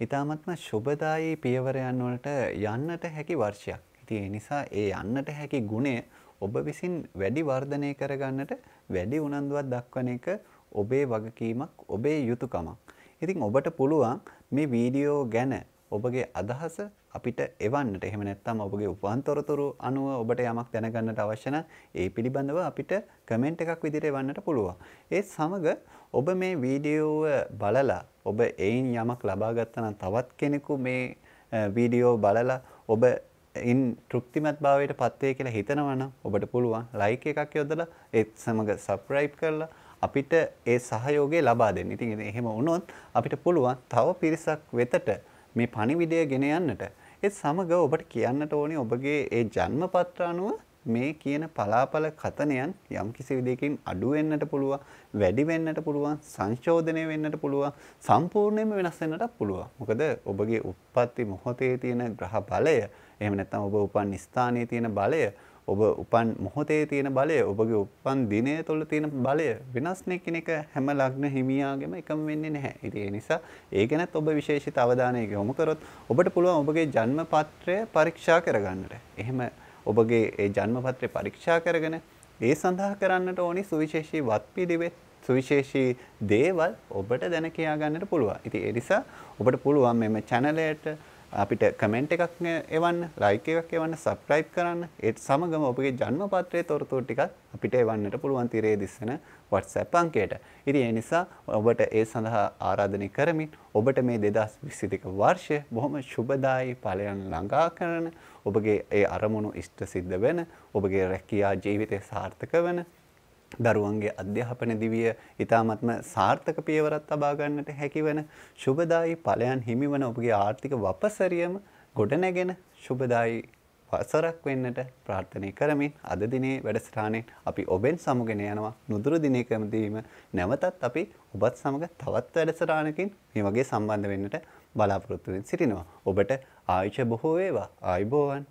ඊ타මත්ම සුබදායි පියවරයන් වලට යන්නට හැකි වර්ෂයක්. ඉතින් ඒ නිසා ඒ යන්නට හැකි ගුණය ඔබ විසින් වැඩි වර්ධනය කරගන්නට වැඩි උනන්දුවක් දක්වන එක ඔබේ වගකීමක්, ඔබේ යුතුයකමක්. ඉතින් ඔබට පුළුවන් මේ වීඩියෝ ගැන ඔබගේ අදහස අපිට එවන්නට එහෙම නැත්නම් ඔබගේ උපන්තරතුරු අනුව ඔබට යමක් දැනගන්නට අවශ්‍ය ඒ පිළිබඳව අපිට කමෙන්ට් එකක් විදිහට එවන්නට පුළුවන්. ඒ සමග ඔබ මේ වීඩියෝව බලලා ඔබ එයින් යමක් ලබා ගත්තා තවත් කෙනෙකු මේ වීඩියෝ බලලා ඔබ ඉන් තෘප්තිමත් භාවයට පත්වේ කියලා හිතනවනම් ඔබට පුළුවන් ලයික් එකක් යොදලා ඒත් සමග සබ්ස්ක්‍රයිබ් කරලා අපිට ඒ සහයෝගය ලබා දෙන්න. ඉතින් එහෙම වුණොත් අපිට පුළුවන් තව පිරිසක් වෙතට මේ පණිවිඩය ගෙන යන්නට. ඒත් සමග ඔබට කියන්නට ඕනේ ඔබගේ ඒ ජන්මපත්‍ර අනුව මේ කියන පලාපල කතනයන් යම් කිසි විදිහකින් අඩු වෙන්නට පුළුවන්, වැඩි වෙන්නට පුළුවන්, සංශෝධනය වෙන්නට පුළුවන්, සම්පූර්ණයෙන්ම වෙනස් වෙන්නට පුළුවන්. මොකද ඔබගේ උත්පත්ති මොහොතේ තියෙන ග්‍රහ බලය, එහෙම නැත්නම් ඔබ උපන් ස්ථානයේ තියෙන බලය ඔබ උපන් මොහොතේ තියෙන බලය ඔබගේ උපන් දිනය තුළ තියෙන බලය වෙනස්න කෙනෙක හැම ලග්න හිමියාගෙම එකම වෙන්නේ නැහැ. ඉතින් ඒ නිසා ඒ ගැනත් ඔබ විශේෂිත අවධානය යොමු කරොත් ඔබට පුළුවන් ඔබගේ ජන්ම පත්‍රය පරීක්ෂා කරගන්නට. එහෙම ඔබගේ ඒ ජන්ම පත්‍රය පරීක්ෂා කරගෙන ඒ සඳහා කරන්නට ඕනි සුවිශේෂී වත් පිළිවෙත් සුවිශේෂී දේවල් ඔබට දැන කියා ගන්නට පුළුවන්. ඉතින් ඒ නිසා ඔබට පුළුවන් මෙම channel එකට අපිට කමෙන්ට් එකක් එවන්න ලයික් එකක් එවන්න සබ්ස්ක්‍රයිබ් කරන්න ඒත් සමගම ඔබගේ ජන්ම පත්‍රයේ තොරතුරු ටිකක් අපිට එවන්නට පුළුවන් තිරේ දිස්සන WhatsApp අංකයට. ඉතින් ඒ නිසා ඔබට ඒ සඳහා ආරාධනය කරමින් ඔබට මේ 2022 වර්ෂය බොහොම සුබදායි ඵලයන් ළඟා කරන ඔබගේ ඒ අරමුණු ඉෂ්ට සිද්ධ වෙන ඔබගේ රැකියා ජීවිතය සාර්ථක වෙන දරුවන්ගේ අධ්‍යාපන දිවිය ඉතාමත්ම සාර්ථක පියවරත් ලබා ගන්නට හැකිවන සුබදායි ඵලයන් හිමිවන ඔබගේ ආර්ථික වපසරියම ගොඩනැගෙන සුබදායි වසරක් වෙන්නට ප්‍රාර්ථනා කරමින් අද දිනේ වැඩසටහනෙන් අපි ඔබෙන් සමුගෙන යනවා නුදුරු දිනයකදීම නැවතත් අපි ඔබත් සමග තවත් වැඩසටහනකින් මේ වගේ සම්බන්ධ වෙන්නට බලාපොරොත්තු වෙමින් සිටිනවා ඔබට ආයුෂ බොහෝ වේවා ආයුබෝවන්